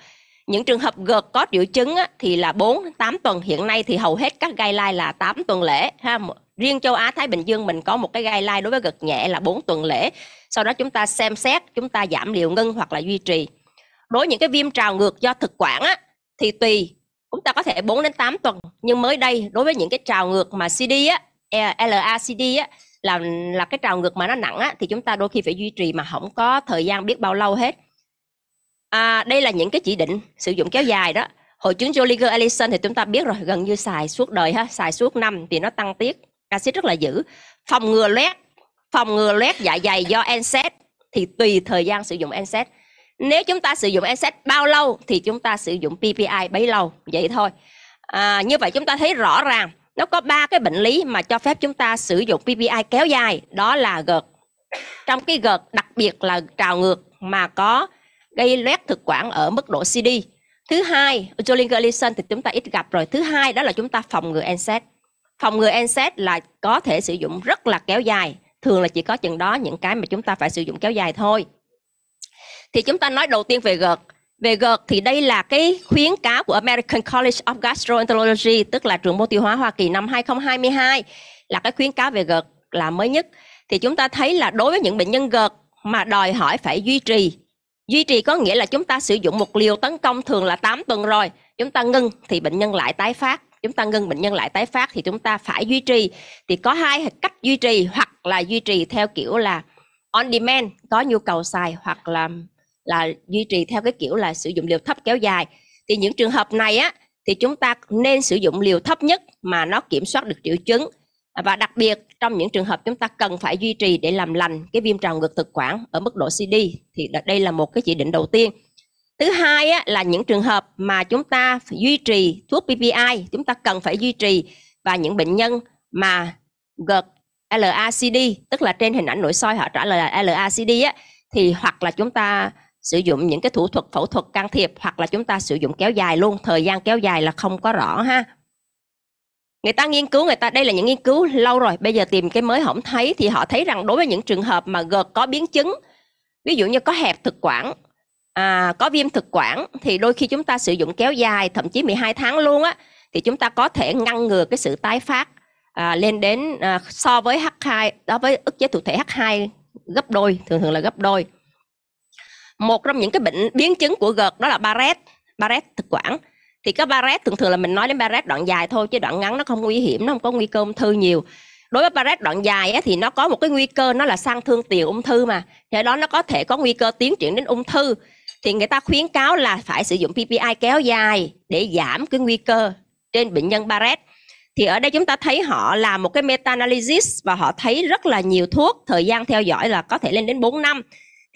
những trường hợp gợt có triệu chứng á, thì là 4 8 tuần hiện nay thì hầu hết các lai là 8 tuần lễ ha riêng châu Á Thái Bình Dương mình có một cái lai đối với gợt nhẹ là 4 tuần lễ sau đó chúng ta xem xét chúng ta giảm liều ngưng hoặc là duy trì đối với những cái viêm trào ngược do thực quản á, thì tùy chúng ta có thể 4 đến 8 tuần nhưng mới đây đối với những cái trào ngược mà CD á e, LACD á là là cái trào ngược mà nó nặng á thì chúng ta đôi khi phải duy trì mà không có thời gian biết bao lâu hết À, đây là những cái chỉ định sử dụng kéo dài đó. Hội chứng Joliger Ellison thì chúng ta biết rồi, gần như xài suốt đời ha, xài suốt năm thì nó tăng tiết axit rất là dữ. Phòng ngừa loét, phòng ngừa loét dạ dày do NSAID thì tùy thời gian sử dụng NSAID. Nếu chúng ta sử dụng NSAID bao lâu thì chúng ta sử dụng PPI bấy lâu, vậy thôi. À, như vậy chúng ta thấy rõ ràng nó có ba cái bệnh lý mà cho phép chúng ta sử dụng PPI kéo dài, đó là gợt. Trong cái gợt đặc biệt là trào ngược mà có gây loét thực quản ở mức độ CD. Thứ hai, jolinger gerlison thì chúng ta ít gặp rồi. Thứ hai đó là chúng ta phòng ngừa NSAID. Phòng ngừa NSAID là có thể sử dụng rất là kéo dài. Thường là chỉ có chừng đó những cái mà chúng ta phải sử dụng kéo dài thôi. Thì chúng ta nói đầu tiên về gợt Về gợt thì đây là cái khuyến cáo của American College of Gastroenterology, tức là trường môn tiêu hóa Hoa Kỳ năm 2022, là cái khuyến cáo về gợt là mới nhất. Thì chúng ta thấy là đối với những bệnh nhân gợt mà đòi hỏi phải duy trì Duy trì có nghĩa là chúng ta sử dụng một liều tấn công thường là 8 tuần rồi, chúng ta ngưng thì bệnh nhân lại tái phát. Chúng ta ngưng bệnh nhân lại tái phát thì chúng ta phải duy trì. Thì có hai cách duy trì hoặc là duy trì theo kiểu là on demand có nhu cầu xài hoặc là là duy trì theo cái kiểu là sử dụng liều thấp kéo dài. Thì những trường hợp này á thì chúng ta nên sử dụng liều thấp nhất mà nó kiểm soát được triệu chứng và đặc biệt trong những trường hợp chúng ta cần phải duy trì để làm lành cái viêm trào ngược thực quản ở mức độ CD thì đây là một cái chỉ định đầu tiên thứ hai á, là những trường hợp mà chúng ta duy trì thuốc PPI chúng ta cần phải duy trì và những bệnh nhân mà gợt LACD tức là trên hình ảnh nội soi họ trả lời là LACD á, thì hoặc là chúng ta sử dụng những cái thủ thuật phẫu thuật can thiệp hoặc là chúng ta sử dụng kéo dài luôn thời gian kéo dài là không có rõ ha người ta nghiên cứu người ta đây là những nghiên cứu lâu rồi bây giờ tìm cái mới không thấy thì họ thấy rằng đối với những trường hợp mà gợt có biến chứng ví dụ như có hẹp thực quản à, có viêm thực quản thì đôi khi chúng ta sử dụng kéo dài thậm chí 12 tháng luôn á thì chúng ta có thể ngăn ngừa cái sự tái phát à, lên đến à, so với H2 đó với ức chế thụ thể H2 gấp đôi thường thường là gấp đôi một trong những cái bệnh biến chứng của gợt đó là Barrett Barrett thực quản thì cái barret thường thường là mình nói đến barret đoạn dài thôi chứ đoạn ngắn nó không nguy hiểm nó không có nguy cơ ung thư nhiều đối với barret đoạn dài ấy, thì nó có một cái nguy cơ nó là sang thương tiền ung thư mà thế đó nó có thể có nguy cơ tiến triển đến ung thư thì người ta khuyến cáo là phải sử dụng PPI kéo dài để giảm cái nguy cơ trên bệnh nhân barret thì ở đây chúng ta thấy họ làm một cái meta analysis và họ thấy rất là nhiều thuốc thời gian theo dõi là có thể lên đến 4 năm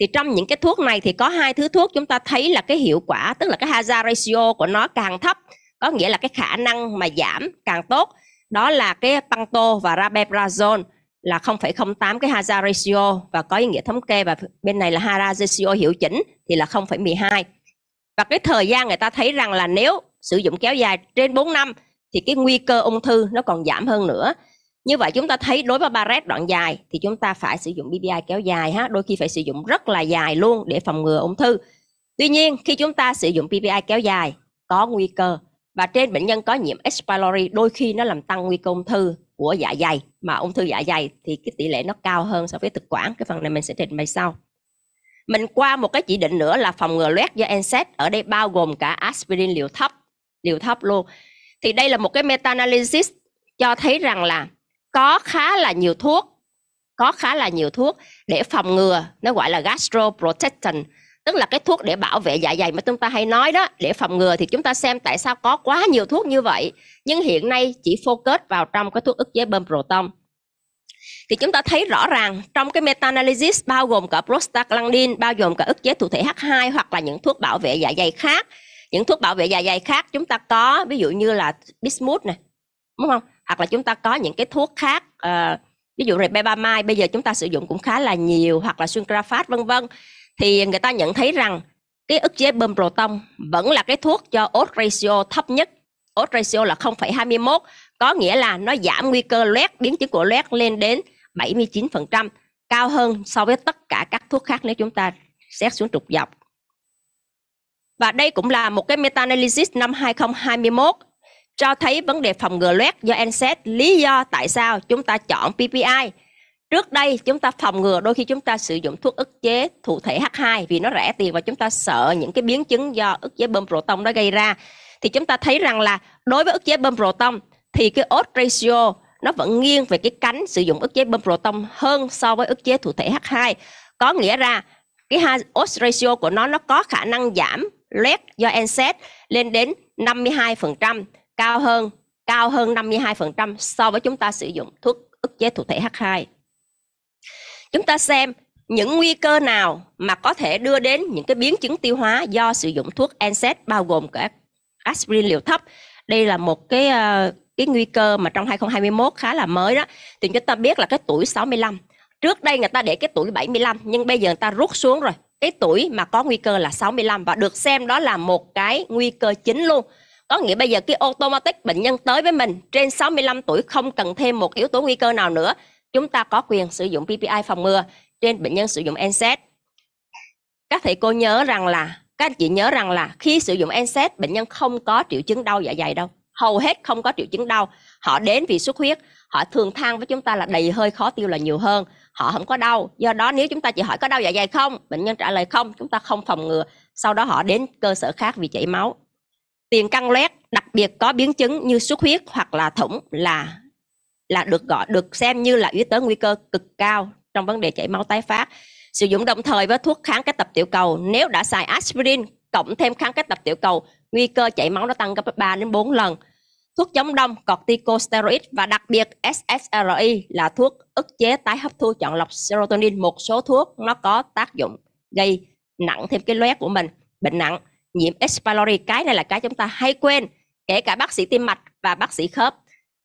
thì trong những cái thuốc này thì có hai thứ thuốc chúng ta thấy là cái hiệu quả tức là cái hazard ratio của nó càng thấp có nghĩa là cái khả năng mà giảm càng tốt đó là cái panto và rabeprazole là 0,08 cái hazard ratio và có ý nghĩa thống kê và bên này là hazard ratio hiệu chỉnh thì là 0,12 và cái thời gian người ta thấy rằng là nếu sử dụng kéo dài trên 4 năm thì cái nguy cơ ung thư nó còn giảm hơn nữa như vậy chúng ta thấy đối với Barrett đoạn dài thì chúng ta phải sử dụng BBI kéo dài ha, đôi khi phải sử dụng rất là dài luôn để phòng ngừa ung thư. Tuy nhiên khi chúng ta sử dụng BBI kéo dài có nguy cơ và trên bệnh nhân có nhiễm H. pylori đôi khi nó làm tăng nguy cơ ung thư của dạ dày mà ung thư dạ dày thì cái tỷ lệ nó cao hơn so với thực quản cái phần này mình sẽ trình bày sau mình qua một cái chỉ định nữa là phòng ngừa loét do NSAID ở đây bao gồm cả aspirin liều thấp liều thấp luôn thì đây là một cái meta analysis cho thấy rằng là có khá là nhiều thuốc có khá là nhiều thuốc để phòng ngừa nó gọi là gastroprotection tức là cái thuốc để bảo vệ dạ dày mà chúng ta hay nói đó để phòng ngừa thì chúng ta xem tại sao có quá nhiều thuốc như vậy nhưng hiện nay chỉ focus vào trong cái thuốc ức chế bơm proton thì chúng ta thấy rõ ràng trong cái meta-analysis bao gồm cả prostaglandin bao gồm cả ức chế thụ thể H2 hoặc là những thuốc bảo vệ dạ dày khác những thuốc bảo vệ dạ dày khác chúng ta có ví dụ như là bismuth này đúng không hoặc là chúng ta có những cái thuốc khác uh, ví dụ ribepamide bây giờ chúng ta sử dụng cũng khá là nhiều hoặc là sungrafat vân vân thì người ta nhận thấy rằng cái ức chế bơm proton vẫn là cái thuốc cho odds ratio thấp nhất odds ratio là 0,21 có nghĩa là nó giảm nguy cơ loét biến chứng của loét lên đến 79% cao hơn so với tất cả các thuốc khác nếu chúng ta xét xuống trục dọc. Và đây cũng là một cái meta analysis năm 2021 cho thấy vấn đề phòng ngừa loét do NSAID, lý do tại sao chúng ta chọn PPI. Trước đây chúng ta phòng ngừa đôi khi chúng ta sử dụng thuốc ức chế thụ thể H2 vì nó rẻ tiền và chúng ta sợ những cái biến chứng do ức chế bơm proton đó gây ra. Thì chúng ta thấy rằng là đối với ức chế bơm proton thì cái odds ratio nó vẫn nghiêng về cái cánh sử dụng ức chế bơm proton hơn so với ức chế thụ thể H2. Có nghĩa ra cái odds ratio của nó nó có khả năng giảm loét do NSAID lên đến 52% cao hơn cao hơn 52% so với chúng ta sử dụng thuốc ức chế thụ thể H2. Chúng ta xem những nguy cơ nào mà có thể đưa đến những cái biến chứng tiêu hóa do sử dụng thuốc NSAID bao gồm cả aspirin liều thấp. Đây là một cái ờ, cái nguy cơ mà trong 2021 khá là mới đó. Thì chúng ta biết là cái tuổi 65. Trước đây người ta để cái tuổi 75 nhưng bây giờ người ta rút xuống rồi. Cái tuổi mà có nguy cơ là 65 và được xem đó là một cái nguy cơ chính luôn có nghĩa bây giờ cái automatic bệnh nhân tới với mình trên 65 tuổi không cần thêm một yếu tố nguy cơ nào nữa. Chúng ta có quyền sử dụng PPI phòng ngừa trên bệnh nhân sử dụng NSAID. Các thầy cô nhớ rằng là các anh chị nhớ rằng là khi sử dụng NSAID bệnh nhân không có triệu chứng đau dạ dày đâu. Hầu hết không có triệu chứng đau. Họ đến vì xuất huyết, họ thường than với chúng ta là đầy hơi khó tiêu là nhiều hơn. Họ không có đau. Do đó nếu chúng ta chỉ hỏi có đau dạ dày không, bệnh nhân trả lời không, chúng ta không phòng ngừa. Sau đó họ đến cơ sở khác vì chảy máu tiền căng loét đặc biệt có biến chứng như xuất huyết hoặc là thủng là là được gọi được xem như là yếu tố nguy cơ cực cao trong vấn đề chảy máu tái phát sử dụng đồng thời với thuốc kháng kết tập tiểu cầu nếu đã xài aspirin cộng thêm kháng kết tập tiểu cầu nguy cơ chảy máu nó tăng gấp 3 đến 4 lần thuốc chống đông corticosteroid và đặc biệt SSRI là thuốc ức chế tái hấp thu chọn lọc serotonin một số thuốc nó có tác dụng gây nặng thêm cái loét của mình bệnh nặng nhiễm H. pylori cái này là cái chúng ta hay quên kể cả bác sĩ tim mạch và bác sĩ khớp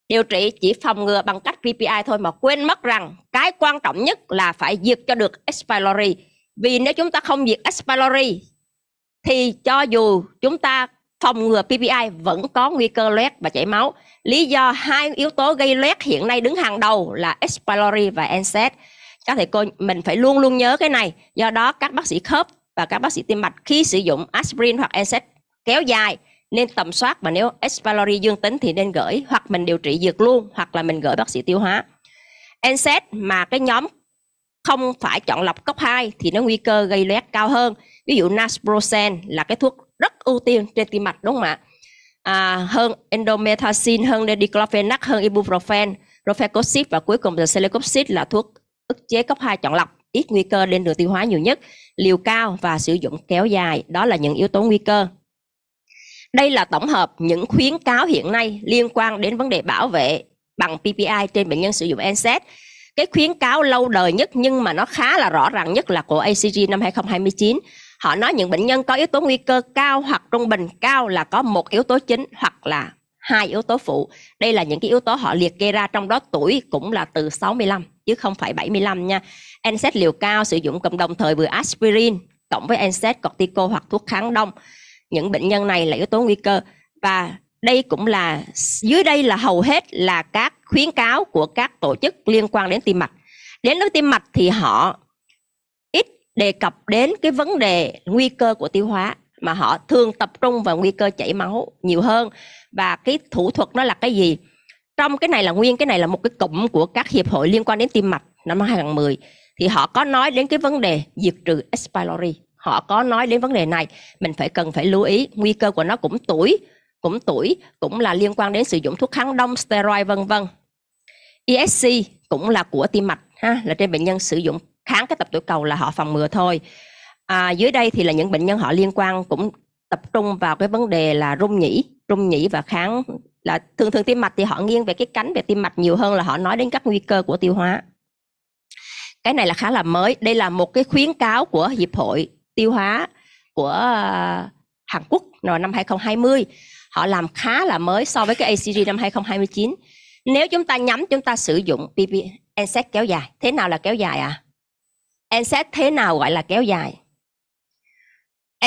điều trị chỉ phòng ngừa bằng cách PPI thôi mà quên mất rằng cái quan trọng nhất là phải diệt cho được H. pylori vì nếu chúng ta không diệt H. pylori thì cho dù chúng ta phòng ngừa PPI vẫn có nguy cơ loét và chảy máu. Lý do hai yếu tố gây loét hiện nay đứng hàng đầu là H. pylori và NSAID. Các thầy cô mình phải luôn luôn nhớ cái này. Do đó các bác sĩ khớp và các bác sĩ tim mạch khi sử dụng aspirin hoặc NSAID kéo dài nên tầm soát và nếu S pylori dương tính thì nên gửi hoặc mình điều trị dược luôn hoặc là mình gửi bác sĩ tiêu hóa. NSAID mà cái nhóm không phải chọn lọc cấp 2 thì nó nguy cơ gây loét cao hơn. Ví dụ naproxen là cái thuốc rất ưu tiên trên tim mạch đúng không ạ? À, hơn endometacin e hơn diclofenac, hơn ibuprofen, rofecoxib và cuối cùng là celecoxib là thuốc ức chế cấp 2 chọn lọc ít nguy cơ lên đường tiêu hóa nhiều nhất, liều cao và sử dụng kéo dài. Đó là những yếu tố nguy cơ. Đây là tổng hợp những khuyến cáo hiện nay liên quan đến vấn đề bảo vệ bằng PPI trên bệnh nhân sử dụng NSAID. Cái khuyến cáo lâu đời nhất nhưng mà nó khá là rõ ràng nhất là của ACG năm 2029. Họ nói những bệnh nhân có yếu tố nguy cơ cao hoặc trung bình cao là có một yếu tố chính hoặc là hai yếu tố phụ. Đây là những cái yếu tố họ liệt kê ra trong đó tuổi cũng là từ 65 chứ không phải 75 nha. NSAID liều cao sử dụng cộng đồng thời vừa aspirin cộng với NSAID cortico hoặc thuốc kháng đông. Những bệnh nhân này là yếu tố nguy cơ và đây cũng là dưới đây là hầu hết là các khuyến cáo của các tổ chức liên quan đến tim mạch. Đến với tim mạch thì họ ít đề cập đến cái vấn đề nguy cơ của tiêu hóa mà họ thường tập trung vào nguy cơ chảy máu nhiều hơn và cái thủ thuật nó là cái gì trong cái này là nguyên cái này là một cái cụm của các hiệp hội liên quan đến tim mạch năm 2010 thì họ có nói đến cái vấn đề diệt trừ S. pylori họ có nói đến vấn đề này mình phải cần phải lưu ý nguy cơ của nó cũng tuổi cũng tuổi cũng là liên quan đến sử dụng thuốc kháng đông steroid vân vân ESC cũng là của tim mạch ha là trên bệnh nhân sử dụng kháng cái tập tiểu cầu là họ phòng ngừa thôi à, dưới đây thì là những bệnh nhân họ liên quan cũng tập trung vào cái vấn đề là rung nhĩ trung nhĩ và kháng là thường thường tim mạch thì họ nghiêng về cái cánh về tim mạch nhiều hơn là họ nói đến các nguy cơ của tiêu hóa cái này là khá là mới đây là một cái khuyến cáo của hiệp hội tiêu hóa của ờ, Hàn Quốc vào năm 2020 họ làm khá là mới so với cái ACG năm 2029 nếu chúng ta nhắm chúng ta sử dụng PP NSAID kéo dài thế nào là kéo dài à NSAID thế nào gọi là kéo dài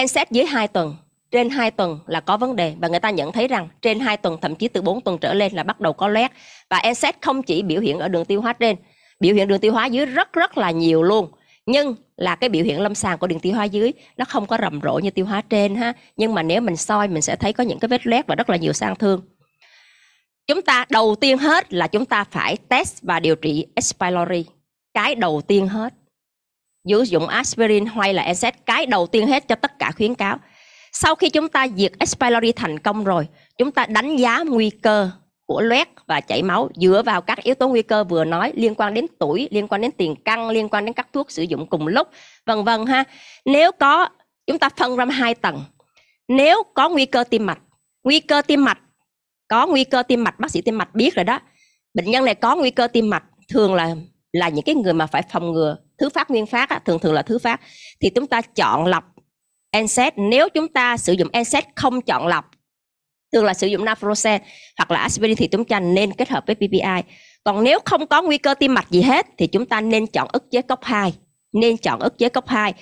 NSAID dưới 2 tuần trên 2 tuần là có vấn đề và người ta nhận thấy rằng trên 2 tuần thậm chí từ 4 tuần trở lên là bắt đầu có loét và NSAID không chỉ biểu hiện ở đường tiêu hóa trên biểu hiện đường tiêu hóa dưới rất rất là nhiều luôn nhưng là cái biểu hiện lâm sàng của đường tiêu hóa dưới nó không có rầm rộ như tiêu hóa trên ha nhưng mà nếu mình soi mình sẽ thấy có những cái vết loét và rất là nhiều sang thương chúng ta đầu tiên hết là chúng ta phải test và điều trị S. pylori cái đầu tiên hết sử dụng aspirin hay là NSAID cái đầu tiên hết cho tất cả khuyến cáo sau khi chúng ta diệt H. pylori thành công rồi, chúng ta đánh giá nguy cơ của loét và chảy máu dựa vào các yếu tố nguy cơ vừa nói liên quan đến tuổi, liên quan đến tiền căn, liên quan đến các thuốc sử dụng cùng lúc, vân vân ha. Nếu có chúng ta phân ra hai tầng. Nếu có nguy cơ tim mạch, nguy cơ tim mạch có nguy cơ tim mạch, bác sĩ tim mạch biết rồi đó. Bệnh nhân này có nguy cơ tim mạch thường là là những cái người mà phải phòng ngừa thứ phát nguyên phát á, thường thường là thứ phát thì chúng ta chọn lọc NSAID nếu chúng ta sử dụng NSAID không chọn lọc thường là sử dụng naproxen hoặc là aspirin thì chúng ta nên kết hợp với PPI. Còn nếu không có nguy cơ tim mạch gì hết thì chúng ta nên chọn ức chế cốc 2, nên chọn ức chế cốc 2.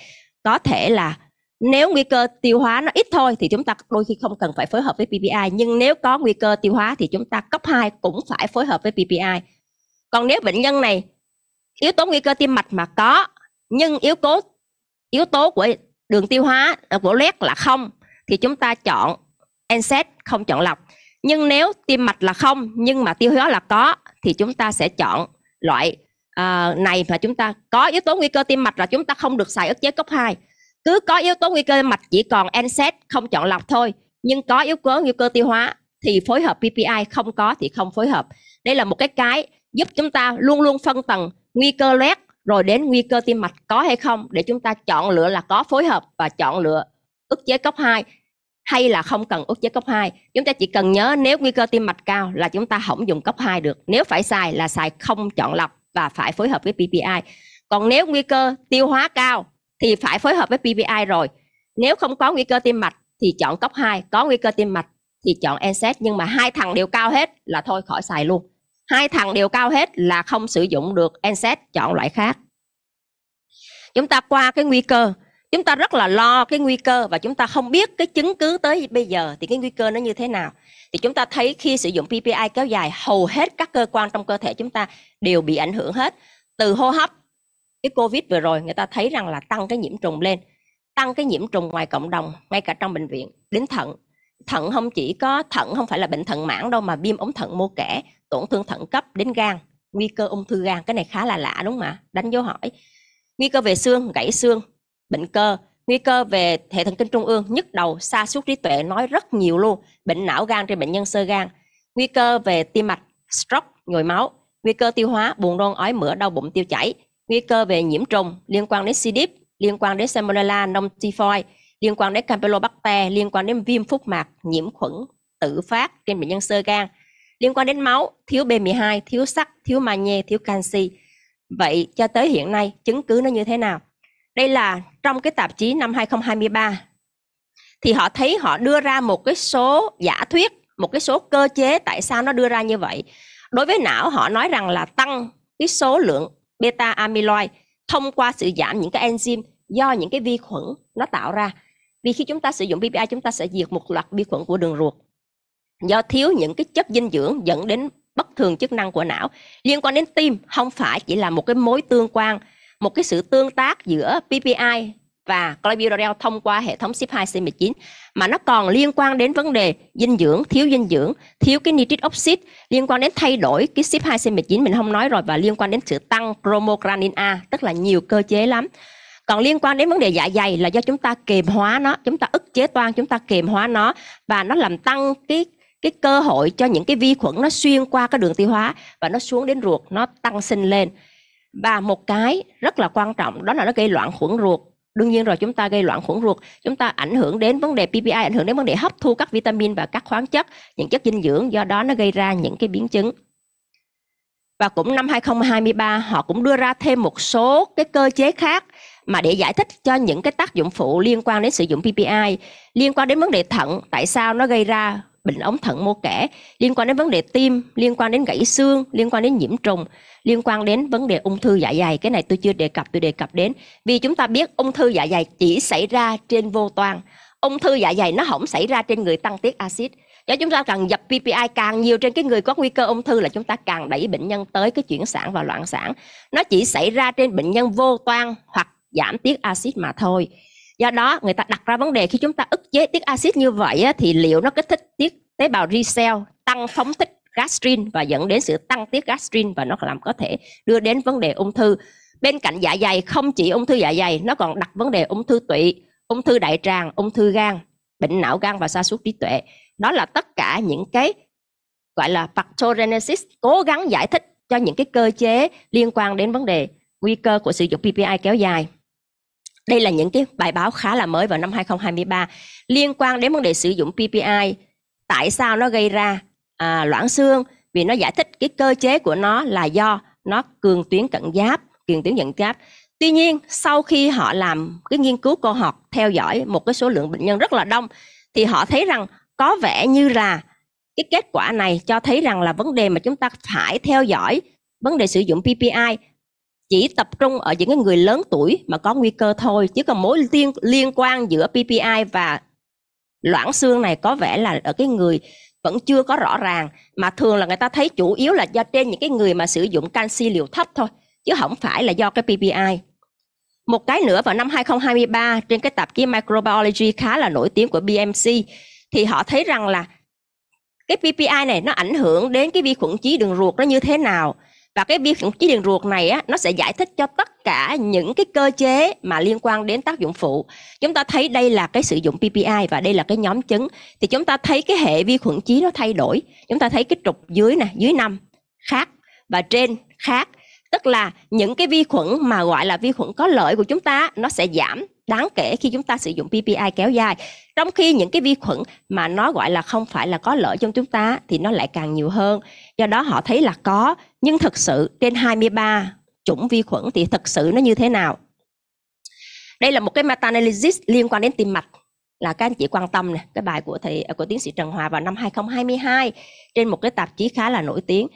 Có thể là nếu nguy cơ tiêu hóa nó ít thôi thì chúng ta đôi khi không cần phải phối hợp với PPI, nhưng nếu có nguy cơ tiêu hóa thì chúng ta cấp 2 cũng phải phối hợp với PPI. Còn nếu bệnh nhân này yếu tố nguy cơ tim mạch mà có nhưng yếu tố yếu tố của đường tiêu hóa của lét là không thì chúng ta chọn NSAID không chọn lọc nhưng nếu tim mạch là không nhưng mà tiêu hóa là có thì chúng ta sẽ chọn loại uh, này mà chúng ta có yếu tố nguy cơ tim mạch là chúng ta không được xài ức chế cấp 2 cứ có yếu tố nguy cơ mạch chỉ còn NSAID không chọn lọc thôi nhưng có yếu tố nguy cơ tiêu hóa thì phối hợp PPI không có thì không phối hợp đây là một cái cái giúp chúng ta luôn luôn phân tầng nguy cơ loét rồi đến nguy cơ tim mạch có hay không để chúng ta chọn lựa là có phối hợp và chọn lựa ức chế cấp 2 hay là không cần ức chế cấp 2. Chúng ta chỉ cần nhớ nếu nguy cơ tim mạch cao là chúng ta không dùng cấp 2 được. Nếu phải xài là xài không chọn lọc và phải phối hợp với PPI. Còn nếu nguy cơ tiêu hóa cao thì phải phối hợp với PPI rồi. Nếu không có nguy cơ tim mạch thì chọn cấp 2, có nguy cơ tim mạch thì chọn NSAID nhưng mà hai thằng đều cao hết là thôi khỏi xài luôn hai thằng đều cao hết là không sử dụng được NSAID chọn loại khác chúng ta qua cái nguy cơ chúng ta rất là lo cái nguy cơ và chúng ta không biết cái chứng cứ tới bây giờ thì cái nguy cơ nó như thế nào thì chúng ta thấy khi sử dụng PPI kéo dài hầu hết các cơ quan trong cơ thể chúng ta đều bị ảnh hưởng hết từ hô hấp cái covid vừa rồi người ta thấy rằng là tăng cái nhiễm trùng lên tăng cái nhiễm trùng ngoài cộng đồng ngay cả trong bệnh viện đến thận thận không chỉ có thận không phải là bệnh thận mãn đâu mà viêm ống thận mô kẽ tổn thương thận cấp đến gan nguy cơ ung thư gan cái này khá là lạ đúng không ạ đánh dấu hỏi nguy cơ về xương gãy xương bệnh cơ nguy cơ về hệ thần kinh trung ương nhức đầu sa sút trí tuệ nói rất nhiều luôn bệnh não gan trên bệnh nhân sơ gan nguy cơ về tim mạch stroke nhồi máu nguy cơ tiêu hóa buồn nôn ói mửa đau bụng tiêu chảy nguy cơ về nhiễm trùng liên quan đến C. diff liên quan đến salmonella non typhoid liên quan đến campylobacter liên quan đến viêm phúc mạc nhiễm khuẩn tự phát trên bệnh nhân sơ gan liên quan đến máu thiếu B12 thiếu sắt thiếu magie thiếu canxi vậy cho tới hiện nay chứng cứ nó như thế nào đây là trong cái tạp chí năm 2023 thì họ thấy họ đưa ra một cái số giả thuyết một cái số cơ chế tại sao nó đưa ra như vậy đối với não họ nói rằng là tăng cái số lượng beta amyloid thông qua sự giảm những cái enzyme do những cái vi khuẩn nó tạo ra vì khi chúng ta sử dụng PPI chúng ta sẽ diệt một loạt vi khuẩn của đường ruột do thiếu những cái chất dinh dưỡng dẫn đến bất thường chức năng của não liên quan đến tim không phải chỉ là một cái mối tương quan một cái sự tương tác giữa PPI và clopidogrel thông qua hệ thống CYP2 C19 mà nó còn liên quan đến vấn đề dinh dưỡng, thiếu dinh dưỡng, thiếu cái nitric oxide, liên quan đến thay đổi cái CYP2 C19 mình không nói rồi và liên quan đến sự tăng chromogranin A, tức là nhiều cơ chế lắm. Còn liên quan đến vấn đề dạ dày là do chúng ta kiềm hóa nó, chúng ta ức chế toan, chúng ta kiềm hóa nó và nó làm tăng cái cái cơ hội cho những cái vi khuẩn nó xuyên qua cái đường tiêu hóa và nó xuống đến ruột nó tăng sinh lên và một cái rất là quan trọng đó là nó gây loạn khuẩn ruột đương nhiên rồi chúng ta gây loạn khuẩn ruột chúng ta ảnh hưởng đến vấn đề PPI ảnh hưởng đến vấn đề hấp thu các vitamin và các khoáng chất những chất dinh dưỡng do đó nó gây ra những cái biến chứng và cũng năm 2023 họ cũng đưa ra thêm một số cái cơ chế khác mà để giải thích cho những cái tác dụng phụ liên quan đến sử dụng PPI liên quan đến vấn đề thận tại sao nó gây ra bệnh ống thận mô kẽ liên quan đến vấn đề tim liên quan đến gãy xương liên quan đến nhiễm trùng liên quan đến vấn đề ung thư dạ dày cái này tôi chưa đề cập tôi đề cập đến vì chúng ta biết ung thư dạ dày chỉ xảy ra trên vô toan ung thư dạ dày nó không xảy ra trên người tăng tiết axit do chúng ta càng dập PPI càng nhiều trên cái người có nguy cơ ung thư là chúng ta càng đẩy bệnh nhân tới cái chuyển sản và loạn sản nó chỉ xảy ra trên bệnh nhân vô toan hoặc giảm tiết axit mà thôi do đó người ta đặt ra vấn đề khi chúng ta ức chế tiết axit như vậy á, thì liệu nó kích thích tiết tế bào G cell tăng phóng thích gastrin và dẫn đến sự tăng tiết gastrin và nó làm có thể đưa đến vấn đề ung thư bên cạnh dạ dày không chỉ ung thư dạ dày nó còn đặt vấn đề ung thư tụy ung thư đại tràng ung thư gan bệnh não gan và sa sút trí tuệ đó là tất cả những cái gọi là pathogenesis cố gắng giải thích cho những cái cơ chế liên quan đến vấn đề nguy cơ của sử dụng PPI kéo dài đây là những cái bài báo khá là mới vào năm 2023 liên quan đến vấn đề sử dụng PPI. Tại sao nó gây ra à, loãng xương? Vì nó giải thích cái cơ chế của nó là do nó cường tuyến cận giáp, cường tuyến cận giáp. Tuy nhiên, sau khi họ làm cái nghiên cứu cơ học theo dõi một cái số lượng bệnh nhân rất là đông thì họ thấy rằng có vẻ như là cái kết quả này cho thấy rằng là vấn đề mà chúng ta phải theo dõi vấn đề sử dụng PPI chỉ tập trung ở những cái người lớn tuổi mà có nguy cơ thôi chứ còn mối liên liên quan giữa PPI và loãng xương này có vẻ là ở cái người vẫn chưa có rõ ràng mà thường là người ta thấy chủ yếu là do trên những cái người mà sử dụng canxi liều thấp thôi chứ không phải là do cái PPI. Một cái nữa vào năm 2023 trên cái tạp chí Microbiology khá là nổi tiếng của BMC thì họ thấy rằng là cái PPI này nó ảnh hưởng đến cái vi khuẩn chí đường ruột nó như thế nào và cái vi khuẩn chí đường ruột này á, nó sẽ giải thích cho tất cả những cái cơ chế mà liên quan đến tác dụng phụ chúng ta thấy đây là cái sử dụng PPI và đây là cái nhóm chứng thì chúng ta thấy cái hệ vi khuẩn chí nó thay đổi chúng ta thấy cái trục dưới nè dưới năm khác và trên khác tức là những cái vi khuẩn mà gọi là vi khuẩn có lợi của chúng ta nó sẽ giảm đáng kể khi chúng ta sử dụng PPI kéo dài. Trong khi những cái vi khuẩn mà nó gọi là không phải là có lợi cho chúng ta thì nó lại càng nhiều hơn. Do đó họ thấy là có, nhưng thực sự trên 23 chủng vi khuẩn thì thực sự nó như thế nào? Đây là một cái meta-analysis liên quan đến tim mạch là các anh chị quan tâm này, cái bài của thầy à, của tiến sĩ Trần Hòa vào năm 2022 trên một cái tạp chí khá là nổi tiếng.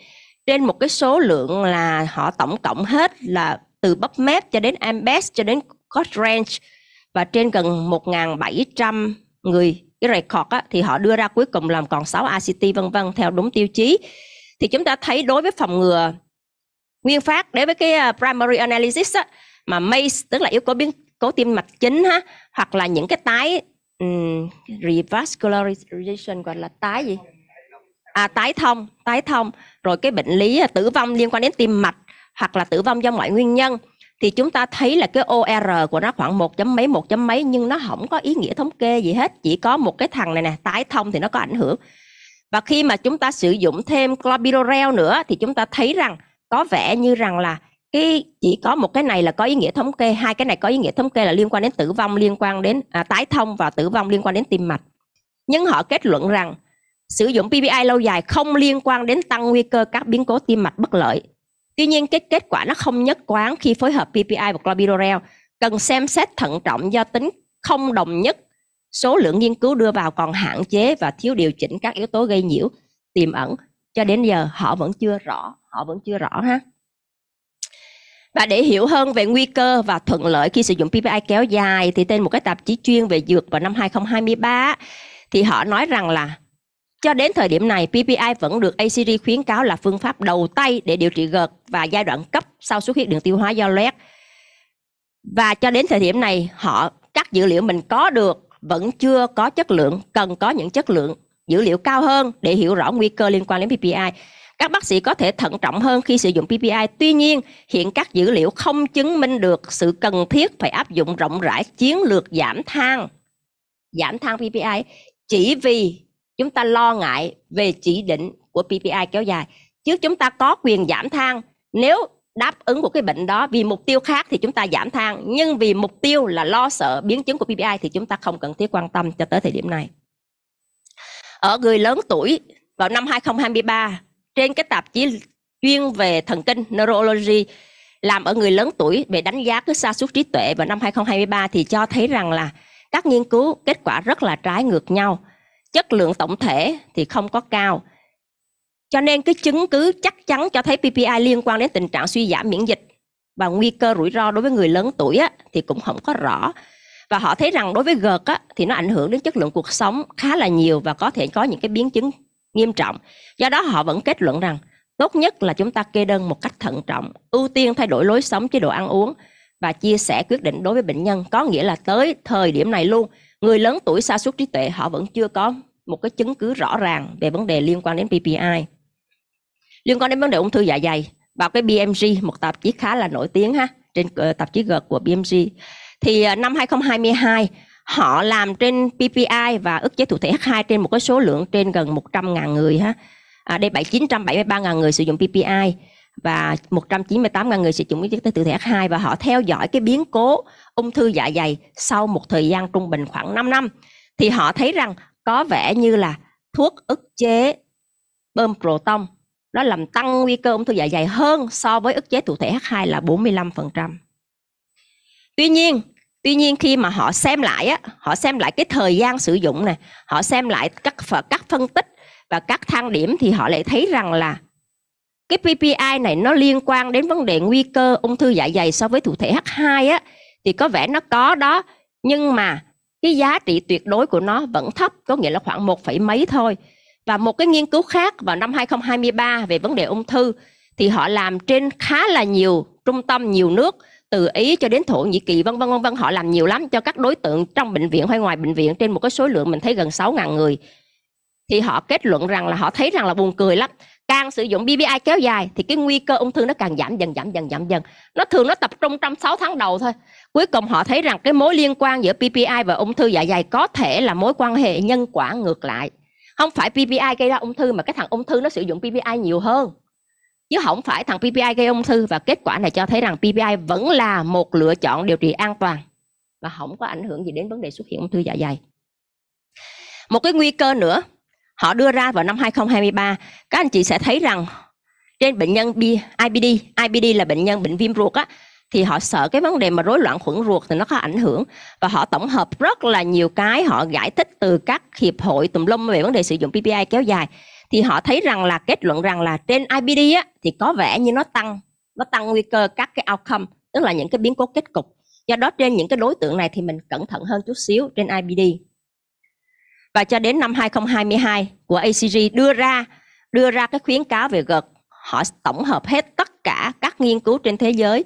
Trên một cái số lượng là họ tổng cộng hết là từ PubMed cho đến Ambest cho đến Codrange và trên gần 1.700 người cái record á, thì họ đưa ra cuối cùng làm còn 6 ACT vân vân theo đúng tiêu chí thì chúng ta thấy đối với phòng ngừa nguyên phát đối với cái à, primary analysis á, mà MACE tức là yếu tố biến cố tim mạch chính ha hoặc là những cái tái um, revascularization gọi là tái gì à tái thông tái thông rồi cái bệnh lý à, tử vong liên quan đến tim mạch hoặc là tử vong do mọi nguyên nhân thì chúng ta thấy là cái OR của nó khoảng một chấm mấy một chấm mấy nhưng nó không có ý nghĩa thống kê gì hết chỉ có một cái thằng này nè tái thông thì nó có ảnh hưởng và khi mà chúng ta sử dụng thêm clopidogrel nữa thì chúng ta thấy rằng có vẻ như rằng là cái chỉ có một cái này là có ý nghĩa thống kê hai cái này có ý nghĩa thống kê là liên quan đến tử vong liên quan đến à, tái thông và tử vong liên quan đến tim mạch nhưng họ kết luận rằng sử dụng PPI lâu dài không liên quan đến tăng nguy cơ các biến cố tim mạch bất lợi Tuy nhiên, cái kết quả nó không nhất quán khi phối hợp PPI và clopidogrel. Cần xem xét thận trọng do tính không đồng nhất, số lượng nghiên cứu đưa vào còn hạn chế và thiếu điều chỉnh các yếu tố gây nhiễu, tiềm ẩn. Cho đến giờ họ vẫn chưa rõ, họ vẫn chưa rõ ha. Và để hiểu hơn về nguy cơ và thuận lợi khi sử dụng PPI kéo dài thì tên một cái tạp chí chuyên về dược vào năm 2023 thì họ nói rằng là cho đến thời điểm này, PPI vẫn được ACG khuyến cáo là phương pháp đầu tay để điều trị gợt và giai đoạn cấp sau xuất huyết đường tiêu hóa do loét. Và cho đến thời điểm này, họ các dữ liệu mình có được vẫn chưa có chất lượng, cần có những chất lượng dữ liệu cao hơn để hiểu rõ nguy cơ liên quan đến PPI. Các bác sĩ có thể thận trọng hơn khi sử dụng PPI, tuy nhiên hiện các dữ liệu không chứng minh được sự cần thiết phải áp dụng rộng rãi chiến lược giảm thang, giảm thang PPI chỉ vì chúng ta lo ngại về chỉ định của PPI kéo dài chứ chúng ta có quyền giảm thang nếu đáp ứng của cái bệnh đó vì mục tiêu khác thì chúng ta giảm thang. nhưng vì mục tiêu là lo sợ biến chứng của PPI thì chúng ta không cần thiết quan tâm cho tới thời điểm này ở người lớn tuổi vào năm 2023 trên cái tạp chí chuyên về thần kinh neurology làm ở người lớn tuổi về đánh giá cái sa sút trí tuệ vào năm 2023 thì cho thấy rằng là các nghiên cứu kết quả rất là trái ngược nhau chất lượng tổng thể thì không có cao. Cho nên cái chứng cứ chắc chắn cho thấy PPI liên quan đến tình trạng suy giảm miễn dịch và nguy cơ rủi ro đối với người lớn tuổi á, thì cũng không có rõ. Và họ thấy rằng đối với gợt e á, thì nó ảnh hưởng đến chất lượng cuộc sống khá là nhiều và có thể có những cái biến chứng nghiêm trọng. Do đó họ vẫn kết luận rằng tốt nhất là chúng ta kê đơn một cách thận trọng, ưu tiên thay đổi lối sống, chế độ ăn uống và chia sẻ quyết định đối với bệnh nhân. Có nghĩa là tới thời điểm này luôn, người lớn tuổi xa suốt trí tuệ họ vẫn chưa có một cái chứng cứ rõ ràng về vấn đề liên quan đến PPI liên quan đến vấn đề ung thư dạ dày vào cái BMG một tạp chí khá là nổi tiếng ha trên ờ, tạp chí G của BMG thì ờ, năm 2022 họ làm trên PPI và ức chế thụ thể H2 trên một cái số lượng trên gần 100.000 người ha à, đây 973.000 người sử dụng PPI và 198.000 người sử dụng cái tự thể H2 và họ theo dõi cái biến cố ung thư dạ dày sau một thời gian trung bình khoảng 5 năm thì họ thấy rằng có vẻ như là thuốc ức chế bơm proton nó làm tăng nguy cơ ung thư dạ dày hơn so với ức chế thụ thể H2 là 45%. Tuy nhiên, tuy nhiên khi mà họ xem lại á, họ xem lại cái thời gian sử dụng này, họ xem lại các các phân tích và các thang điểm thì họ lại thấy rằng là cái PPI này nó liên quan đến vấn đề nguy cơ ung thư dạ dày so với thụ thể H2 á thì có vẻ nó có đó nhưng mà cái giá trị tuyệt đối của nó vẫn thấp có nghĩa là khoảng một phẩy mấy thôi và một cái nghiên cứu khác vào năm 2023 về vấn đề ung thư thì họ làm trên khá là nhiều trung tâm nhiều nước từ Ý cho đến Thổ Nhĩ Kỳ vân vân vân vân họ làm nhiều lắm cho các đối tượng trong bệnh viện hay ngoài bệnh viện trên một cái số lượng mình thấy gần 6 ngàn người thì họ kết luận rằng là họ thấy rằng là buồn cười lắm càng sử dụng BBI kéo dài thì cái nguy cơ ung thư nó càng giảm dần giảm dần giảm dần nó thường nó tập trung trong 6 tháng đầu thôi Cuối cùng họ thấy rằng cái mối liên quan giữa PPI và ung thư dạ dày có thể là mối quan hệ nhân quả ngược lại. Không phải PPI gây ra ung thư mà cái thằng ung thư nó sử dụng PPI nhiều hơn. Chứ không phải thằng PPI gây ung thư và kết quả này cho thấy rằng PPI vẫn là một lựa chọn điều trị an toàn và không có ảnh hưởng gì đến vấn đề xuất hiện ung thư dạ dày. Một cái nguy cơ nữa họ đưa ra vào năm 2023, các anh chị sẽ thấy rằng trên bệnh nhân IBD, IBD là bệnh nhân bệnh viêm ruột á, thì họ sợ cái vấn đề mà rối loạn khuẩn ruột thì nó có ảnh hưởng và họ tổng hợp rất là nhiều cái họ giải thích từ các hiệp hội tùm lum về vấn đề sử dụng PPI kéo dài thì họ thấy rằng là kết luận rằng là trên IBD á, thì có vẻ như nó tăng nó tăng nguy cơ các cái outcome tức là những cái biến cố kết cục do đó trên những cái đối tượng này thì mình cẩn thận hơn chút xíu trên IBD và cho đến năm 2022 của ACG đưa ra đưa ra cái khuyến cáo về gật họ tổng hợp hết tất cả các nghiên cứu trên thế giới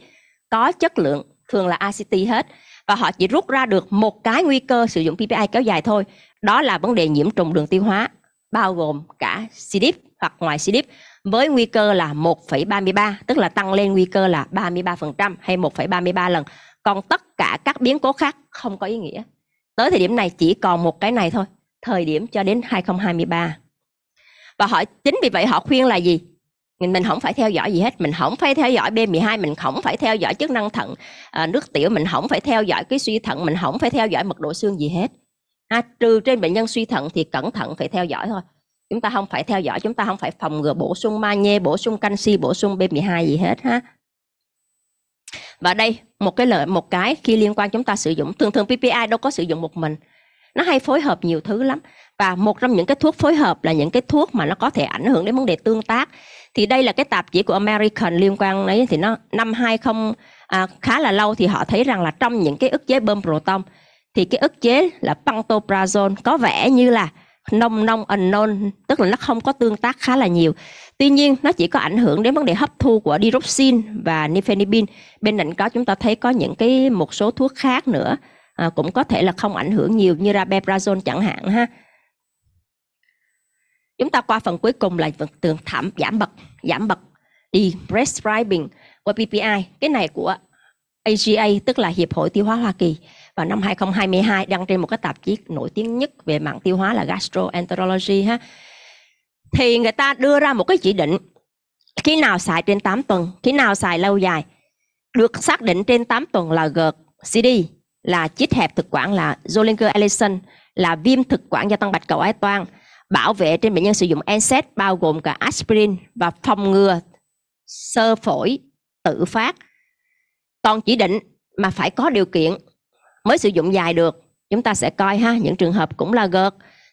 có chất lượng thường là ICT hết và họ chỉ rút ra được một cái nguy cơ sử dụng PPI kéo dài thôi đó là vấn đề nhiễm trùng đường tiêu hóa bao gồm cả CDIP hoặc ngoài CDIP với nguy cơ là 1,33 tức là tăng lên nguy cơ là 33% hay 1,33 lần còn tất cả các biến cố khác không có ý nghĩa tới thời điểm này chỉ còn một cái này thôi thời điểm cho đến 2023 và họ chính vì vậy họ khuyên là gì mình không phải theo dõi gì hết mình không phải theo dõi B12 mình không phải theo dõi chức năng thận à, nước tiểu mình không phải theo dõi cái suy thận mình không phải theo dõi mật độ xương gì hết à, trừ trên bệnh nhân suy thận thì cẩn thận phải theo dõi thôi chúng ta không phải theo dõi chúng ta không phải phòng ngừa bổ sung magie bổ sung canxi bổ sung B12 gì hết ha và đây một cái lợi một cái khi liên quan chúng ta sử dụng thường thường PPI đâu có sử dụng một mình nó hay phối hợp nhiều thứ lắm và một trong những cái thuốc phối hợp là những cái thuốc mà nó có thể ảnh hưởng đến vấn đề tương tác thì đây là cái tạp chí của American liên quan đấy thì nó năm 20 à, khá là lâu thì họ thấy rằng là trong những cái ức chế bơm proton thì cái ức chế là pantoprazole có vẻ như là nông nông unknown tức là nó không có tương tác khá là nhiều tuy nhiên nó chỉ có ảnh hưởng đến vấn đề hấp thu của diroxin và nifenibin bên cạnh đó chúng ta thấy có những cái một số thuốc khác nữa à, cũng có thể là không ảnh hưởng nhiều như rabeprazole chẳng hạn ha Chúng ta qua phần cuối cùng là phần tường thảm giảm bậc, giảm bậc đi prescribing qua PPI. Cái này của AGA tức là Hiệp hội Tiêu hóa Hoa Kỳ vào năm 2022 đăng trên một cái tạp chí nổi tiếng nhất về mạng tiêu hóa là Gastroenterology ha. Thì người ta đưa ra một cái chỉ định khi nào xài trên 8 tuần, khi nào xài lâu dài được xác định trên 8 tuần là GCD là chít hẹp thực quản là Zollinger Ellison là viêm thực quản gia tăng bạch cầu ái toan bảo vệ trên bệnh nhân sử dụng NSAID bao gồm cả aspirin và phòng ngừa sơ phổi tự phát còn chỉ định mà phải có điều kiện mới sử dụng dài được chúng ta sẽ coi ha những trường hợp cũng là gợt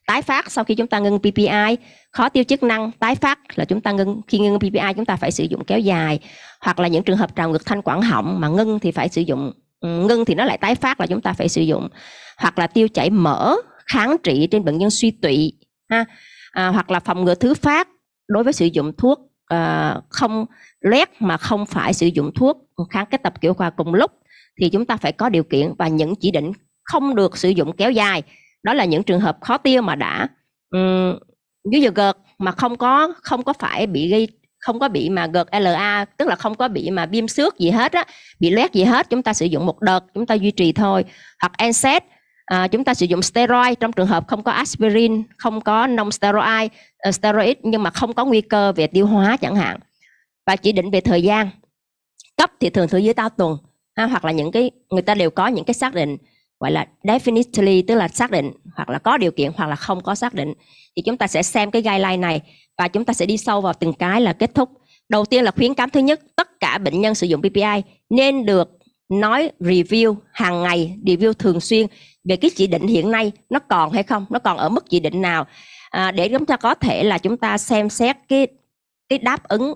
tái phát sau khi chúng ta ngưng PPI khó tiêu chức năng tái phát là chúng ta ngưng khi ngưng PPI chúng ta phải sử dụng kéo dài hoặc là những trường hợp trào ngược thanh quản họng mà ngưng thì phải sử dụng ừ, ngưng thì nó lại tái phát là chúng ta phải sử dụng hoặc là tiêu chảy mỡ kháng trị trên bệnh nhân suy tụy ha à, hoặc là phòng ngừa thứ phát đối với sử dụng thuốc à, không lét mà không phải sử dụng thuốc kháng kết tập kiểu khoa cùng lúc thì chúng ta phải có điều kiện và những chỉ định không được sử dụng kéo dài đó là những trường hợp khó tiêu mà đã um, dưới gợt mà không có không có phải bị gây không có bị mà gợt LA tức là không có bị mà viêm xước gì hết á bị loét gì hết chúng ta sử dụng một đợt chúng ta duy trì thôi hoặc NSAID à, chúng ta sử dụng steroid trong trường hợp không có aspirin không có non steroid uh, steroid nhưng mà không có nguy cơ về tiêu hóa chẳng hạn và chỉ định về thời gian cấp thì thường thường dưới 3 tuần ha, hoặc là những cái người ta đều có những cái xác định gọi là definitely tức là xác định hoặc là có điều kiện hoặc là không có xác định thì chúng ta sẽ xem cái guideline này và chúng ta sẽ đi sâu vào từng cái là kết thúc đầu tiên là khuyến cáo thứ nhất tất cả bệnh nhân sử dụng PPI nên được nói review hàng ngày review thường xuyên về cái chỉ định hiện nay nó còn hay không nó còn ở mức chỉ định nào à, để chúng ta có thể là chúng ta xem xét cái cái đáp ứng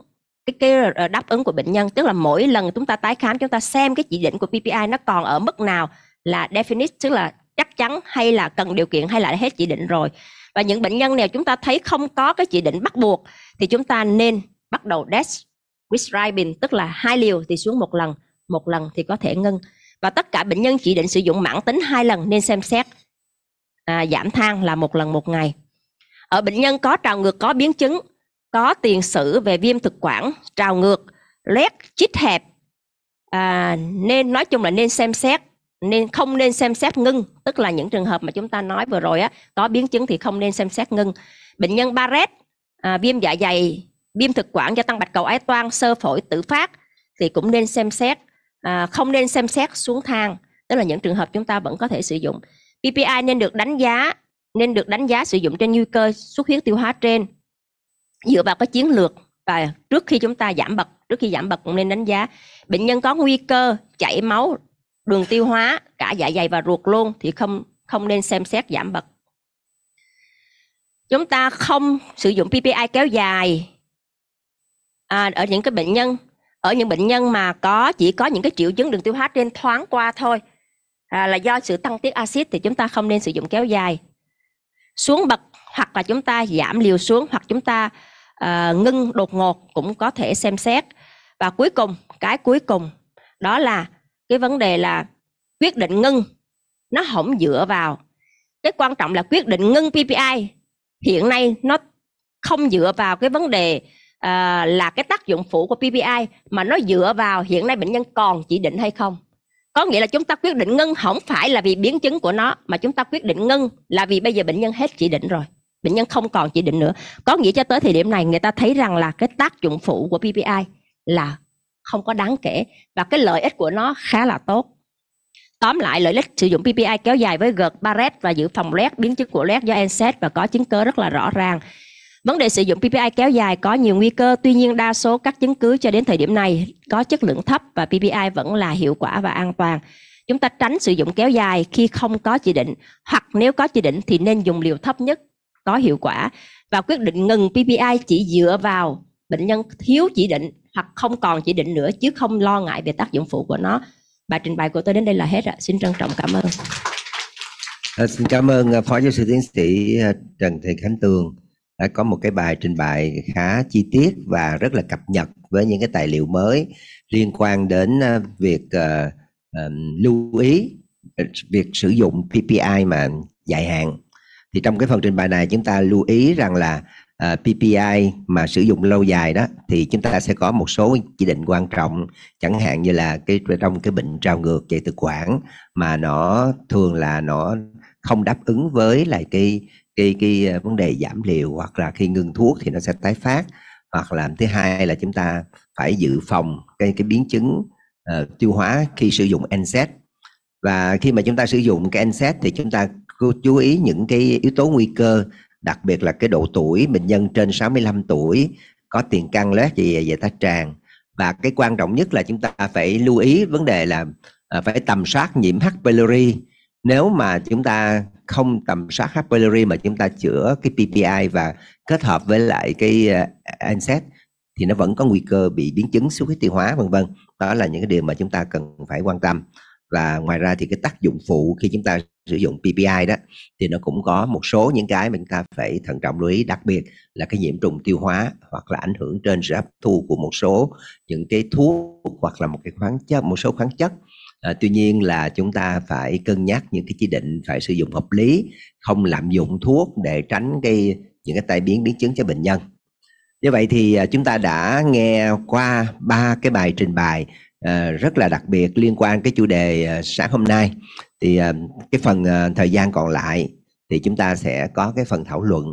cái cái ờ, đáp ứng của bệnh nhân tức là mỗi lần chúng ta tái khám chúng ta xem cái chỉ định của PPI nó còn ở mức nào là definite tức là chắc chắn hay là cần điều kiện hay là hết chỉ định rồi và những bệnh nhân nào chúng ta thấy không có cái chỉ định bắt buộc thì chúng ta nên bắt đầu dash prescribing tức là hai liều thì xuống một lần một lần thì có thể ngưng và tất cả bệnh nhân chỉ định sử dụng mãn tính hai lần nên xem xét à, giảm than là một lần một ngày ở bệnh nhân có trào ngược có biến chứng có tiền sử về viêm thực quản trào ngược loét chít hẹp à, nên nói chung là nên xem xét nên không nên xem xét ngưng tức là những trường hợp mà chúng ta nói vừa rồi á có biến chứng thì không nên xem xét ngưng bệnh nhân barret à, viêm dạ dày viêm thực quản do tăng bạch cầu ái toan sơ phổi tự phát thì cũng nên xem xét à, không nên xem xét xuống thang tức là những trường hợp chúng ta vẫn có thể sử dụng PPI nên được đánh giá nên được đánh giá sử dụng trên nguy cơ xuất huyết tiêu hóa trên dựa vào cái chiến lược và trước khi chúng ta giảm bậc trước khi giảm bậc cũng nên đánh giá bệnh nhân có nguy cơ chảy máu đường tiêu hóa cả dạ dày và ruột luôn thì không không nên xem xét giảm bậc chúng ta không sử dụng PPI kéo dài à, ở những cái bệnh nhân ở những bệnh nhân mà có chỉ có những cái triệu chứng đường tiêu hóa trên thoáng qua thôi à, là do sự tăng tiết axit thì chúng ta không nên sử dụng kéo dài xuống bậc hoặc là chúng ta giảm liều xuống hoặc chúng ta à, ngưng đột ngột cũng có thể xem xét và cuối cùng cái cuối cùng đó là cái vấn đề là quyết định ngưng nó không dựa vào cái quan trọng là quyết định ngưng PPI hiện nay nó không dựa vào cái vấn đề à, là cái tác dụng phụ của PPI mà nó dựa vào hiện nay bệnh nhân còn chỉ định hay không có nghĩa là chúng ta quyết định ngưng không phải là vì biến chứng của nó mà chúng ta quyết định ngưng là vì bây giờ bệnh nhân hết chỉ định rồi bệnh nhân không còn chỉ định nữa có nghĩa cho tới thời điểm này người ta thấy rằng là cái tác dụng phụ của PPI là không có đáng kể và cái lợi ích của nó khá là tốt tóm lại lợi ích sử dụng PPI kéo dài với gợt Barrett và giữ phòng loét biến chứng của loét do NSAID và có chứng cứ rất là rõ ràng Vấn đề sử dụng PPI kéo dài có nhiều nguy cơ, tuy nhiên đa số các chứng cứ cho đến thời điểm này có chất lượng thấp và PPI vẫn là hiệu quả và an toàn. Chúng ta tránh sử dụng kéo dài khi không có chỉ định, hoặc nếu có chỉ định thì nên dùng liều thấp nhất có hiệu quả và quyết định ngừng PPI chỉ dựa vào bệnh nhân thiếu chỉ định hoặc không còn chỉ định nữa chứ không lo ngại về tác dụng phụ của nó. Bài trình bày của tôi đến đây là hết ạ. Xin trân trọng cảm ơn. À, xin cảm ơn à, Phó Giáo sư Tiến sĩ à, Trần Thị Khánh Tường đã có một cái bài trình bày khá chi tiết và rất là cập nhật với những cái tài liệu mới liên quan đến ờ, việc uh, um, lưu ý việc sử dụng PPI mà dài hạn thì trong cái phần trình bày này chúng ta lưu ý rằng là uh, PPI mà sử dụng lâu dài đó thì chúng ta sẽ có một số chỉ định quan trọng chẳng hạn như là cái trong cái bệnh trào ngược chạy thực quản mà nó thường là nó không đáp ứng với lại cái cái cái ờ, vấn đề giảm liều hoặc là khi ngừng thuốc thì nó sẽ tái phát hoặc là thứ hai là chúng ta phải dự phòng cái cái biến chứng uh, tiêu hóa khi sử dụng NSAID và khi mà chúng ta sử dụng cái NSAID thì chúng ta chú ý những cái yếu tố nguy cơ đặc biệt là cái độ tuổi bệnh nhân trên 65 tuổi có tiền căn loét gì về tá tràng và cái quan trọng nhất là chúng ta phải lưu ý vấn đề là ờ, phải tầm soát nhiễm H pylori nếu mà chúng ta không tầm soát H. pylori mà chúng ta chữa cái PPI và kết hợp với lại cái ờ, NSAID thì nó vẫn có nguy cơ bị biến chứng xuất huyết tiêu hóa vân vân đó là những cái điều mà chúng ta cần phải quan tâm và ngoài ra thì cái tác dụng phụ khi chúng ta sử dụng PPI đó thì nó cũng có một số những cái mà chúng ta phải thận trọng lưu ý đặc biệt là cái nhiễm trùng tiêu hóa hoặc là ảnh hưởng trên sự hấp thu của một số những cái thuốc hoặc là một cái khoáng chất một số khoáng chất à, tuy nhiên là chúng ta phải cân nhắc những cái chỉ định phải sử dụng hợp lý không lạm dụng thuốc để tránh cái những cái tai biến biến chứng cho bệnh nhân như vậy thì ờ, chúng ta đã nghe qua ba cái bài trình bày À, rất là đặc biệt liên quan cái chủ đề à, sáng hôm nay thì à, cái phần thời gian còn lại thì chúng ta sẽ có cái phần thảo luận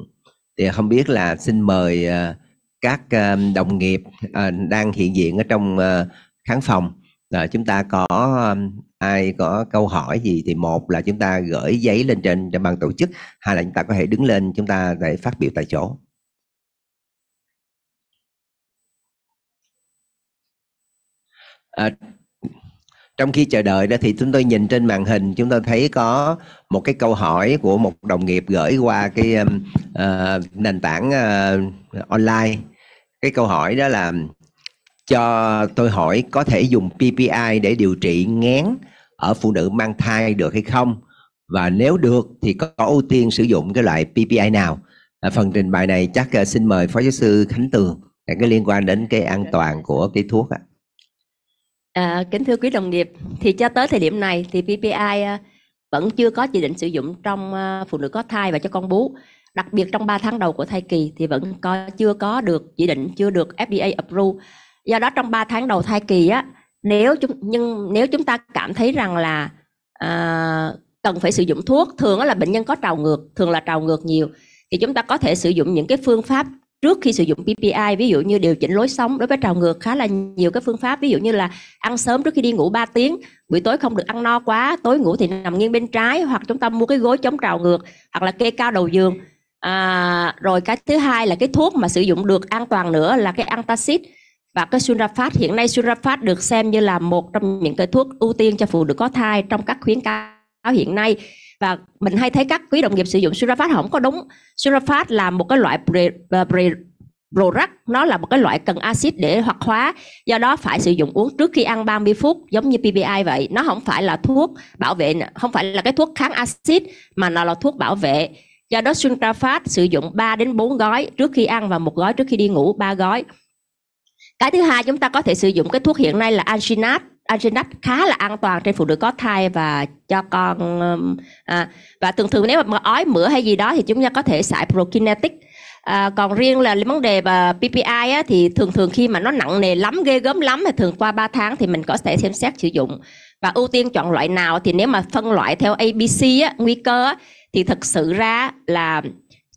thì không biết là xin mời các đồng nghiệp đang hiện diện ở trong khán phòng là ờ, chúng ta có ai có câu hỏi gì thì một là chúng ta gửi giấy lên trên cho ban tổ chức hai là chúng ta có thể đứng lên chúng ta để phát biểu tại chỗ à, trong khi chờ đợi đó thì chúng tôi nhìn trên màn hình chúng tôi thấy có một cái câu hỏi của một đồng nghiệp gửi qua cái uh, nền tảng uh, online cái câu hỏi đó là cho tôi hỏi có thể dùng PPI để điều trị ngán ở phụ nữ mang thai được hay không và nếu được thì có, ưu tiên sử dụng cái loại PPI nào à, phần trình bày này chắc à, xin mời phó giáo sư Khánh Tường à, cái liên quan đến cái an toàn của cái thuốc ạ à, kính thưa quý đồng nghiệp thì cho tới thời điểm này thì PPI ờ, vẫn chưa có chỉ định sử dụng trong ờ, phụ nữ có thai và cho con bú đặc biệt trong 3 tháng đầu của thai kỳ thì vẫn có chưa có được chỉ định chưa được FDA approve do đó trong 3 tháng đầu thai kỳ á nếu chúng nhưng nếu chúng ta cảm thấy rằng là à, cần phải sử dụng thuốc thường là bệnh nhân có trào ngược thường là trào ngược nhiều thì chúng ta có thể sử dụng những cái phương pháp trước khi sử dụng PPI ví dụ như điều chỉnh lối sống đối với trào ngược khá là nhiều các phương pháp ví dụ như là ăn sớm trước khi đi ngủ 3 tiếng buổi tối không được ăn no quá tối ngủ thì nằm nghiêng bên trái hoặc chúng ta mua cái gối chống trào ngược hoặc là kê cao đầu giường à, rồi cái thứ hai là cái thuốc mà sử dụng được an toàn nữa là cái antacid và cái Sunrafat hiện nay Sunrafat được xem như là một trong những cái thuốc ưu tiên cho phụ nữ có thai trong các khuyến cáo hiện nay và mình hay thấy các quý đồng nghiệp sử dụng Sunrafat không có đúng Sunrafat là một cái loại pre, ờ, pre, Prorac nó là một cái loại cần axit để hoạt hóa do đó phải sử dụng uống trước khi ăn 30 phút giống như PPI vậy nó không phải là thuốc bảo vệ không phải là cái thuốc kháng axit mà nó là thuốc bảo vệ do đó Suntrafat sử dụng 3 đến 4 gói trước khi ăn và một gói trước khi đi ngủ ba gói cái thứ hai chúng ta có thể sử dụng cái thuốc hiện nay là anginat Anginat khá là an toàn trên phụ nữ có thai và cho con um, à, và thường thường nếu mà ói mửa hay gì đó thì chúng ta có thể xài prokinetic à, còn riêng là vấn đề và PPI á, thì thường thường khi mà nó nặng nề lắm ghê gớm lắm thì thường qua 3 tháng thì mình có thể xem xét sử dụng và ưu tiên chọn loại nào thì nếu mà phân loại theo ABC á, nguy cơ á, thì thật sự ra là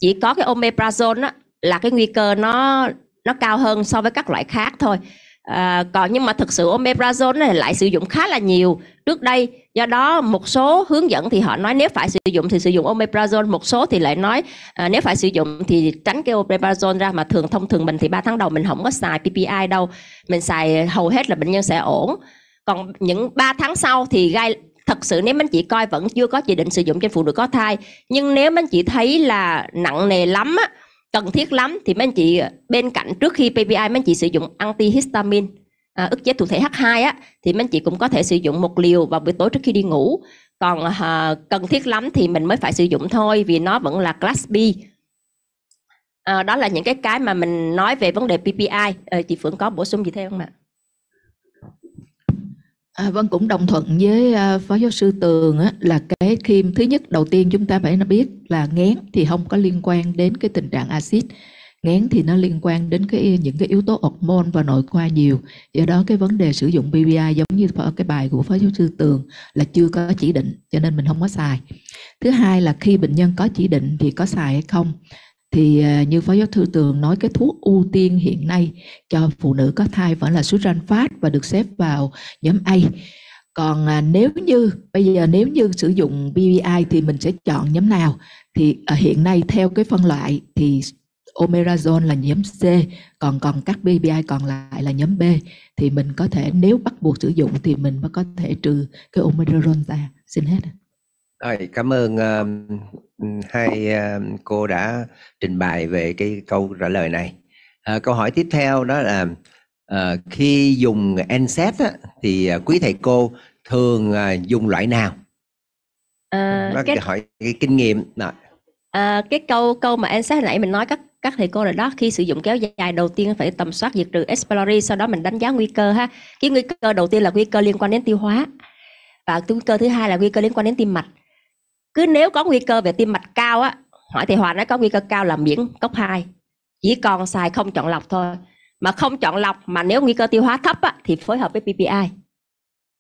chỉ có cái omeprazole á, là cái nguy cơ nó nó cao hơn so với các loại khác thôi à, còn nhưng mà thực sự omeprazole này lại sử dụng khá là nhiều trước đây do đó một số hướng dẫn thì họ nói nếu phải sử dụng thì sử dụng omeprazole một số thì lại nói à, nếu phải sử dụng thì tránh cái omeprazole ra mà thường thông thường mình thì 3 tháng đầu mình không có xài PPI đâu mình xài hầu hết là bệnh nhân sẽ ổn còn những 3 tháng sau thì gai thật sự nếu anh chị coi vẫn chưa có chỉ định sử dụng trên phụ nữ có thai nhưng nếu anh chị thấy là nặng nề lắm á, cần thiết lắm thì mấy anh chị ờ, bên cạnh trước khi PPI mấy anh chị sử dụng antihistamine à, ức chế thụ thể H2 á thì mấy anh chị cũng có thể sử dụng một liều vào buổi tối trước khi đi ngủ còn à, cần thiết lắm thì mình mới phải sử dụng thôi vì nó vẫn là class B à, đó là những cái cái mà mình nói về vấn đề PPI à, chị Phượng có bổ sung gì thêm không ạ? À? À, vâng cũng đồng thuận với uh, phó giáo sư Tường á, là cái khiêm thứ nhất đầu tiên chúng ta phải biết là ngén thì không có liên quan đến cái tình trạng axit ngén thì nó liên quan đến cái những cái yếu tố hormone và nội khoa nhiều do đó cái vấn đề sử dụng BBI giống như cái bài của phó giáo sư Tường là chưa có chỉ định cho nên mình không có xài thứ hai là khi bệnh nhân có chỉ định thì có xài hay không thì à, như phó giáo sư tường nói cái thuốc ưu tiên hiện nay cho phụ nữ có thai vẫn là suất phát và được xếp vào nhóm A còn à, nếu như bây giờ nếu như sử dụng BVI thì mình sẽ chọn nhóm nào thì à, hiện nay theo cái phân loại thì Omerazone là nhóm C, còn còn các BPI còn lại là nhóm B thì mình có thể nếu bắt buộc sử dụng thì mình mới có thể trừ cái Omerazone ra. Xin hết. Rồi, cảm ơn um, hai um, cô đã trình bày về cái câu trả lời này. À, câu hỏi tiếp theo đó là à, khi dùng NSAID á, thì à, quý thầy cô thường à, dùng loại nào? À, cái hỏi cái kinh nghiệm. À, cái câu câu mà NSAID nãy mình nói các các thầy cô là đó khi sử dụng kéo dài đầu tiên phải tầm soát diệt trừ exploratory sau đó mình đánh giá nguy cơ ha cái nguy cơ đầu tiên là nguy cơ liên quan đến tiêu hóa và nguy cơ thứ hai là nguy cơ liên quan đến tim mạch cứ nếu có nguy cơ về tim mạch cao á hỏi thì hòa nói có nguy cơ cao là miễn cốc 2 chỉ còn xài không chọn lọc thôi mà không chọn lọc mà nếu nguy cơ tiêu hóa thấp á, thì phối hợp với PPI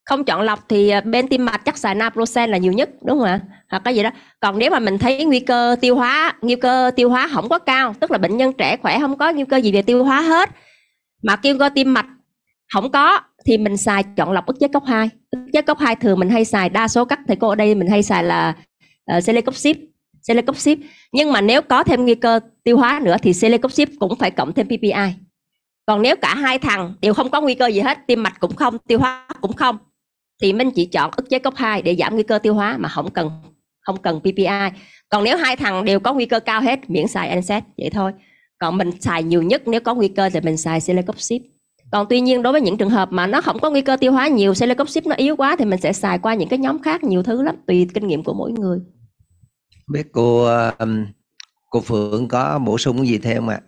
không chọn lọc thì à, bên tim mạch chắc xài naproxen là nhiều nhất đúng không ạ hoặc cái gì đó còn nếu mà mình thấy nguy cơ tiêu hóa nguy cơ tiêu hóa không quá cao tức là bệnh nhân trẻ khỏe không có nguy cơ gì về tiêu hóa hết mà kêu cơ tim mạch không có thì mình xài chọn lọc ức chế cấp 2 ức chế cấp 2 thường mình hay xài đa số các thầy cô ở đây mình hay xài là uh, celecoxib celecoxib nhưng mà nếu có thêm nguy cơ tiêu hóa nữa thì celecoxib cũng phải cộng thêm ppi còn nếu cả hai thằng đều không có nguy cơ gì hết tim mạch cũng không tiêu hóa cũng không thì mình chỉ chọn ức chế cốc 2 để giảm nguy cơ tiêu hóa mà không cần không cần PPI còn nếu hai thằng đều có nguy cơ cao hết miễn xài NSAID vậy thôi còn mình xài nhiều nhất nếu có nguy cơ thì mình xài celecoxib còn tuy nhiên đối với những trường hợp mà nó không có nguy cơ tiêu hóa nhiều celecoxib nó yếu quá thì mình sẽ xài qua những cái nhóm khác nhiều thứ lắm tùy kinh nghiệm của mỗi người biết cô cô Phượng có bổ sung gì thêm ạ? À?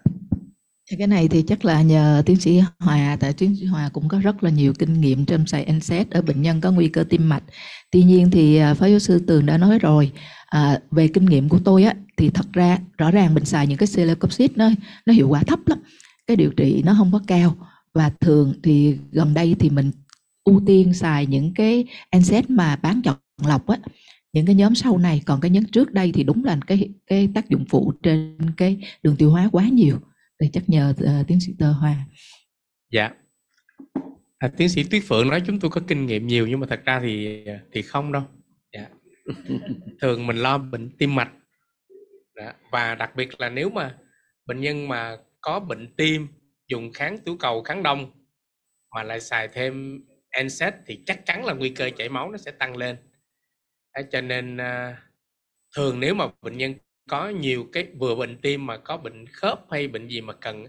cái này thì chắc là nhờ tiến sĩ Hòa tại tiến sĩ Hòa cũng có rất là nhiều kinh nghiệm trong xài NSAID ở bệnh nhân có nguy cơ tim mạch tuy nhiên thì à, phó giáo sư Tường đã nói rồi à, về kinh nghiệm của tôi á thì thật ra rõ ràng mình xài những cái celecoxib nó nó hiệu quả thấp lắm cái điều trị nó không có cao và thường thì gần đây thì mình ưu tiên xài những cái NSAID mà bán chọn lọc á những cái nhóm sau này còn cái nhóm trước đây thì đúng là cái cái tác dụng phụ trên cái đường tiêu hóa quá nhiều thì chắc nhờ uh, tiến sĩ tơ hòa dạ à, tiến sĩ tuyết phượng nói chúng tôi có kinh nghiệm nhiều nhưng mà thật ra thì ờ, thì không đâu dạ. thường mình lo bệnh tim mạch dạ. và đặc biệt là nếu mà bệnh nhân mà có bệnh tim dùng kháng tiểu cầu kháng đông mà lại xài thêm NSAID thì chắc chắn là nguy cơ chảy máu nó sẽ tăng lên cho nên à, thường nếu mà bệnh nhân có nhiều cái vừa bệnh tim mà có bệnh khớp hay bệnh gì mà cần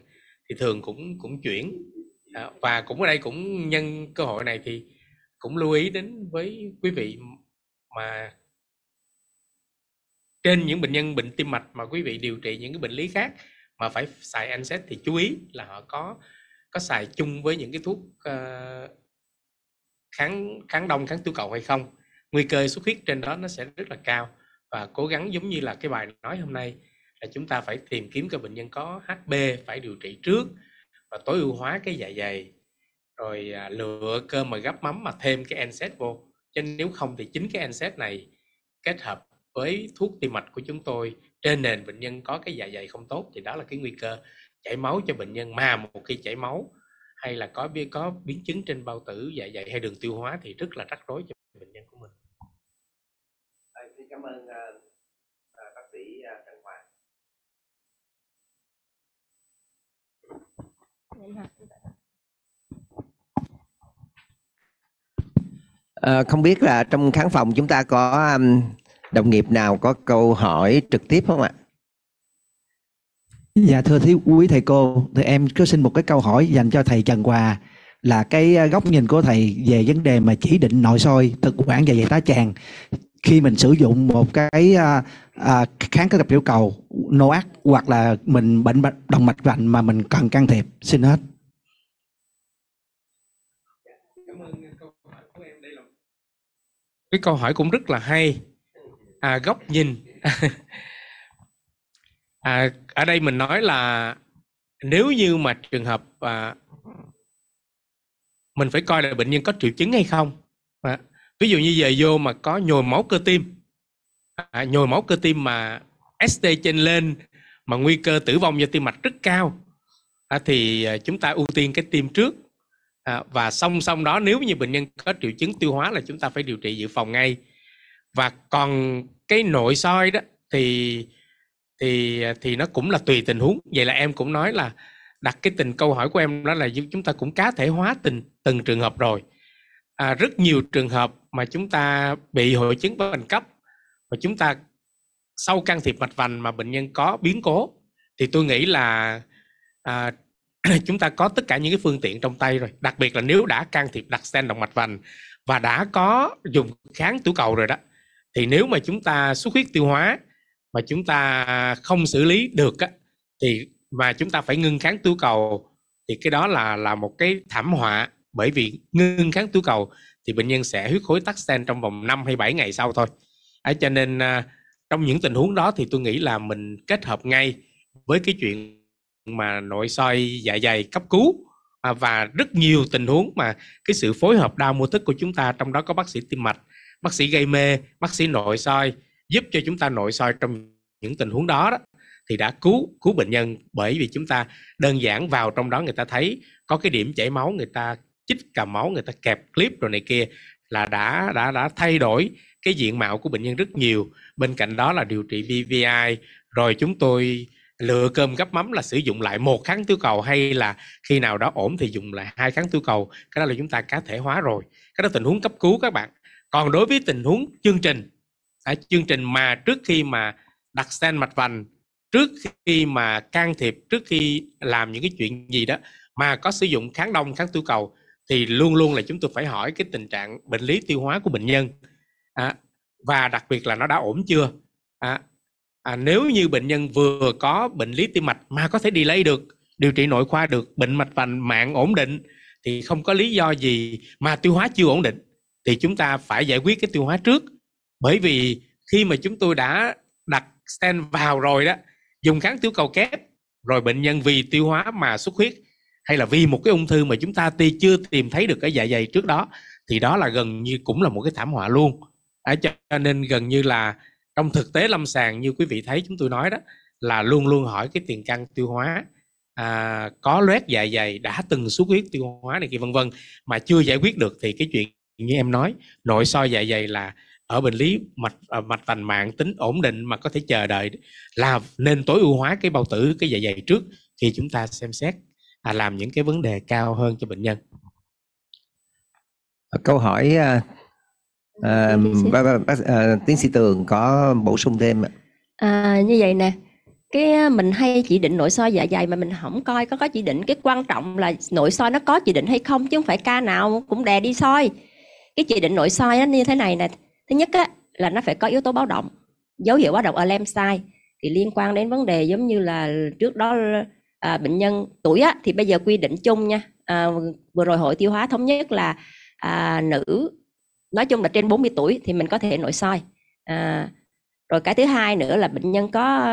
thì thường cũng cũng chuyển à, và cũng ở đây cũng nhân cơ hội này thì cũng lưu ý đến với quý vị mà trên những bệnh nhân bệnh tim mạch mà quý vị điều trị những cái bệnh lý khác mà phải xài NSAID thì chú ý là họ có có xài chung với những cái thuốc uh, kháng kháng đông kháng tiêu cầu hay không nguy cơ xuất huyết trên đó nó sẽ rất là cao và cố gắng giống như là cái bài nói hôm nay là chúng ta phải tìm kiếm cái bệnh nhân có HB phải điều trị trước và tối ưu hóa cái dạ dày rồi à, lựa cơm mà gấp mắm mà thêm cái NSAID vô chứ nếu không thì chính cái NSAID này kết hợp với thuốc tim mạch của chúng tôi trên nền bệnh nhân có cái dạ dày không tốt thì đó là cái nguy cơ chảy máu cho bệnh nhân mà một khi chảy máu hay là có có biến chứng trên bao tử dạ dày hay đường tiêu hóa thì rất là rắc rối cho bệnh nhân của mình cảm ơn uh, bác sĩ uh, ờ, Trần Hoàng À, không biết là trong khán phòng chúng ta có um, đồng nghiệp nào có câu hỏi trực tiếp không ạ? Dạ thưa thí quý thầy cô, thì em cứ xin một cái câu hỏi dành cho thầy Trần Hòa là cái góc nhìn của thầy về vấn đề mà chỉ định nội soi thực quản và dạy tá tràng khi mình sử dụng một cái à, à, kháng có gặp tiểu cầu nô ác hoặc là mình bệnh động mạch vành mà mình cần can thiệp xin hết cái câu hỏi cũng rất là hay à, góc nhìn à, ở đây mình nói là nếu như mà trường hợp à, mình phải coi là bệnh nhân có triệu chứng hay không ví dụ như về vô mà có nhồi máu cơ tim à, nhồi máu cơ tim mà ST trên lên mà nguy cơ tử vong do tim mạch rất cao à, thì à, chúng ta ưu tiên cái tim trước à, và song song đó nếu như bệnh nhân có triệu chứng tiêu hóa là chúng ta phải điều trị dự phòng ngay và còn cái nội soi đó thì thì à, thì nó cũng là tùy tình huống vậy là em cũng nói là đặt cái tình câu hỏi của em đó là chúng ta cũng cá thể hóa tình từng trường hợp rồi à, rất nhiều trường hợp mà chúng ta bị hội chứng bệnh cấp và chúng ta sau can thiệp mạch vành mà bệnh nhân có biến cố thì tôi nghĩ là à, chúng ta có tất cả những cái phương tiện trong tay rồi đặc biệt là nếu đã can thiệp đặt stent động mạch vành và đã có dùng kháng tiểu cầu rồi đó thì nếu mà chúng ta xuất huyết tiêu hóa mà chúng ta không xử lý được á, thì mà chúng ta phải ngưng kháng tiểu cầu thì cái đó là là một cái thảm họa bởi vì ngưng kháng tiểu cầu thì bệnh nhân sẽ huyết khối tắc sen trong vòng 5 hay 7 ngày sau thôi à, cho nên à, trong những tình huống đó thì tôi nghĩ là mình kết hợp ngay với cái chuyện mà nội soi dạ dày cấp cứu à, và rất nhiều tình huống mà cái sự phối hợp đa mô thức của chúng ta trong đó có bác sĩ tim mạch bác sĩ gây mê bác sĩ nội soi giúp cho chúng ta nội soi trong những tình huống đó, đó thì đã cứu cứu bệnh nhân bởi vì chúng ta đơn giản vào trong đó người ta thấy có cái điểm chảy máu người ta chích cầm máu người ta kẹp clip rồi này kia là đã đã đã thay đổi cái diện mạo của bệnh nhân rất nhiều bên cạnh đó là điều trị BVI rồi chúng tôi lựa cơm gấp mắm là sử dụng lại một kháng tiêu cầu hay là khi nào đó ổn thì dùng lại hai kháng tiêu cầu cái đó là chúng ta cá thể hóa rồi cái đó tình huống cấp cứu các bạn còn đối với tình huống chương trình à, chương trình mà trước khi mà đặt stent mạch vành trước khi mà can thiệp trước khi làm những cái chuyện gì đó mà có sử dụng kháng đông kháng tiêu cầu thì luôn luôn là chúng tôi phải hỏi cái tình trạng bệnh lý tiêu hóa của bệnh nhân à, và đặc biệt là nó đã ổn chưa à, à, nếu như bệnh nhân vừa có bệnh lý tim mạch mà có thể delay được điều trị nội khoa được bệnh mạch vành mạng ổn định thì không có lý do gì mà tiêu hóa chưa ổn định thì chúng ta phải giải quyết cái tiêu hóa trước bởi vì khi mà chúng tôi đã đặt stent vào rồi đó dùng kháng tiêu cầu kép rồi bệnh nhân vì tiêu hóa mà xuất huyết hay là vì một cái ung thư mà chúng ta ti chưa tìm thấy được cái dạ dày trước đó thì đó là gần như cũng là một cái thảm họa luôn à, cho nên gần như là trong thực tế lâm sàng như quý vị thấy chúng tôi nói đó là luôn luôn hỏi cái tiền căn tiêu hóa à, có loét dạ dày đã từng xuất huyết tiêu hóa này kia vân vân mà chưa giải quyết được thì cái chuyện như em nói nội soi dạ dày là ở bệnh lý mạch à, mạch vành mạng tính ổn định mà có thể chờ đợi là nên tối ưu hóa cái bao tử cái dạ dày trước thì chúng ta xem xét à, làm những cái vấn đề cao hơn cho bệnh nhân ờ, câu hỏi à, bác, bác, bác, à, tiến sĩ tường có bổ sung thêm ạ à, như vậy nè cái ờ, mình hay chỉ định nội soi dạ dày mà mình không coi có có chỉ định cái quan trọng là nội soi nó có chỉ định hay không chứ không phải ca nào cũng đè đi soi cái chỉ định nội soi nó như thế này nè thứ nhất á, là nó phải có yếu tố báo động dấu hiệu báo động ở lem sai thì liên quan đến vấn đề giống như là trước đó à, bệnh nhân tuổi á, thì bây giờ quy định chung nha à, vừa rồi hội tiêu hóa thống nhất là à, nữ nói chung là trên 40 tuổi thì mình có thể nội soi à, rồi cái thứ hai nữa là bệnh nhân có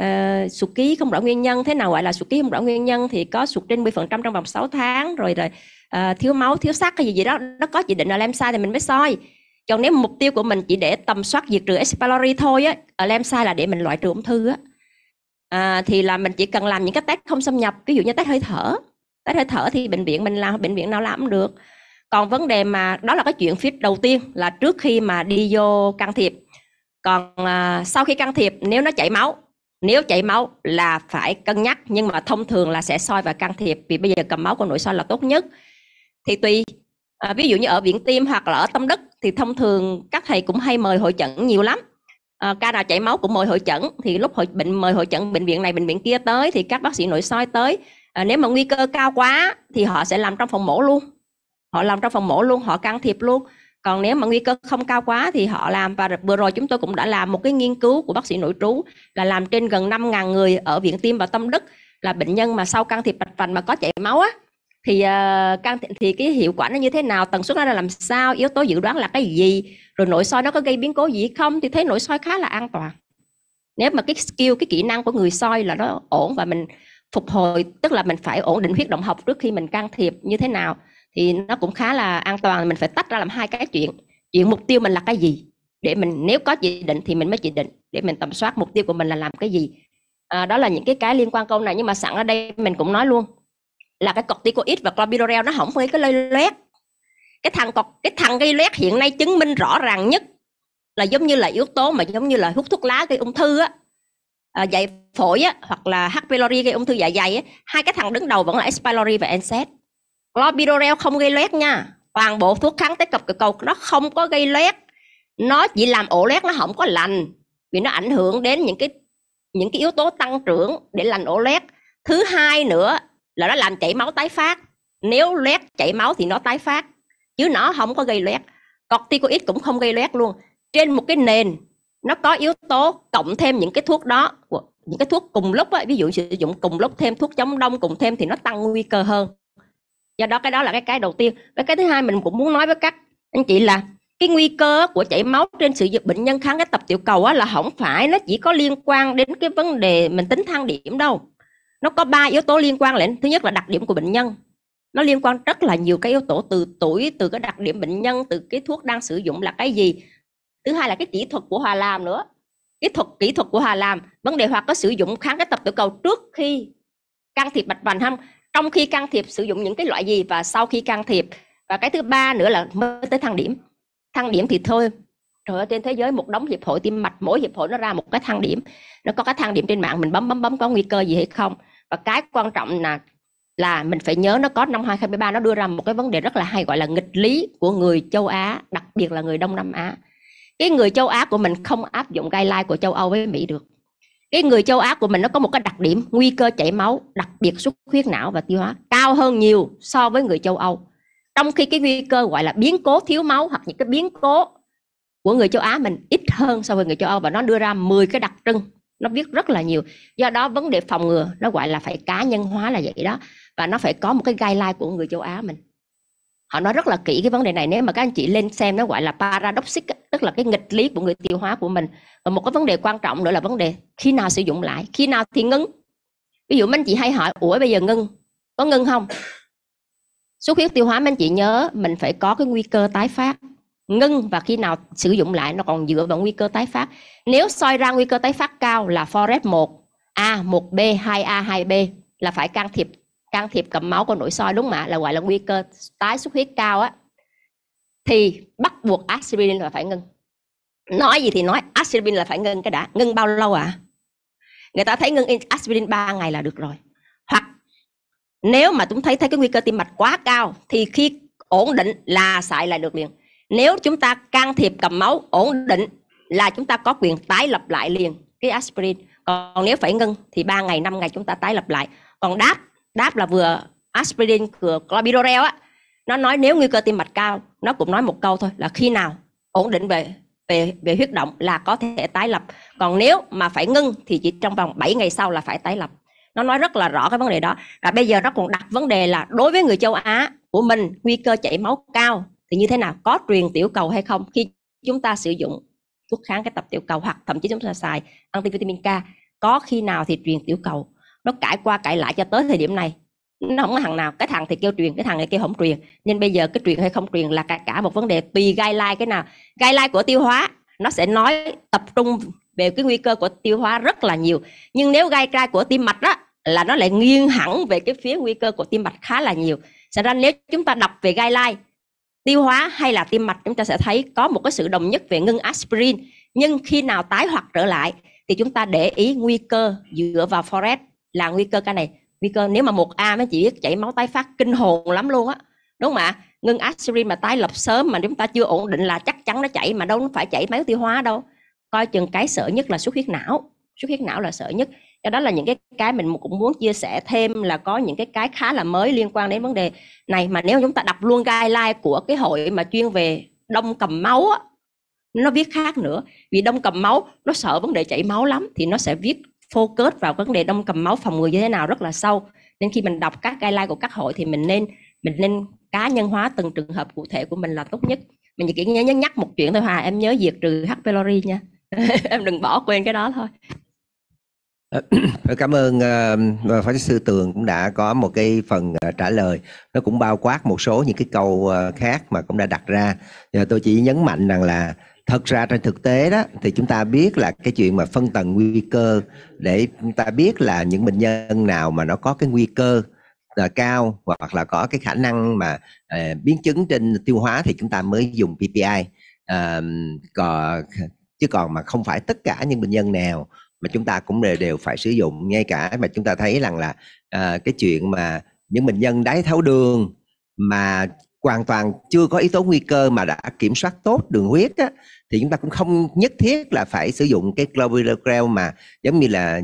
uh, sụt ký không rõ nguyên nhân thế nào gọi là sụt ký không rõ nguyên nhân thì có sụt trên 10% trong vòng 6 tháng rồi rồi uh, thiếu máu thiếu sắt hay gì gì đó nó có chỉ định là làm sai thì mình mới soi còn nếu mục tiêu của mình chỉ để tầm soát diệt trừ S. pylori thôi á ở làm sai là để mình loại trừ ung thư á à, thì là mình chỉ cần làm những cái test không xâm nhập ví dụ như test hơi thở test hơi thở thì bệnh viện mình làm bệnh viện nào làm cũng được còn vấn đề mà đó là cái chuyện phía đầu tiên là trước khi mà đi vô can thiệp còn à, sau khi can thiệp nếu nó chảy máu nếu chảy máu là phải cân nhắc nhưng mà thông thường là sẽ soi và can thiệp vì bây giờ cầm máu của nội soi là tốt nhất thì tùy à, ví dụ như ở viện tim hoặc là ở tâm đức thì thông thường các thầy cũng hay mời hội chẩn nhiều lắm Ờ, ca nào chảy máu cũng mời hội chẩn thì lúc hội bệnh mời hội chẩn bệnh viện này bệnh viện kia tới thì các bác sĩ nội soi tới à, nếu mà nguy cơ cao quá thì họ sẽ làm trong phòng mổ luôn họ làm trong phòng mổ luôn họ can thiệp luôn còn nếu mà nguy cơ không cao quá thì họ làm và vừa rồi chúng tôi cũng đã làm một cái nghiên cứu của bác sĩ nội trú là làm trên gần 5.000 người ở viện tim và tâm đức là bệnh nhân mà sau can thiệp bạch vành mà có chảy máu á thì uh, can thì cái hiệu quả nó như thế nào tần suất nó là làm sao yếu tố dự đoán là cái gì rồi nội soi nó có gây biến cố gì không thì thấy nội soi khá là an toàn nếu mà cái skill cái kỹ năng của người soi là nó ổn và mình phục hồi tức là mình phải ổn định huyết động học trước khi mình can thiệp như thế nào thì nó cũng khá là an toàn mình phải tách ra làm hai cái chuyện chuyện mục tiêu mình là cái gì để mình nếu có chỉ định thì mình mới chỉ định để mình tầm soát mục tiêu của mình là làm cái gì à, đó là những cái cái liên quan câu này nhưng mà sẵn ở đây mình cũng nói luôn là cái corticoid và clopidogrel nó không gây cái lây loét cái thằng cái thằng gây loét hiện nay chứng minh rõ ràng nhất là giống như là yếu tố mà giống như là hút thuốc lá gây ung thư á à, dạy phổi á hoặc là H pylori gây ung thư dạ dày á hai cái thằng đứng đầu vẫn là S pylori và NSAID clopidogrel không gây loét nha toàn bộ thuốc kháng tế cập cửa cầu nó không có gây loét nó chỉ làm ổ loét nó không có lành vì nó ảnh hưởng đến những cái những cái yếu tố tăng trưởng để lành ổ loét thứ hai nữa là nó làm chảy máu tái phát nếu loét chảy máu thì nó tái phát chứ nó không có gây loét corticoid cũng không gây loét luôn trên một cái nền nó có yếu tố cộng thêm những cái thuốc đó những cái thuốc cùng lúc ấy, ví dụ sử dụng cùng lúc thêm thuốc chống đông cùng thêm thì nó tăng nguy cơ hơn do đó cái đó là cái cái đầu tiên với cái thứ hai mình cũng muốn nói với các anh chị là cái nguy cơ của chảy máu trên sự bệnh nhân kháng cái tập tiểu cầu là không phải nó chỉ có liên quan đến cái vấn đề mình tính thang điểm đâu nó có ba yếu tố liên quan đến thứ nhất là đặc điểm của bệnh nhân nó liên quan rất là nhiều cái yếu tố từ tuổi từ cái đặc điểm bệnh nhân từ cái thuốc đang sử dụng là cái gì thứ hai là cái kỹ thuật của hòa làm nữa kỹ thuật kỹ thuật của hòa làm vấn đề hoặc có sử dụng kháng cái tập tiểu cầu trước khi can thiệp mạch vành không trong khi can thiệp sử dụng những cái loại gì và sau khi can thiệp và cái thứ ba nữa là mới tới thăng điểm thăng điểm thì thôi ở trên thế giới một đống hiệp hội tim mạch mỗi hiệp hội nó ra một cái thang điểm nó có cái thang điểm trên mạng mình bấm bấm bấm có nguy cơ gì hay không và cái quan trọng là là mình phải nhớ nó có năm 2023 nó đưa ra một cái vấn đề rất là hay gọi là nghịch lý của người châu Á đặc biệt là người Đông Nam Á cái người châu Á của mình không áp dụng guideline của châu Âu với Mỹ được cái người châu Á của mình nó có một cái đặc điểm nguy cơ chảy máu đặc biệt xuất huyết não và tiêu hóa cao hơn nhiều so với người châu Âu trong khi cái nguy cơ gọi là biến cố thiếu máu hoặc những cái biến cố của người châu Á mình ít hơn so với người châu Âu và nó đưa ra 10 cái đặc trưng nó viết rất là nhiều do đó vấn đề phòng ngừa nó gọi là phải cá nhân hóa là vậy đó và nó phải có một cái guideline của người châu Á mình họ nói rất là kỹ cái vấn đề này nếu mà các anh chị lên xem nó gọi là paradoxic tức là cái nghịch lý của người tiêu hóa của mình và một cái vấn đề quan trọng nữa là vấn đề khi nào sử dụng lại khi nào thì ngưng ví dụ mấy anh chị hay hỏi ủa bây giờ ngưng có ngưng không xuất huyết tiêu hóa mấy anh chị nhớ mình phải có cái nguy cơ tái phát ngưng và khi nào sử dụng lại nó còn dựa vào nguy cơ tái phát nếu soi ra nguy cơ tái phát cao là forest 1 a 1 b 2 a 2 b là phải can thiệp can thiệp cầm máu của nội soi đúng mà là gọi là nguy cơ tái xuất huyết cao á thì bắt buộc aspirin là phải ngưng nói gì thì nói aspirin là phải ngưng cái đã ngưng bao lâu ạ à? người ta thấy ngưng aspirin 3 ngày là được rồi hoặc nếu mà chúng thấy thấy cái nguy cơ tim mạch quá cao thì khi ổn định là xài lại được liền nếu chúng ta can thiệp cầm máu ổn định là chúng ta có quyền tái lập lại liền cái aspirin còn nếu phải ngưng thì 3 ngày 5 ngày chúng ta tái lập lại còn đáp đáp là vừa aspirin vừa clopidogrel á nó nói nếu nguy cơ tim mạch cao nó cũng nói một câu thôi là khi nào ổn định về về về huyết động là có thể tái lập còn nếu mà phải ngưng thì chỉ trong vòng 7 ngày sau là phải tái lập nó nói rất là rõ cái vấn đề đó và bây giờ nó còn đặt vấn đề là đối với người châu Á của mình nguy cơ chảy máu cao thì như thế nào có truyền tiểu cầu hay không khi chúng ta sử dụng thuốc kháng cái tập tiểu cầu hoặc thậm chí chúng ta xài antivitamin K có khi nào thì truyền tiểu cầu nó cãi qua cãi lại cho tới thời điểm này nó không có thằng nào cái thằng thì kêu truyền cái thằng này kêu không truyền nên bây giờ cái truyền hay không truyền là cả cả một vấn đề tùy lai cái nào gai lai của tiêu hóa nó sẽ nói tập trung về cái nguy cơ của tiêu hóa rất là nhiều nhưng nếu gai guideline của tim mạch đó là nó lại nghiêng hẳn về cái phía nguy cơ của tim mạch khá là nhiều sẽ ra nếu chúng ta đọc về gai lai tiêu hóa hay là tim mạch chúng ta sẽ thấy có một cái sự đồng nhất về ngưng aspirin nhưng khi nào tái hoạt trở lại thì chúng ta để ý nguy cơ dựa vào forex là nguy cơ cái này nguy cơ nếu mà một a mấy chị biết chảy máu tái phát kinh hồn lắm luôn á đúng không ạ ngưng aspirin mà tái lập sớm mà chúng ta chưa ổn định là chắc chắn nó chảy mà đâu nó phải chảy máu tiêu hóa đâu coi chừng cái sợ nhất là xuất huyết não xuất huyết não là sợ nhất do đó là những cái cái mình cũng muốn chia sẻ thêm là có những cái cái khá là mới liên quan đến vấn đề này mà nếu chúng ta đọc luôn guideline của cái hội mà chuyên về đông cầm máu á, nó viết khác nữa vì đông cầm máu nó sợ vấn đề chảy máu lắm thì nó sẽ viết focus vào vấn đề đông cầm máu phòng ngừa như thế nào rất là sâu nên khi mình đọc các guideline của các hội thì mình nên mình nên cá nhân hóa từng trường hợp cụ thể của mình là tốt nhất mình chỉ nhớ nhắc một chuyện thôi hòa em nhớ diệt trừ h pylori nha em đừng bỏ quên cái đó thôi Ờ, cảm ơn uh, Phó giáo sư Tường cũng đã có một cái phần uh, trả lời nó cũng bao quát một số những cái câu uh, khác mà cũng đã đặt ra. Giờ tôi chỉ nhấn mạnh rằng là thật ra trên thực tế đó thì chúng ta biết là cái chuyện mà phân tầng nguy cơ để chúng ta biết là những bệnh nhân nào mà nó có cái nguy cơ là cao hoặc là có cái khả năng mà uh, biến chứng trên tiêu hóa thì chúng ta mới dùng PPI. Uh, còn, chứ còn mà không phải tất cả những bệnh nhân nào mà chúng ta cũng đều, đều phải sử dụng ngay cả mà chúng ta thấy rằng là à, cái chuyện mà những bệnh nhân đái tháo đường mà hoàn toàn chưa có yếu tố nguy cơ mà đã kiểm soát tốt đường huyết á, thì chúng ta cũng không nhất thiết là phải sử dụng cái clopidogrel mà giống như là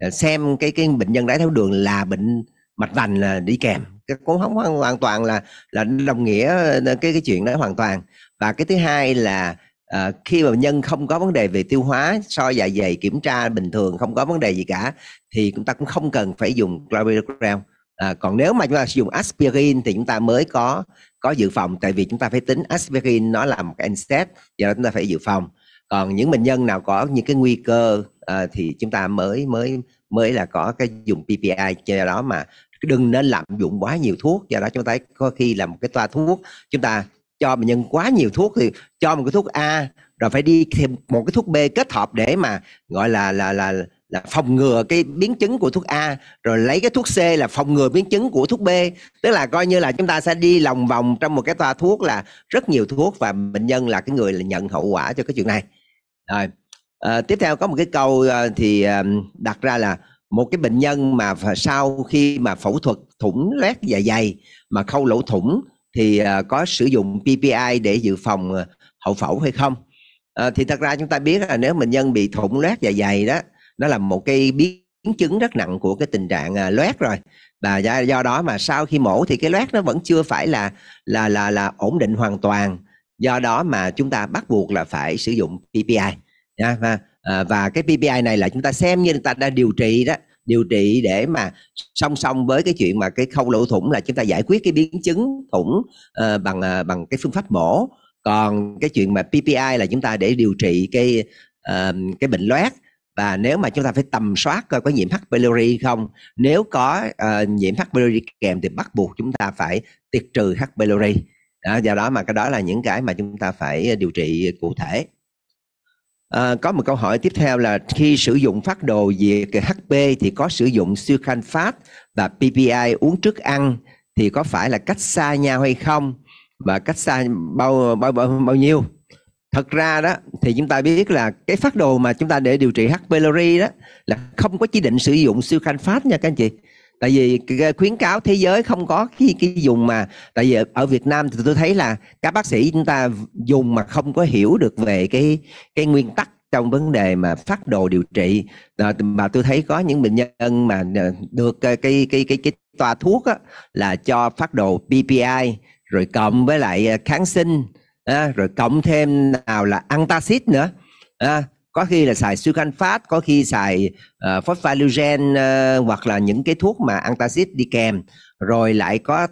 ờ, xem cái cái bệnh nhân đái tháo đường là bệnh mạch vành là đi kèm cái cũng không hoàn toàn là là đồng nghĩa ờ, cái cái chuyện đó hoàn toàn và cái thứ hai là à, khi mà bệnh nhân không có vấn đề về tiêu hóa so dạ dày kiểm tra bình thường không có vấn đề gì cả thì chúng ta cũng không cần phải dùng clopidogrel à, ờ, còn nếu mà chúng ta sử dụng aspirin thì chúng ta mới có có dự phòng tại vì chúng ta phải tính aspirin nó là một cái NSAID đó chúng ta phải dự phòng còn những bệnh nhân nào có những cái nguy cơ à, thì chúng ta mới mới mới là có cái dùng PPI cho đó mà đừng nên lạm dụng quá nhiều thuốc do đó chúng ta có khi là một cái toa thuốc chúng ta cho bệnh nhân quá nhiều thuốc thì cho một cái thuốc A rồi phải đi thêm một cái thuốc B kết hợp để mà gọi là là là là phòng ngừa cái biến chứng của thuốc A rồi lấy cái thuốc C là phòng ngừa biến chứng của thuốc B tức là coi như là chúng ta sẽ đi lòng vòng trong một cái toa thuốc là rất nhiều thuốc và bệnh nhân là cái người là nhận hậu quả cho cái chuyện này rồi à, tiếp theo có một cái câu ờ, thì ờ, đặt ra là một cái bệnh nhân mà sau khi mà phẫu thuật thủng loét dạ dày mà khâu lỗ thủng thì à, có sử dụng PPI để dự phòng à, hậu phẫu hay không à, thì thật ra chúng ta biết là nếu bệnh nhân bị thủng loét dạ dày đó nó là một cái biến chứng rất nặng của cái tình trạng à, loét rồi và do, do đó mà sau khi mổ thì cái loét nó vẫn chưa phải là là là là ổn định hoàn toàn do đó mà chúng ta bắt buộc là phải sử dụng PPI nha và và cái PPI này là chúng ta xem như người ta đã điều trị đó điều trị để mà song song với cái chuyện mà cái khâu lỗ thủng là chúng ta giải quyết cái biến chứng thủng uh, bằng uh, bằng cái phương pháp mổ còn cái chuyện mà PPI là chúng ta để điều trị cái uh, cái bệnh loét và nếu mà chúng ta phải tầm soát coi có nhiễm H. pylori không nếu có uh, nhiễm H. pylori kèm thì bắt buộc chúng ta phải tiệt trừ H. pylori đó, do đó mà cái đó là những cái mà chúng ta phải điều trị cụ thể À, có một câu hỏi tiếp theo là khi sử dụng phát đồ diệt HP thì có sử dụng siêu khanh phát và PPI uống trước ăn thì có phải là cách xa nhau hay không và cách xa bao bao bao, bao nhiêu? Thật ra đó thì chúng ta biết là cái phát đồ mà chúng ta để điều trị H. pylori đó là không có chỉ định sử dụng siêu khanh phát nha các anh chị tại vì khuyến cáo thế giới không có cái cái dùng mà tại vì ở Việt Nam thì tôi thấy là các bác sĩ chúng ta dùng mà không có hiểu được về cái cái nguyên tắc trong vấn đề mà phát đồ điều trị à, mà tôi thấy có những bệnh nhân mà ờ, được cái ờ, cái cái cái, cái toa thuốc á, là cho phát đồ PPI rồi cộng với lại kháng sinh à, rồi cộng thêm nào là antacid nữa à, có khi là xài sucanfat có khi xài uh, ờ, phosphalugen uh, ờ, hoặc là những cái thuốc mà antacid đi kèm rồi lại có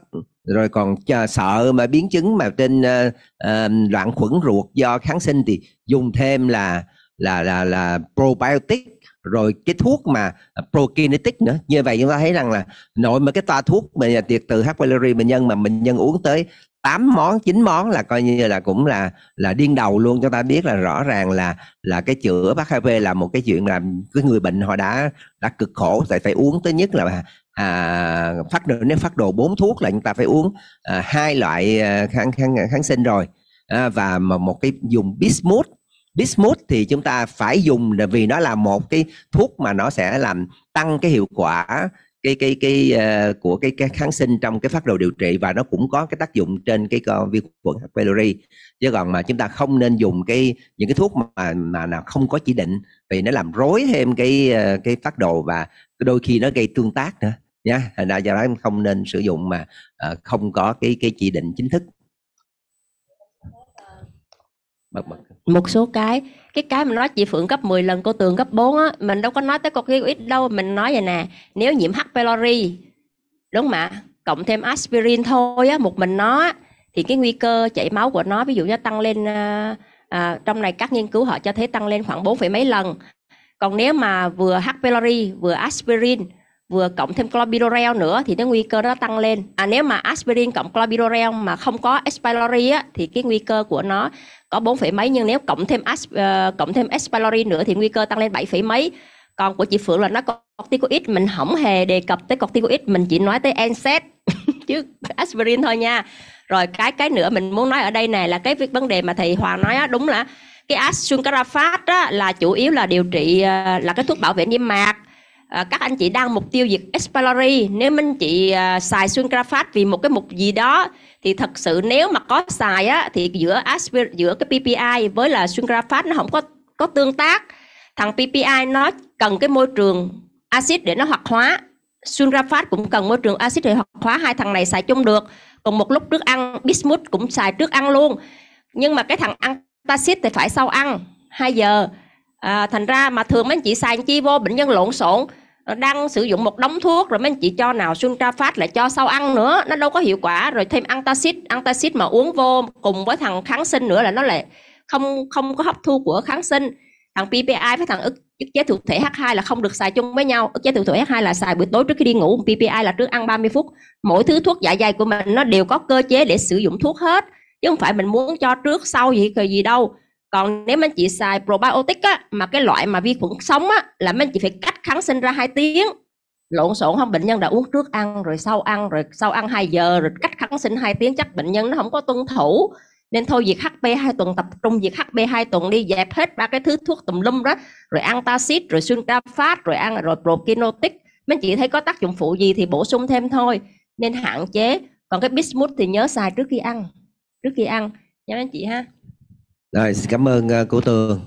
rồi còn chờ, sợ mà biến chứng mà trên uh, uh, loạn khuẩn ruột do kháng sinh thì dùng thêm là là là là probiotic rồi cái thuốc mà prokinetic nữa như vậy chúng ta thấy rằng là nội mà cái toa thuốc mà tiệt từ H. bệnh nhân mà bệnh nhân uống tới 8 món 9 món là coi như là cũng là là điên đầu luôn cho ta biết là rõ ràng là là cái chữa bác HIV là một cái chuyện làm cái người bệnh họ đã đã cực khổ tại phải uống tới nhất là à, phát đồ nếu phát đồ bốn thuốc là chúng ta phải uống à, hai loại à, kháng kháng kháng sinh rồi à, và mà một cái dùng bismuth bismuth thì chúng ta phải dùng vì nó là một cái thuốc mà nó sẽ làm tăng cái hiệu quả cái cái cái uh, của cái, cái kháng sinh trong cái phát đồ điều trị và nó cũng có cái tác dụng trên cái con vi khuẩn H. pylori chứ còn mà chúng ta không nên dùng cái những cái thuốc mà mà nào không có chỉ định vì nó làm rối thêm cái uh, cái phát đồ và đôi khi nó gây tương tác nữa nhá thành ra do đó em không nên sử dụng mà uh, không có cái cái chỉ định chính thức bật bật một số cái cái cái mà nói chị Phượng cấp 10 lần cô Tường cấp 4 á mình đâu có nói tới corticoid đâu mình nói vậy nè nếu nhiễm H pylori đúng mà cộng thêm aspirin thôi á một mình nó thì cái nguy cơ chảy máu của nó ví dụ như tăng lên à, à, trong này các nghiên cứu họ cho thấy tăng lên khoảng 4, mấy lần còn nếu mà vừa H pylori vừa aspirin vừa cộng thêm clopidogrel nữa thì cái nguy cơ nó tăng lên à nếu mà aspirin cộng clopidogrel mà không có S. á, thì cái nguy cơ của nó có 4, mấy nhưng nếu cộng thêm as, uh, ờ, cộng thêm S. nữa thì nguy cơ tăng lên 7, mấy còn của chị Phượng là nó có corticoid mình không hề đề cập tới corticoid mình chỉ nói tới NSAID chứ aspirin thôi nha rồi cái cái nữa mình muốn nói ở đây này là cái việc vấn đề mà thầy Hoàng nói á, đúng là cái asuncarafat á, là chủ yếu là điều trị ờ, là cái thuốc bảo vệ niêm mạc À, các anh chị đang mục tiêu việc exploratory nếu mình chị à, xài xuyên phát vì một cái mục gì đó thì thật sự nếu mà có xài á thì giữa aspir, giữa cái PPI với là xuyên phát nó không có có tương tác thằng PPI nó cần cái môi trường axit để nó hoạt hóa xuyên phát cũng cần môi trường axit để hoạt hóa hai thằng này xài chung được còn một lúc trước ăn bismuth cũng xài trước ăn luôn nhưng mà cái thằng ăn tacit thì phải sau ăn 2 giờ à, thành ra mà thường mấy anh chị xài chi vô bệnh nhân lộn xộn đang sử dụng một đống thuốc rồi mấy anh chị cho nào suntra phát lại cho sau ăn nữa nó đâu có hiệu quả rồi thêm antacid antacid mà uống vô cùng với thằng kháng sinh nữa là nó lại không không có hấp thu của kháng sinh thằng PPI với thằng ức, ức chế thụ thể H2 là không được xài chung với nhau ức chế thụ thể H2 là xài buổi tối trước khi đi ngủ PPI là trước ăn 30 phút mỗi thứ thuốc dạ dày của mình nó đều có cơ chế để sử dụng thuốc hết chứ không phải mình muốn cho trước sau gì gì đâu còn nếu mà chị xài probiotic á mà cái loại mà vi khuẩn sống á là mình chị phải cách kháng sinh ra hai tiếng lộn xộn không bệnh nhân đã uống trước ăn rồi sau ăn rồi sau ăn 2 giờ rồi cách kháng sinh 2 tiếng chắc bệnh nhân nó không có tuân thủ nên thôi việc HP 2 tuần tập trung việc HP 2 tuần đi dẹp hết ba cái thứ thuốc tùm lum đó rồi ăn tacit rồi xuyên ca phát rồi ăn rồi prokinotic mấy chị thấy có tác dụng phụ gì thì bổ sung thêm thôi nên hạn chế còn cái bismuth thì nhớ xài trước khi ăn trước khi ăn nhớ anh chị ha rồi, cảm ơn uh, cô Tường.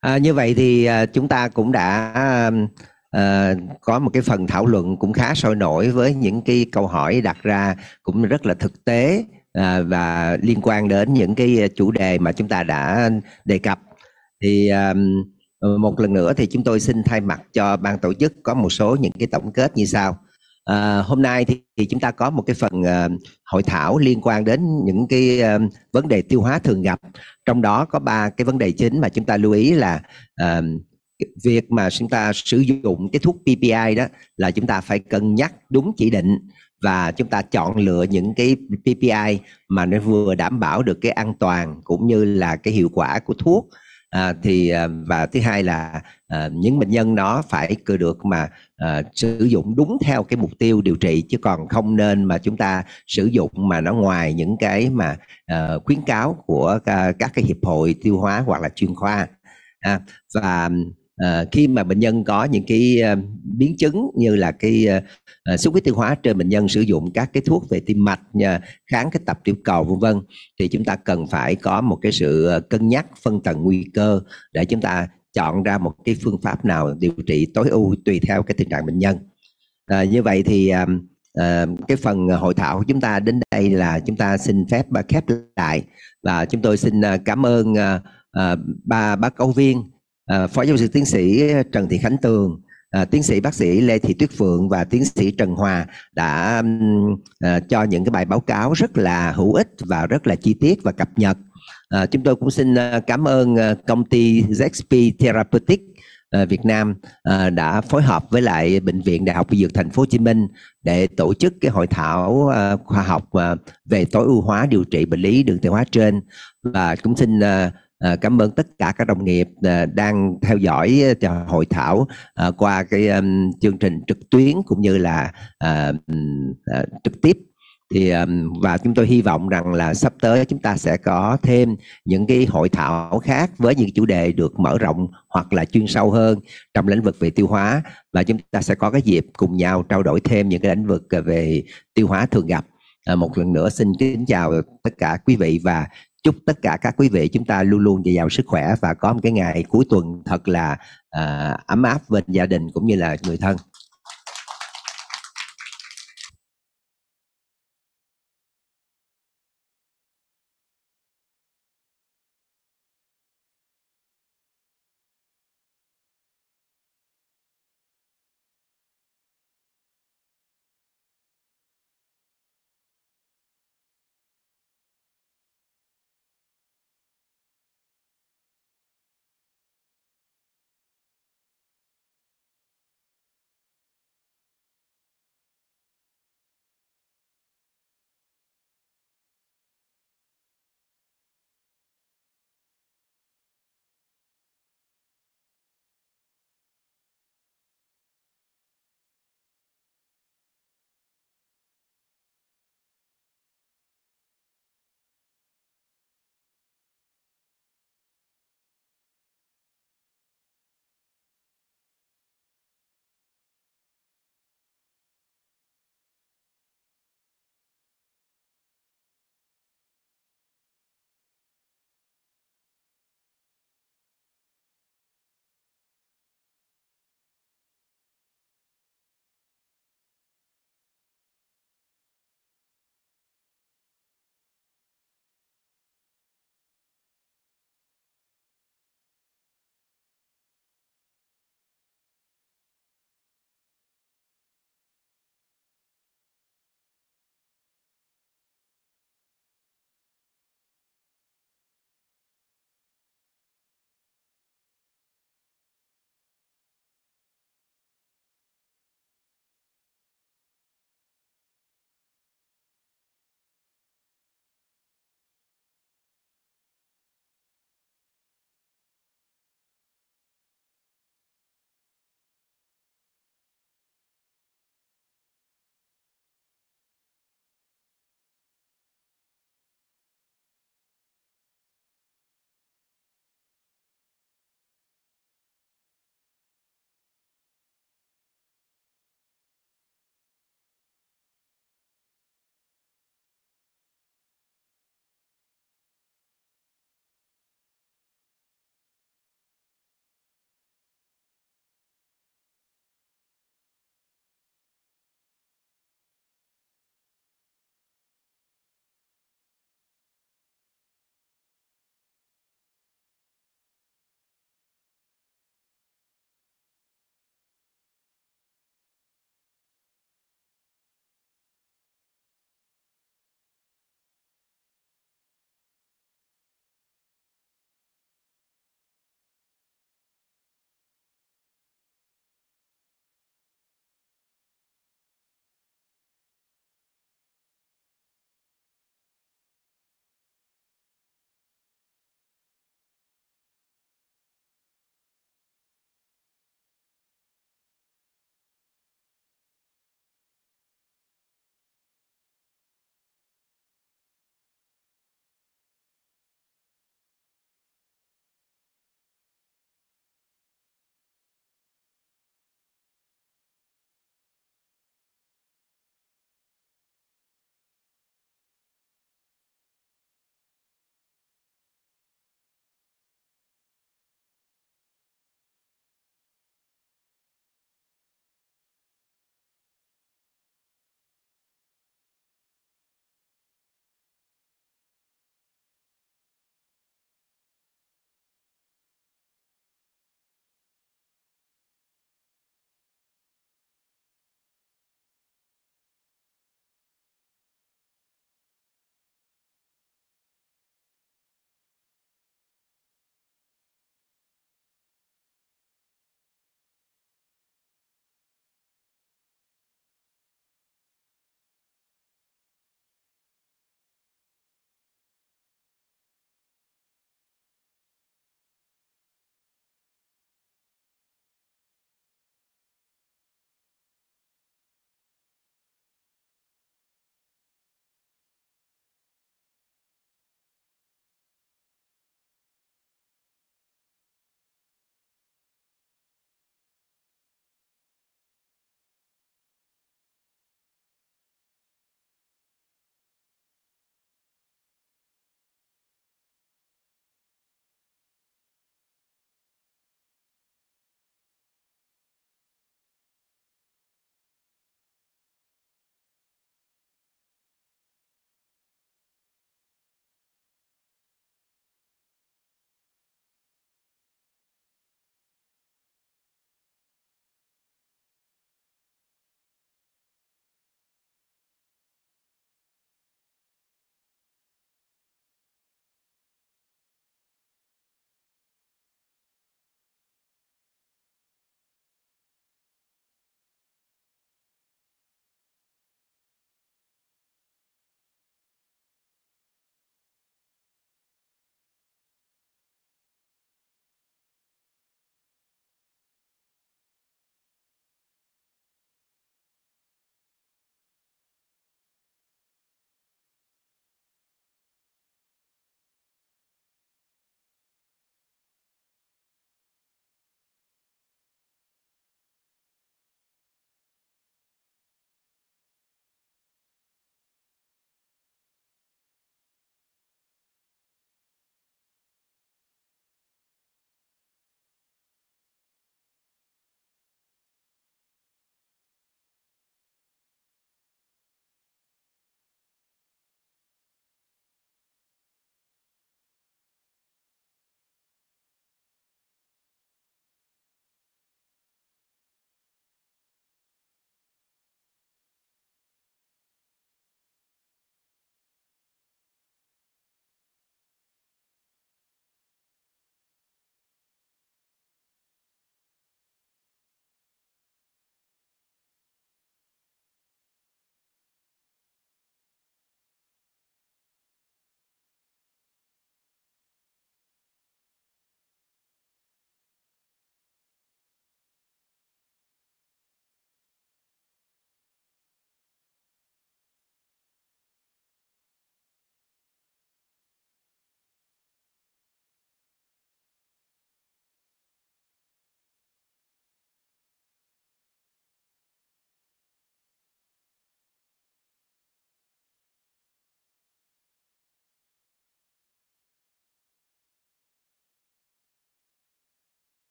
À, như vậy thì uh, chúng ta cũng đã uh, có một cái phần thảo luận cũng khá sôi nổi với những cái câu hỏi đặt ra cũng rất là thực tế uh, và liên quan đến những cái ờ, chủ đề mà chúng ta đã đề cập. Thì uh, một lần nữa thì chúng tôi xin thay mặt cho ban tổ chức có một số những cái tổng kết như sau À, hôm nay thì, thì chúng ta có một cái phần uh, hội thảo liên quan đến những cái uh, vấn đề tiêu hóa thường gặp trong đó có ba cái vấn đề chính mà chúng ta lưu ý là uh, việc mà chúng ta sử dụng cái thuốc PPI đó là chúng ta phải cân nhắc đúng chỉ định và chúng ta chọn lựa những cái PPI mà nó vừa đảm bảo được cái an toàn cũng như là cái hiệu quả của thuốc à, thì à, và thứ hai là à, những bệnh nhân đó phải cứ được mà à, sử dụng đúng theo cái mục tiêu điều trị chứ còn không nên mà chúng ta sử dụng mà nó ngoài những cái mà à, khuyến cáo của à, các cái hiệp hội tiêu hóa hoặc là chuyên khoa à, và Ờ, khi mà bệnh nhân có những cái ờ, biến chứng như là cái à, xuất huyết tiêu hóa trên bệnh nhân sử dụng các cái thuốc về tim mạch nha, kháng cái tập tiểu cầu vân vân thì chúng ta cần phải có một cái sự cân nhắc phân tầng nguy cơ để chúng ta chọn ra một cái phương pháp nào điều trị tối ưu tùy theo cái tình trạng bệnh nhân à, như vậy thì à, cái phần hội thảo của chúng ta đến đây là chúng ta xin phép khép lại và chúng tôi xin cảm ơn à, ba bác câu viên Ờ, phó giáo sư tiến sĩ ờ, trần thị khánh tường ờ, tiến sĩ bác sĩ lê thị tuyết phượng và tiến sĩ trần hòa đã cho những cái bài báo cáo rất là hữu ích và rất là chi tiết và cập nhật chúng tôi cũng xin cảm ơn công ty zp therapeutic Việt Nam đã phối hợp với lại bệnh viện Đại học Y Dược Thành phố Hồ Chí Minh để tổ chức cái hội thảo khoa học về tối ưu hóa điều trị bệnh lý đường tiêu hóa trên và cũng xin Ờ, cảm ơn tất cả các đồng nghiệp ờ, đang theo dõi à, hội thảo qua cái chương trình trực tuyến cũng như là trực tiếp thì và chúng tôi hy vọng rằng là sắp tới chúng ta sẽ có thêm những cái hội thảo khác với những chủ đề được mở rộng hoặc là chuyên sâu hơn trong lĩnh vực về tiêu hóa và chúng ta sẽ có cái dịp cùng nhau trao đổi thêm những cái lĩnh vực về tiêu hóa thường gặp một lần nữa xin kính chào tất cả quý vị và chúc tất cả các quý vị chúng ta luôn luôn dồi dào sức khỏe và có một cái ngày cuối tuần thật là à, ấm áp bên gia đình cũng như là người thân